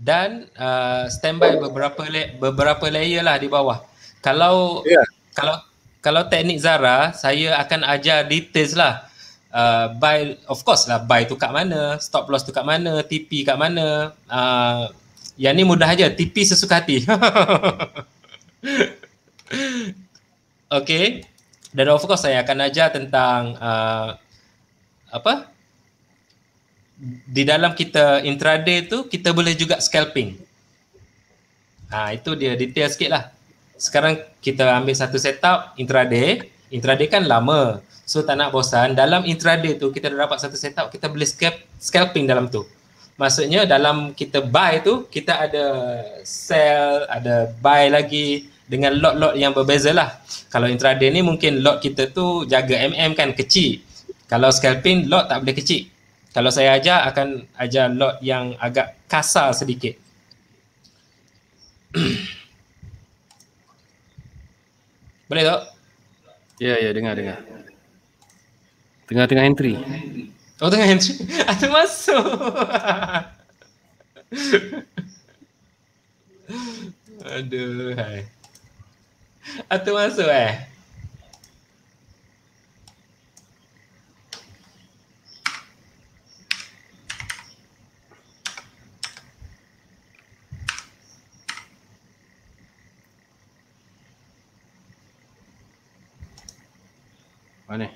Dan uh, standby beberapa beberapa layer lah di bawah. Kalau yeah kalau kalau teknik Zara saya akan ajar details lah uh, buy of course lah buy tu kat mana stop loss tu kat mana TP kat mana uh, yang ni mudah aja TP sesuka hati okay dan of course saya akan ajar tentang uh, apa di dalam kita intraday tu kita boleh juga scalping. Ha, itu dia detail sikit lah sekarang kita ambil satu setup intraday intraday kan lama so tak nak bosan dalam intraday tu kita dah dapat satu setup kita boleh scalp, scalping dalam tu maksudnya dalam kita buy tu kita ada sell ada buy lagi dengan lot-lot yang berbeza lah kalau intraday ni mungkin lot kita tu jaga MM kan kecil kalau scalping lot tak boleh kecil kalau saya ajar akan ajar lot yang agak kasar sedikit Boleh tak? Ya, yeah, ya, yeah, dengar, dengar. Tengah-tengah entry. Oh, tengah entry? Ada masuk. Aduh, hai. Atau masuk eh? Mana?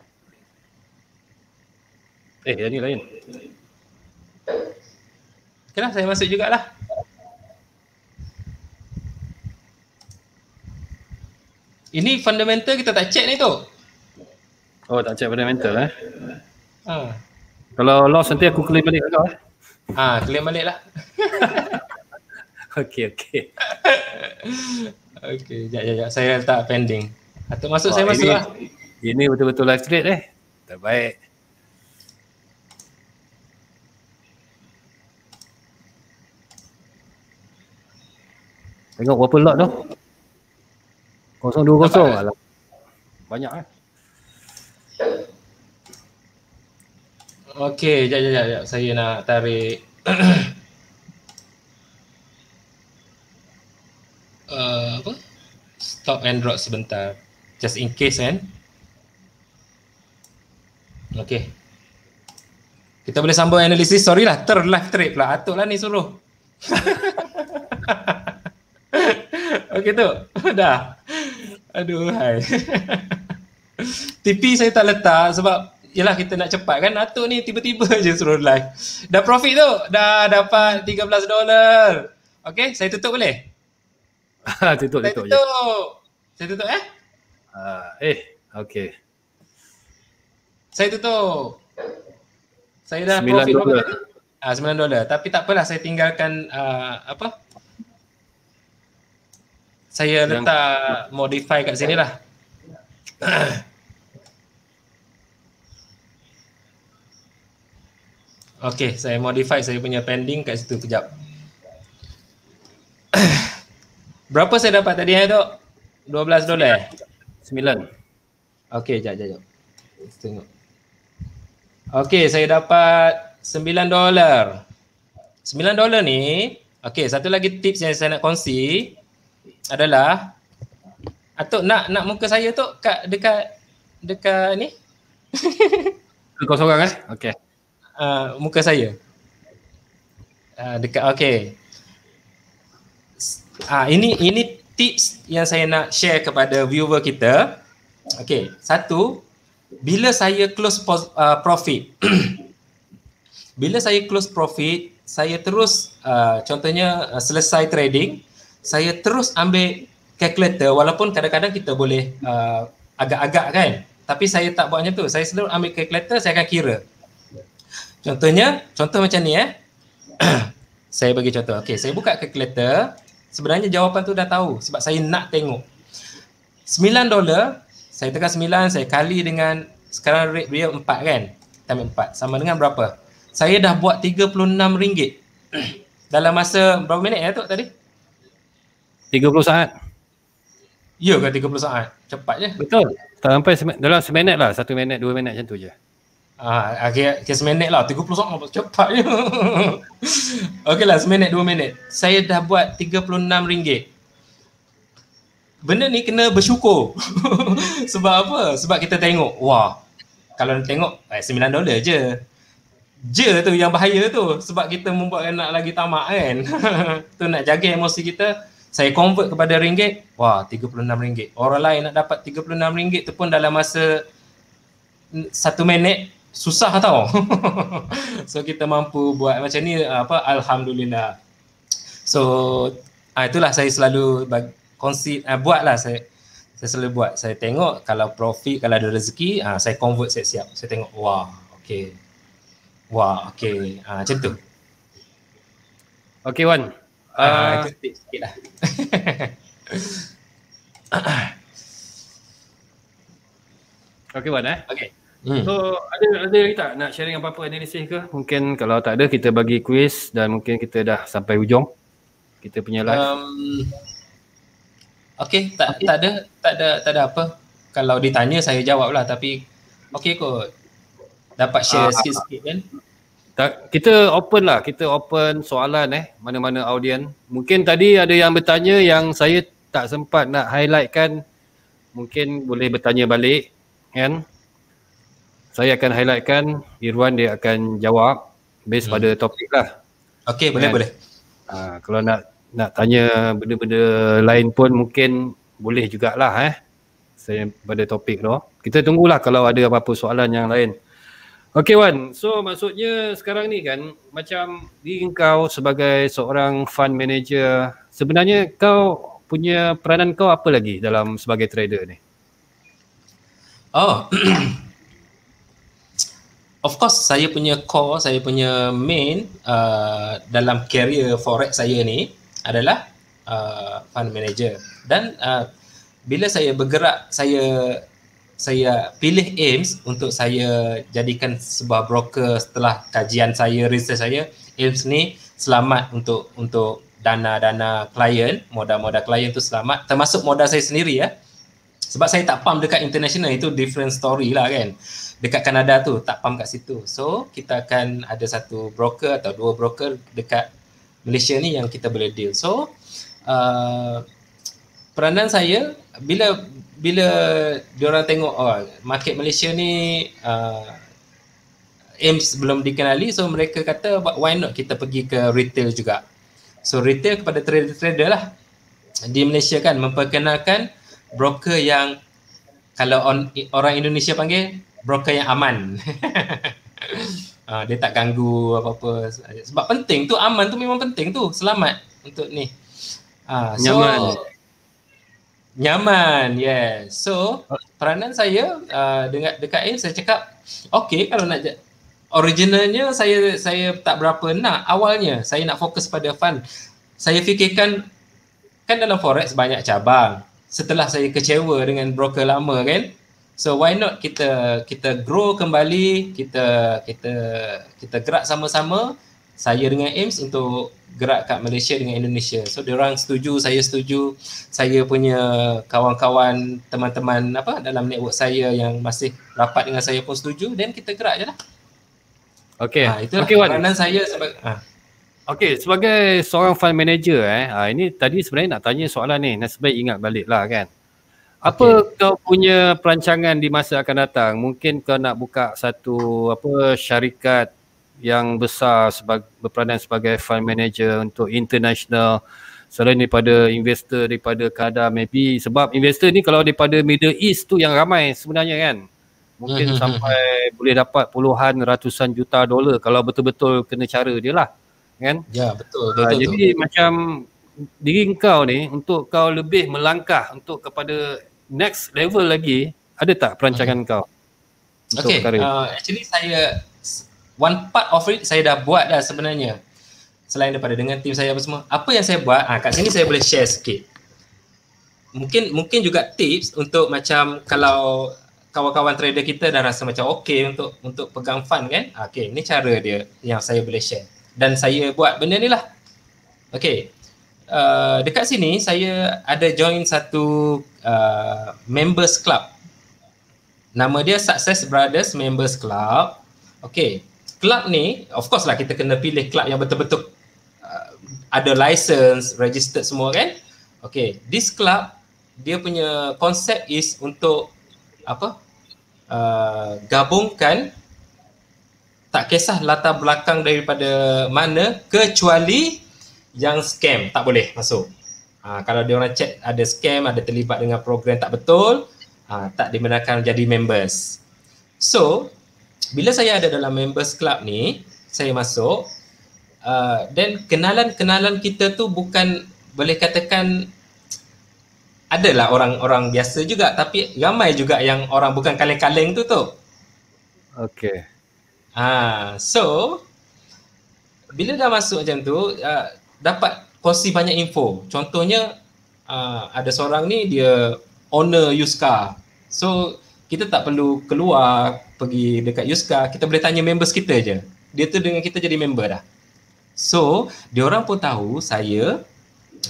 Eh, yang ni lain. Kenapa okay, saya masuk jugalah. Ini fundamental kita tak check ni tu. Oh, tak check fundamental eh. Ha. Kalau lost nanti aku claim balik kau eh. Ha, claim balik lah. okay, okay. okay, sekejap, sekejap. Saya letak pending. Atau masuk, oh, saya masuk lah. Ini betul-betul live trade eh. Tak baik. Tengok berapa lot tu. 020 eh? lah. Banyak eh. Okey, jap jap jap saya nak tarik. uh, apa? Stop and drop sebentar. Just in case kan. Eh? Okay, Kita boleh sambung analisis. Sorry lah, ter live trade pula. Atuk lah ni suruh. Okay tu. Dah. Aduh, hai. TV saya tak letak sebab Yelah kita nak cepat kan Atuk ni tiba-tiba je suruh live Dah profit tu Dah dapat 13 dolar Okay saya tutup boleh? tutup, saya tutup, Saya tutup eh? Uh, eh okay saya tutup. Saya dah Sembilan dolar. Ah sembilan dolar. Tapi tak apalah saya tinggalkan uh, apa? Saya letak Yang... modify kat sini lah. Okey, saya modify saya punya pending kat situ kejap. Berapa saya dapat tadi ni tu? 12 dolar. 9. Okey, jap jap jap. Tengok. Okey, saya dapat sembilan dolar. Sembilan dolar ni, okey, satu lagi tips yang saya nak kongsi adalah Atuk nak nak muka saya tu kat dekat dekat ni. Kau seorang kan? Okey. Uh, muka saya. Uh, dekat okey. Ah uh, ini ini tips yang saya nak share kepada viewer kita. Okey, satu bila saya close uh, profit bila saya close profit saya terus uh, contohnya uh, selesai trading saya terus ambil calculator walaupun kadang-kadang kita boleh uh, agak-agak kan tapi saya tak buat macam tu saya selalu ambil calculator saya akan kira contohnya contoh macam ni eh saya bagi contoh Okay, saya buka calculator sebenarnya jawapan tu dah tahu sebab saya nak tengok 9 dolar saya tekan 9 Saya kali dengan Sekarang rate dia 4 kan Tambah 4 Sama dengan berapa Saya dah buat RM36 Dalam masa Berapa minit ya tu, tadi 30 saat Ya ke 30 saat Cepat je Betul Tak sampai dalam 1 lah satu minit dua minit macam tu je Ah, okay, okay, seminit lah. 30 soal apa? Cepat je. okay lah, seminit, dua minit. Saya dah buat RM36 benda ni kena bersyukur sebab apa sebab kita tengok wah kalau nak tengok eh, 9 dolar je je tu yang bahaya tu sebab kita membuat anak lagi tamak kan tu nak jaga emosi kita saya convert kepada ringgit wah 36 ringgit orang lain nak dapat 36 ringgit tu pun dalam masa satu minit susah tau so kita mampu buat macam ni apa alhamdulillah so ah, itulah saya selalu kongsi uh, eh, buatlah saya saya selalu buat. Saya tengok kalau profit, kalau ada rezeki, uh, saya convert saya siap Saya tengok, wah, okey. Wah, okey. Uh, macam tu. Okey, Wan. Uh, uh, itu tips sikit lah. okey, Wan eh. Okey. Hmm. hmm. So, ada, ada lagi tak nak sharing apa-apa analisis ke? Mungkin kalau tak ada, kita bagi quiz dan mungkin kita dah sampai hujung. Kita punya live. Um, Okey, tak okay. tak ada tak ada tak ada apa. Kalau ditanya saya jawablah tapi okey kot. Dapat share uh, sikit-sikit kan. Tak, kita open lah, kita open soalan eh mana-mana audien. Mungkin tadi ada yang bertanya yang saya tak sempat nak highlight kan mungkin boleh bertanya balik kan. Saya akan highlightkan Irwan dia akan jawab based hmm. pada topik lah. Okey boleh kan? boleh. Uh, kalau nak nak tanya benda-benda lain pun mungkin boleh jugalah eh saya pada topik tu. Kita tunggulah kalau ada apa-apa soalan yang lain. Okay Wan, so maksudnya sekarang ni kan macam diri kau sebagai seorang fund manager sebenarnya kau punya peranan kau apa lagi dalam sebagai trader ni? Oh, of course saya punya core, saya punya main uh, dalam career forex saya ni adalah uh, fund manager dan uh, bila saya bergerak saya saya pilih aims untuk saya jadikan sebuah broker setelah kajian saya research saya aims ni selamat untuk untuk dana-dana klien modal-modal klien tu selamat termasuk modal saya sendiri ya sebab saya tak pam dekat international itu different story lah kan dekat Kanada tu tak pam kat situ so kita akan ada satu broker atau dua broker dekat Malaysia ni yang kita boleh deal. So uh, peranan saya bila bila diorang tengok oh market Malaysia ni uh, aims belum dikenali so mereka kata why not kita pergi ke retail juga. So retail kepada trader-trader lah di Malaysia kan memperkenalkan broker yang kalau on, orang Indonesia panggil broker yang aman. uh, dia tak ganggu apa-apa sebab penting tu aman tu memang penting tu selamat untuk ni uh, nyaman so, nyaman yes so ah. peranan saya uh, dengan dekat air saya cakap okay kalau nak j- originalnya saya saya tak berapa nak awalnya saya nak fokus pada fun. saya fikirkan kan dalam forex banyak cabang setelah saya kecewa dengan broker lama kan So why not kita kita grow kembali, kita kita kita gerak sama-sama saya dengan Ames untuk gerak kat Malaysia dengan Indonesia. So dia orang setuju, saya setuju. Saya punya kawan-kawan, teman-teman apa dalam network saya yang masih rapat dengan saya pun setuju dan kita gerak jelah. Okey. Ha, itu okay, ah, peranan saya sebagai ha. Okey, sebagai seorang fund manager eh, ah, ini tadi sebenarnya nak tanya soalan ni. Nasib baik ingat balik lah kan. Apa okay. kau punya perancangan di masa akan datang? Mungkin kau nak buka satu apa syarikat yang besar sebagai berperanan sebagai fund manager untuk international selain daripada investor daripada kada, maybe sebab investor ni kalau daripada Middle East tu yang ramai sebenarnya kan. Mungkin mm-hmm. sampai boleh dapat puluhan ratusan juta dolar kalau betul-betul kena cara dia lah. Kan? Ya yeah, betul. betul, ah, betul jadi betul. macam diri kau ni untuk kau lebih melangkah untuk kepada next level lagi ada tak perancangan okay. Hmm. kau untuk okay. perkara uh, actually saya one part of it saya dah buat dah sebenarnya selain daripada dengan tim saya apa semua apa yang saya buat ah kat sini saya boleh share sikit mungkin mungkin juga tips untuk macam kalau kawan-kawan trader kita dah rasa macam okey untuk untuk pegang fund kan ah, okey ni cara dia yang saya boleh share dan saya buat benda ni lah okey uh, dekat sini saya ada join satu Uh, members club. Nama dia Success Brothers Members Club. Okay, club ni, of course lah kita kena pilih club yang betul-betul uh, ada license, registered semua kan. Okay, this club dia punya konsep is untuk apa? Uh, gabungkan tak kisah latar belakang daripada mana kecuali yang scam tak boleh masuk. Ha, kalau dia orang check ada scam, ada terlibat dengan program tak betul, ha, tak dibenarkan jadi members. So, bila saya ada dalam members club ni, saya masuk, dan uh, kenalan-kenalan kita tu bukan boleh katakan adalah orang-orang biasa juga tapi ramai juga yang orang bukan kaleng-kaleng tu tu. Okay. Ah, ha, so bila dah masuk macam tu, uh, dapat kongsi banyak info. Contohnya uh, ada seorang ni dia owner Yuska. So kita tak perlu keluar pergi dekat Yuska, kita boleh tanya members kita je. Dia tu dengan kita jadi member dah. So, dia orang pun tahu saya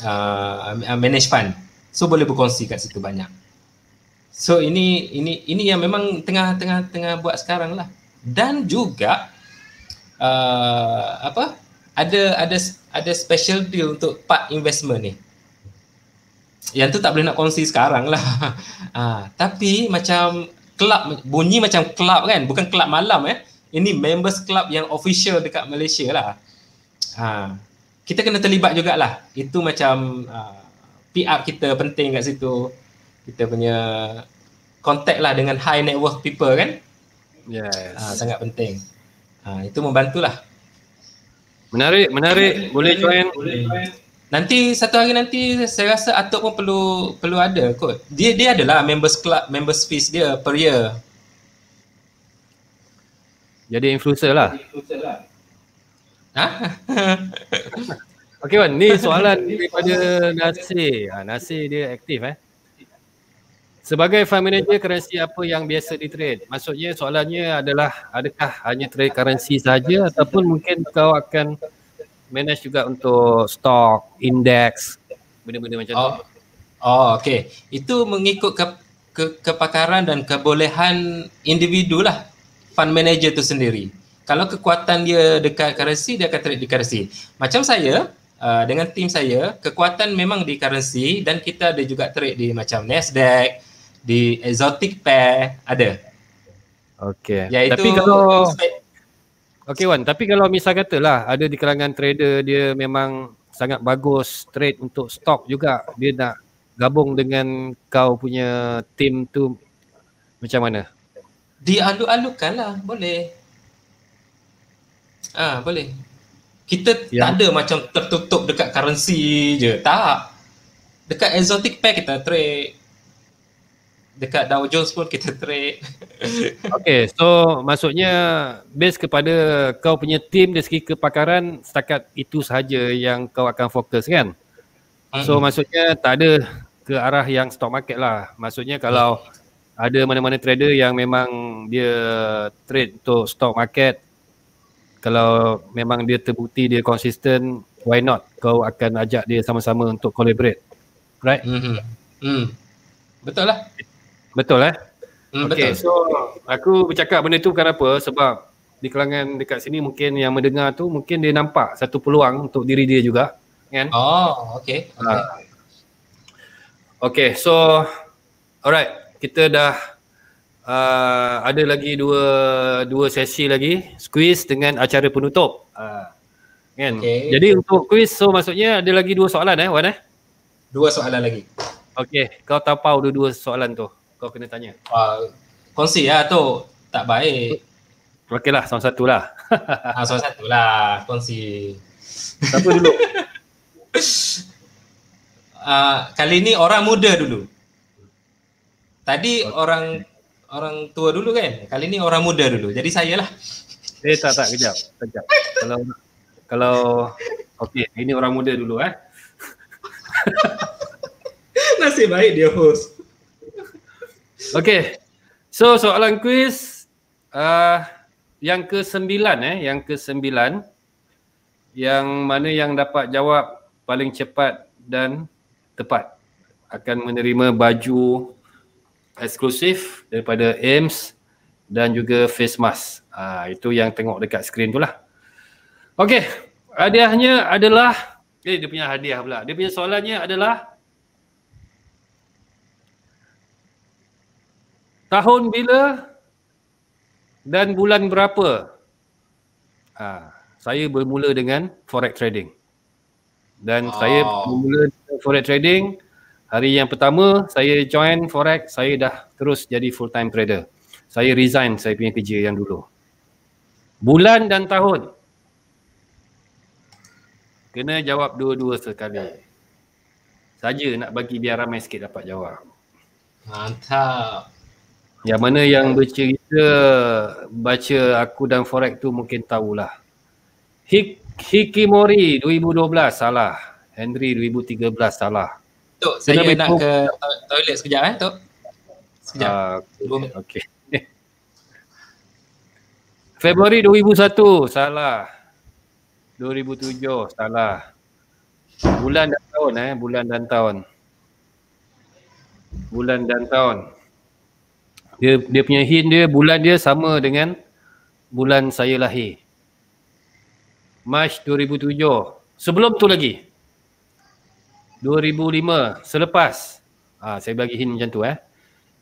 uh, manage fund. So boleh berkongsi kat situ banyak. So ini ini ini yang memang tengah tengah tengah buat sekarang lah. Dan juga uh, apa? Ada ada ada special deal untuk part investment ni yang tu tak boleh nak kongsi sekarang lah ha, tapi macam club bunyi macam club kan bukan club malam eh ini members club yang official dekat Malaysia lah ha, kita kena terlibat jugalah itu macam ha, ah, PR kita penting kat situ kita punya contact lah dengan high network people kan yes. ha, sangat penting ha, itu membantulah Menarik, menarik. Boleh join. Nanti satu hari nanti saya rasa Atok pun perlu perlu ada kot. Dia dia adalah members club, members fees dia per year. Jadi influencer lah. Influencer lah. Ha? okay, Ni soalan ni daripada Nasir. Ha, Nasir dia aktif eh. Sebagai fund manager, currency apa yang biasa ditrade? Maksudnya soalannya adalah adakah hanya trade currency saja ataupun mungkin kau akan manage juga untuk stock, index, benda-benda macam oh. tu? Oh, okay. Itu mengikut ke, ke, kepakaran dan kebolehan individu lah fund manager tu sendiri. Kalau kekuatan dia dekat currency, dia akan trade di currency. Macam saya, Uh, dengan tim saya, kekuatan memang di currency dan kita ada juga trade di macam Nasdaq, di exotic pair ada. Okey. Iaitu tapi kalau Okey Wan, tapi kalau misal katalah ada di kalangan trader dia memang sangat bagus trade untuk stok juga dia nak gabung dengan kau punya team tu macam mana? dialu alu lah boleh. Ah ha, boleh. Kita ya. tak ada macam tertutup dekat currency je. Tak. Dekat exotic pair kita trade dekat Dow Jones pun kita trade. Okay, so maksudnya based kepada kau punya team dari segi kepakaran setakat itu sahaja yang kau akan fokus kan? So hmm. maksudnya tak ada ke arah yang stock market lah. Maksudnya kalau ada mana-mana trader yang memang dia trade untuk stock market kalau memang dia terbukti dia konsisten why not kau akan ajak dia sama-sama untuk collaborate right mm-hmm. mm. betul lah Betul eh? Hmm, okay. Betul. So aku bercakap benda tu bukan apa sebab di kalangan dekat sini mungkin yang mendengar tu mungkin dia nampak satu peluang untuk diri dia juga kan? Oh okay. Okay, uh, ah. okay so alright kita dah uh, ada lagi dua dua sesi lagi squeeze dengan acara penutup. Uh, kan? Okay. Jadi untuk quiz so maksudnya ada lagi dua soalan eh Wan eh? Dua soalan lagi. Okay kau tapau dua-dua soalan tu kau kena tanya. Uh, kongsi lah tu. Tak baik. Okey lah, sama satu lah. ha, ah, sama satu lah. Kongsi. Siapa dulu? uh, kali ni orang muda dulu. Tadi okay. orang orang tua dulu kan? Kali ni orang muda dulu. Jadi saya lah. Eh tak tak, kejap. kejap. kalau kalau okey, ini orang muda dulu eh. Nasib baik dia host. Okay. So soalan kuis uh, yang ke sembilan eh. Yang ke sembilan. Yang mana yang dapat jawab paling cepat dan tepat. Akan menerima baju eksklusif daripada AIMS dan juga face mask. Uh, itu yang tengok dekat skrin tu lah. Okay. Hadiahnya adalah eh dia punya hadiah pula. Dia punya soalannya adalah Tahun bila dan bulan berapa ha, saya bermula dengan forex trading. Dan wow. saya bermula dengan forex trading hari yang pertama saya join forex saya dah terus jadi full time trader. Saya resign saya punya kerja yang dulu. Bulan dan tahun. Kena jawab dua-dua sekali. Saja nak bagi biar ramai sikit dapat jawab. Mantap. Yang mana yang bercerita baca aku dan Forex tu mungkin tahulah. Hik Hikimori 2012 salah. Henry 2013 salah. Tok, saya nak ke toilet sekejap eh, Tok. Sekejap. Ah, uh, okay. Februari 2001 salah. 2007 salah. Bulan dan tahun eh, bulan dan tahun. Bulan dan tahun dia dia punya hin dia bulan dia sama dengan bulan saya lahir. Mac 2007. Sebelum tu lagi. 2005 selepas. Ha, saya bagi hin macam tu eh.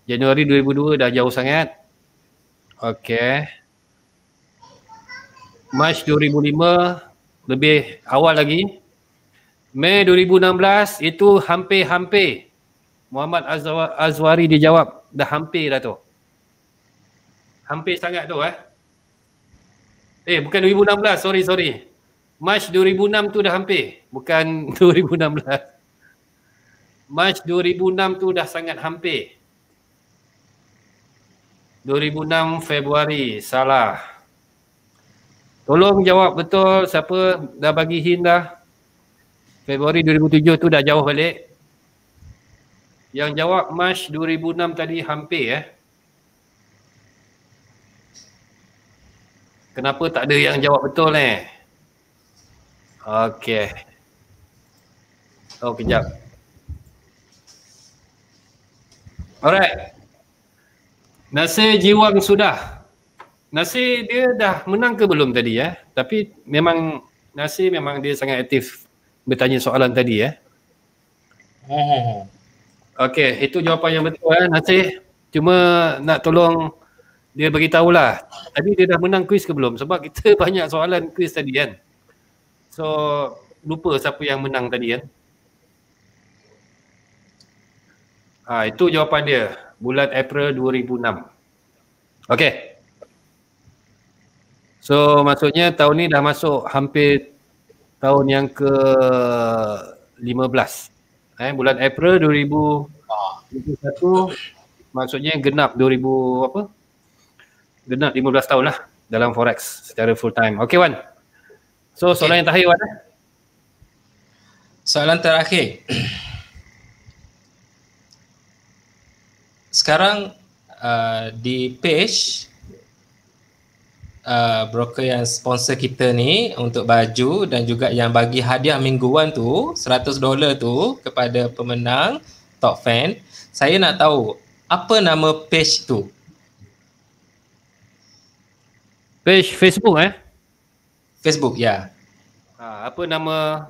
Januari 2002 dah jauh sangat. Okey. Mac 2005 lebih awal lagi. Mei 2016 itu hampir-hampir Muhammad Azwari dijawab dah hampir dah tu. Hampir sangat tu eh. Eh bukan 2016, sorry sorry. March 2006 tu dah hampir, bukan 2016. March 2006 tu dah sangat hampir. 2006 Februari, salah. Tolong jawab betul siapa dah bagi hint dah. Februari 2007 tu dah jawab balik. Yang jawab March 2006 tadi hampir eh. Kenapa tak ada yang jawab betul eh? Okey. Oh, kejap. Alright. Nasir Jiwang sudah. Nasir dia dah menang ke belum tadi ya? Eh? Tapi memang Nasir memang dia sangat aktif bertanya soalan tadi ya. Eh? Oh. oh, oh. Okey, itu jawapan yang betul kan, eh, Nasih. Cuma nak tolong dia beritahulah. Tadi dia dah menang kuis ke belum? Sebab kita banyak soalan kuis tadi kan. So, lupa siapa yang menang tadi kan. Ha, itu jawapan dia. Bulan April 2006. Okey. So, maksudnya tahun ni dah masuk hampir tahun yang ke eh bulan April 2021 ah. maksudnya genap 2000 apa genap 15 tahun lah dalam forex secara full time okey wan so soalan yang terakhir wan eh? soalan terakhir sekarang uh, di page uh, broker yang sponsor kita ni untuk baju dan juga yang bagi hadiah mingguan tu seratus dolar tu kepada pemenang top fan saya nak tahu apa nama page tu page Facebook eh Facebook ya yeah. ha, apa nama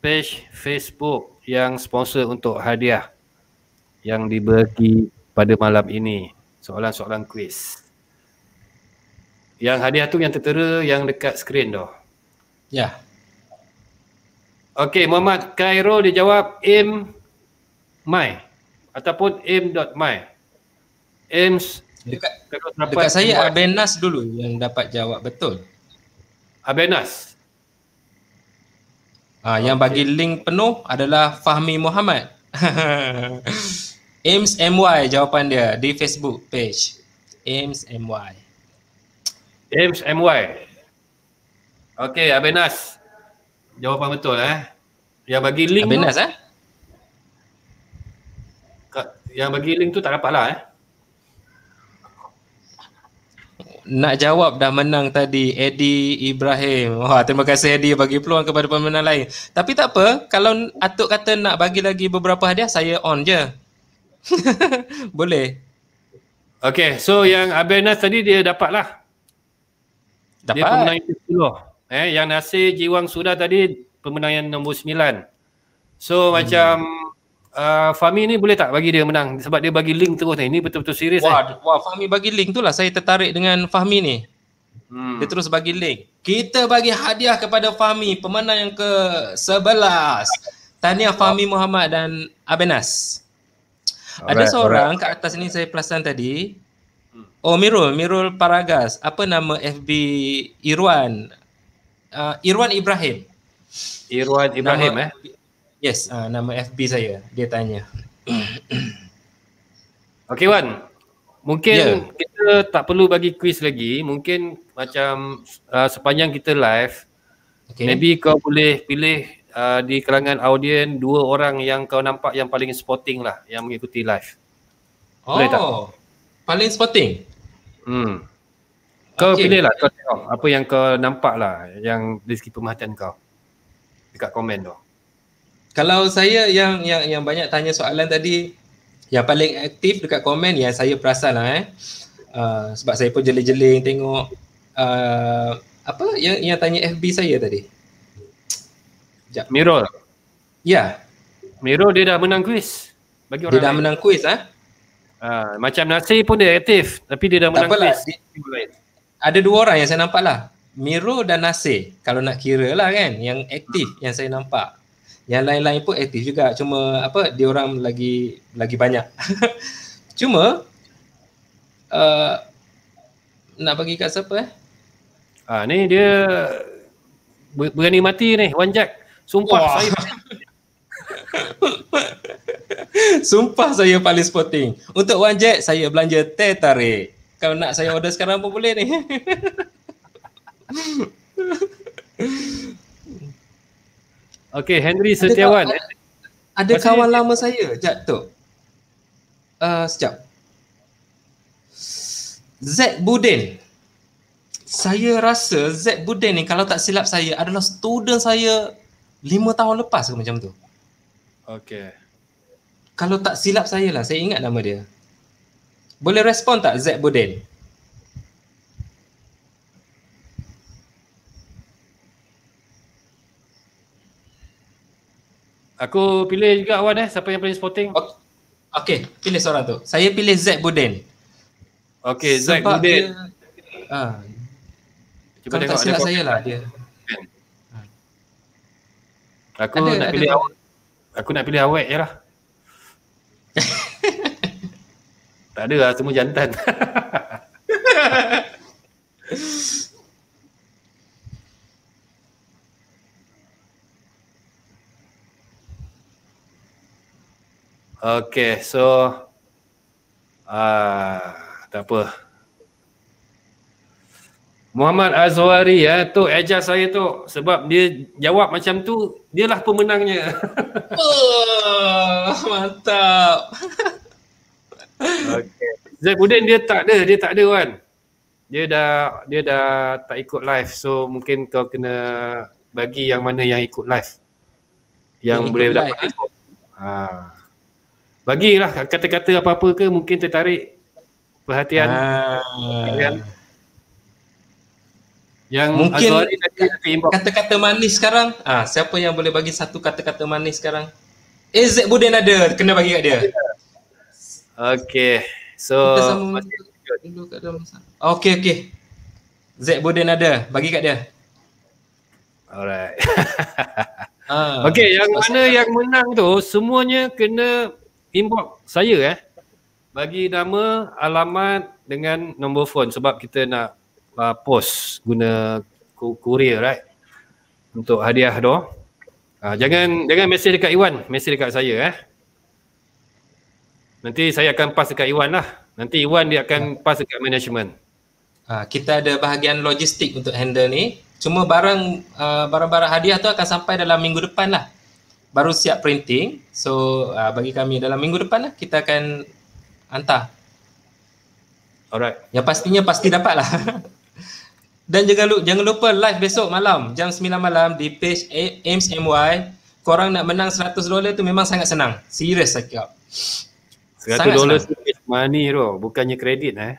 page Facebook yang sponsor untuk hadiah yang diberi pada malam ini soalan-soalan kuis. Yang hadiah tu yang tertera yang dekat skrin tu. Ya. Yeah. Okey, Muhammad Cairo dia jawab im my ataupun im.my. Ims dekat kalau dapat dekat saya Abenas dulu yang dapat jawab betul. Abenas. Ah ha, okay. yang bagi link penuh adalah Fahmi Muhammad. Ims MY jawapan dia di Facebook page. Ims MY. James MY. Okey, Abenas. Jawapan betul eh. Yang bagi link Abenas eh. Yang bagi link tu tak dapat lah eh. Nak jawab dah menang tadi Edi Ibrahim. Wah, terima kasih Edi bagi peluang kepada pemenang lain. Tapi tak apa, kalau Atuk kata nak bagi lagi beberapa hadiah, saya on je. Boleh. Okay, so yang Abenas tadi dia dapat lah. Dapat. Dia pemenang yang ke-10. Eh, yang Nasir Jiwang sudah tadi pemenang yang nombor 9. So hmm. macam uh, Fahmi ni boleh tak bagi dia menang sebab dia bagi link terus ni. Ini betul-betul serius wah, eh. Wah, Fahmi bagi link tu lah saya tertarik dengan Fahmi ni. Hmm. Dia terus bagi link. Kita bagi hadiah kepada Fahmi pemenang yang ke-11. Tahniah Fahmi Muhammad dan Abenas. Ada seorang alright. kat atas ni saya perasan tadi. Oh Mirul, Mirul Paragas. Apa nama FB Irwan? Uh, Irwan Ibrahim. Irwan Ibrahim nama, eh? Yes, uh, nama FB saya. Dia tanya. okay Wan. Mungkin yeah. kita tak perlu bagi kuis lagi. Mungkin macam uh, sepanjang kita live. Okay. Maybe kau boleh pilih uh, di kalangan audien dua orang yang kau nampak yang paling sporting lah yang mengikuti live. Oh. Boleh tak? Oh, paling sporting? Hmm. Kau okay. pilih lah kau tengok apa yang kau nampak lah yang dari segi pemerhatian kau dekat komen tu. Kalau saya yang yang yang banyak tanya soalan tadi yang paling aktif dekat komen yang saya perasan lah eh. Uh, sebab saya pun jeling-jeling tengok uh, apa yang yang tanya FB saya tadi. Sekejap. Mirul. Ya. Yeah. Mirul dia dah menang kuis. Bagi orang dia dah lain. menang kuis ah. Ha? Ha, macam Nasir pun dia aktif tapi dia dah menang tak quiz. Ada dua orang yang saya nampak lah. Miro dan Nasir kalau nak kira lah kan yang aktif yang saya nampak. Yang lain-lain pun aktif juga cuma apa dia orang lagi lagi banyak. cuma uh, nak bagi kat siapa eh? Ha, ni dia berani mati ni Wanjak. Sumpah Wah. saya Sumpah saya paling sporting. Untuk one jet, saya belanja teh tarik. Kalau nak saya order sekarang pun boleh ni. okay, Henry Setiawan. Eh. Ada, ada kawan lama saya, Jack tu. Uh, sekejap. Z Budin. Saya rasa Z Budin ni kalau tak silap saya adalah student saya lima tahun lepas ke macam tu. Okay. Kalau tak silap saya lah, saya ingat nama dia. Boleh respon tak Zed Budin? Aku pilih juga awan eh, siapa yang paling sporting. Okay. okay, pilih seorang tu. Saya pilih Zed Budin. Okay, Zed Budin. Dia, ah. kalau tak silap saya lah dia. Aku ada, nak ada pilih Aku nak pilih awet je lah Tak ada lah semua jantan Okay so uh, Tak apa Muhammad Azwari ya tu ejas saya tu sebab dia jawab macam tu dia lah pemenangnya. Oh, mantap. Okey. Zaidudin dia tak ada, dia tak ada kan. Dia dah dia dah tak ikut live. So mungkin kau kena bagi yang mana yang ikut live. Yang, yang boleh dapat. Live, eh? Ha. Bagilah kata-kata apa-apa ke mungkin tertarik perhatian. Ha. Ah yang mungkin kata-kata manis sekarang ah ha, siapa yang boleh bagi satu kata-kata manis sekarang Ezek eh, Budin ada kena bagi kat dia okey so dulu kat okey okey Zek Budin ada bagi kat dia alright ah, okey yang mana sekarang. yang menang tu semuanya kena inbox saya eh bagi nama alamat dengan nombor phone sebab kita nak uh, pos guna kurier right untuk hadiah tu. Uh, jangan jangan mesej dekat Iwan, mesej dekat saya eh. Nanti saya akan pass dekat Iwan lah. Nanti Iwan dia akan ya. pass dekat management. Uh, kita ada bahagian logistik untuk handle ni. Cuma barang uh, barang-barang hadiah tu akan sampai dalam minggu depan lah. Baru siap printing. So uh, bagi kami dalam minggu depan lah kita akan hantar. Alright. Ya pastinya pasti dapat lah. Dan jangan lupa, jangan lupa live besok malam jam 9 malam di page Ames MY. Korang nak menang 100 dolar tu memang sangat senang. Serius saya cakap. 100 dolar tu cash money tu. Bukannya kredit eh.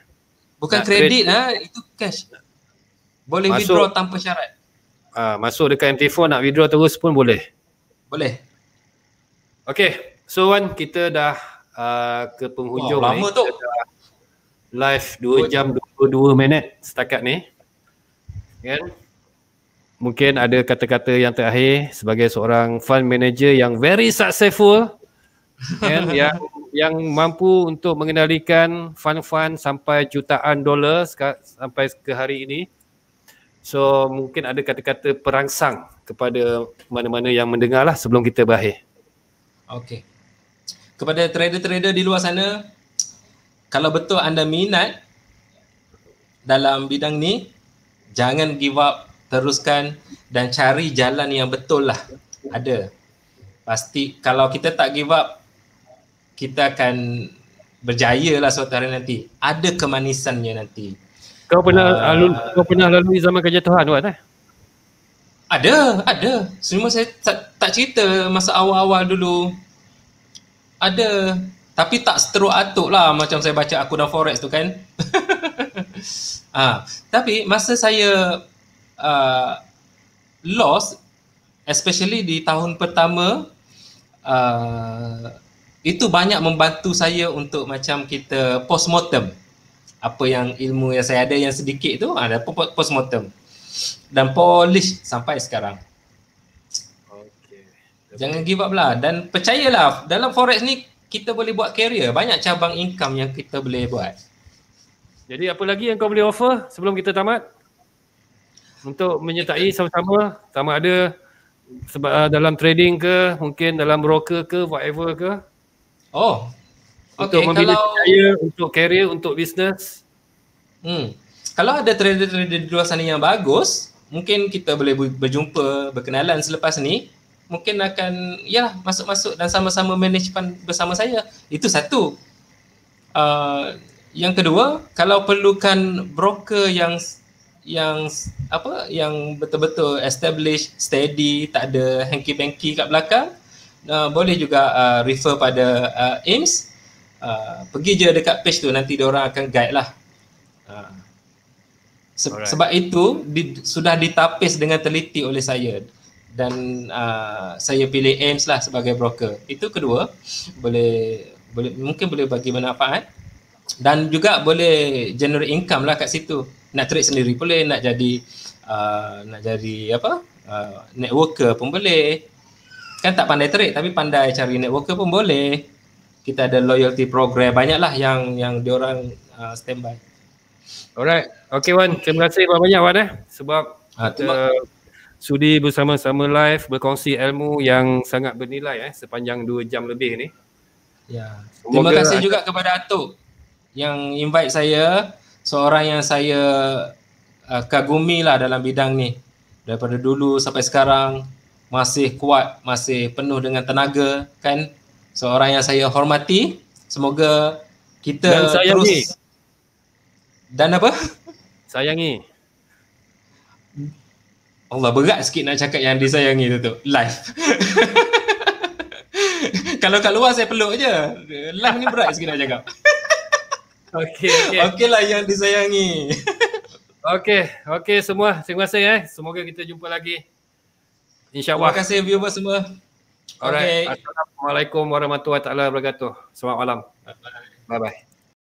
Bukan nak kredit, kredit. Ha? Itu cash. Boleh masuk, withdraw tanpa syarat. Uh, masuk dekat MT4 nak withdraw terus pun boleh. Boleh. Okay. So Wan kita dah uh, ke penghujung oh, ni. Live 2 jam 22 minit setakat ni kan? Mungkin ada kata-kata yang terakhir sebagai seorang fund manager yang very successful kan? yang yang mampu untuk mengendalikan fund-fund sampai jutaan dolar sampai ke hari ini. So mungkin ada kata-kata perangsang kepada mana-mana yang mendengarlah sebelum kita berakhir. Okey. Kepada trader-trader di luar sana, kalau betul anda minat dalam bidang ni, jangan give up teruskan dan cari jalan yang betul lah ada pasti kalau kita tak give up kita akan berjaya lah suatu hari nanti ada kemanisannya nanti kau pernah uh, ah. alun, kau pernah lalui zaman kerja Tuhan buat eh? ada ada semua saya tak, tak cerita masa awal-awal dulu ada tapi tak seteruk atuk lah macam saya baca aku dan forex tu kan Ha, tapi masa saya uh, lost, especially di tahun pertama, uh, itu banyak membantu saya untuk macam kita postmortem apa yang ilmu yang saya ada yang sedikit tu ada postmortem dan polish sampai sekarang. Okay. Jangan give up lah dan percayalah dalam forex ni kita boleh buat career banyak cabang income yang kita boleh buat. Jadi apa lagi yang kau boleh offer sebelum kita tamat? Untuk menyertai sama-sama sama ada sebab uh, dalam trading ke mungkin dalam broker ke whatever ke oh untuk okay, membina kalau... untuk career untuk business hmm. kalau ada trader-trader di luar sana yang bagus mungkin kita boleh berjumpa berkenalan selepas ni mungkin akan ya masuk-masuk dan sama-sama manage bersama saya itu satu uh, yang kedua, kalau perlukan broker yang yang apa yang betul-betul establish steady, tak ada hanky-panky kat belakang, uh, boleh juga uh, refer pada uh, AIMS. Uh, pergi je dekat page tu nanti orang akan guide lah. Uh. Se- sebab itu di, sudah ditapis dengan teliti oleh saya dan uh, saya pilih AIMS lah sebagai broker. Itu kedua, boleh boleh mungkin boleh bagi manfaat. Eh? dan juga boleh generate income lah kat situ nak trade sendiri boleh nak jadi uh, nak jadi apa uh, networker pun boleh kan tak pandai trade tapi pandai cari networker pun boleh kita ada loyalty program banyaklah yang yang diorang uh, standby alright okay Wan terima kasih banyak Wan eh sebab ha, kita sudi bersama-sama live berkongsi ilmu yang sangat bernilai eh sepanjang 2 jam lebih ni Ya. Terima kasih juga kepada Atuk yang invite saya seorang yang saya uh, kagumi lah dalam bidang ni daripada dulu sampai sekarang masih kuat masih penuh dengan tenaga kan seorang yang saya hormati semoga kita dan saya terus dan apa sayangi Allah berat sikit nak cakap yang disayangi tu tu live kalau kat luar saya peluk je live ni berat sikit nak cakap Okey, okey. Okeylah yang disayangi. okey, okey semua. Terima kasih eh. Semoga kita jumpa lagi. Insya-Allah. Terima kasih viewer semua. Okey. Okay. Assalamualaikum warahmatullahi taala wabarakatuh. Selamat malam. Bye-bye. Bye-bye.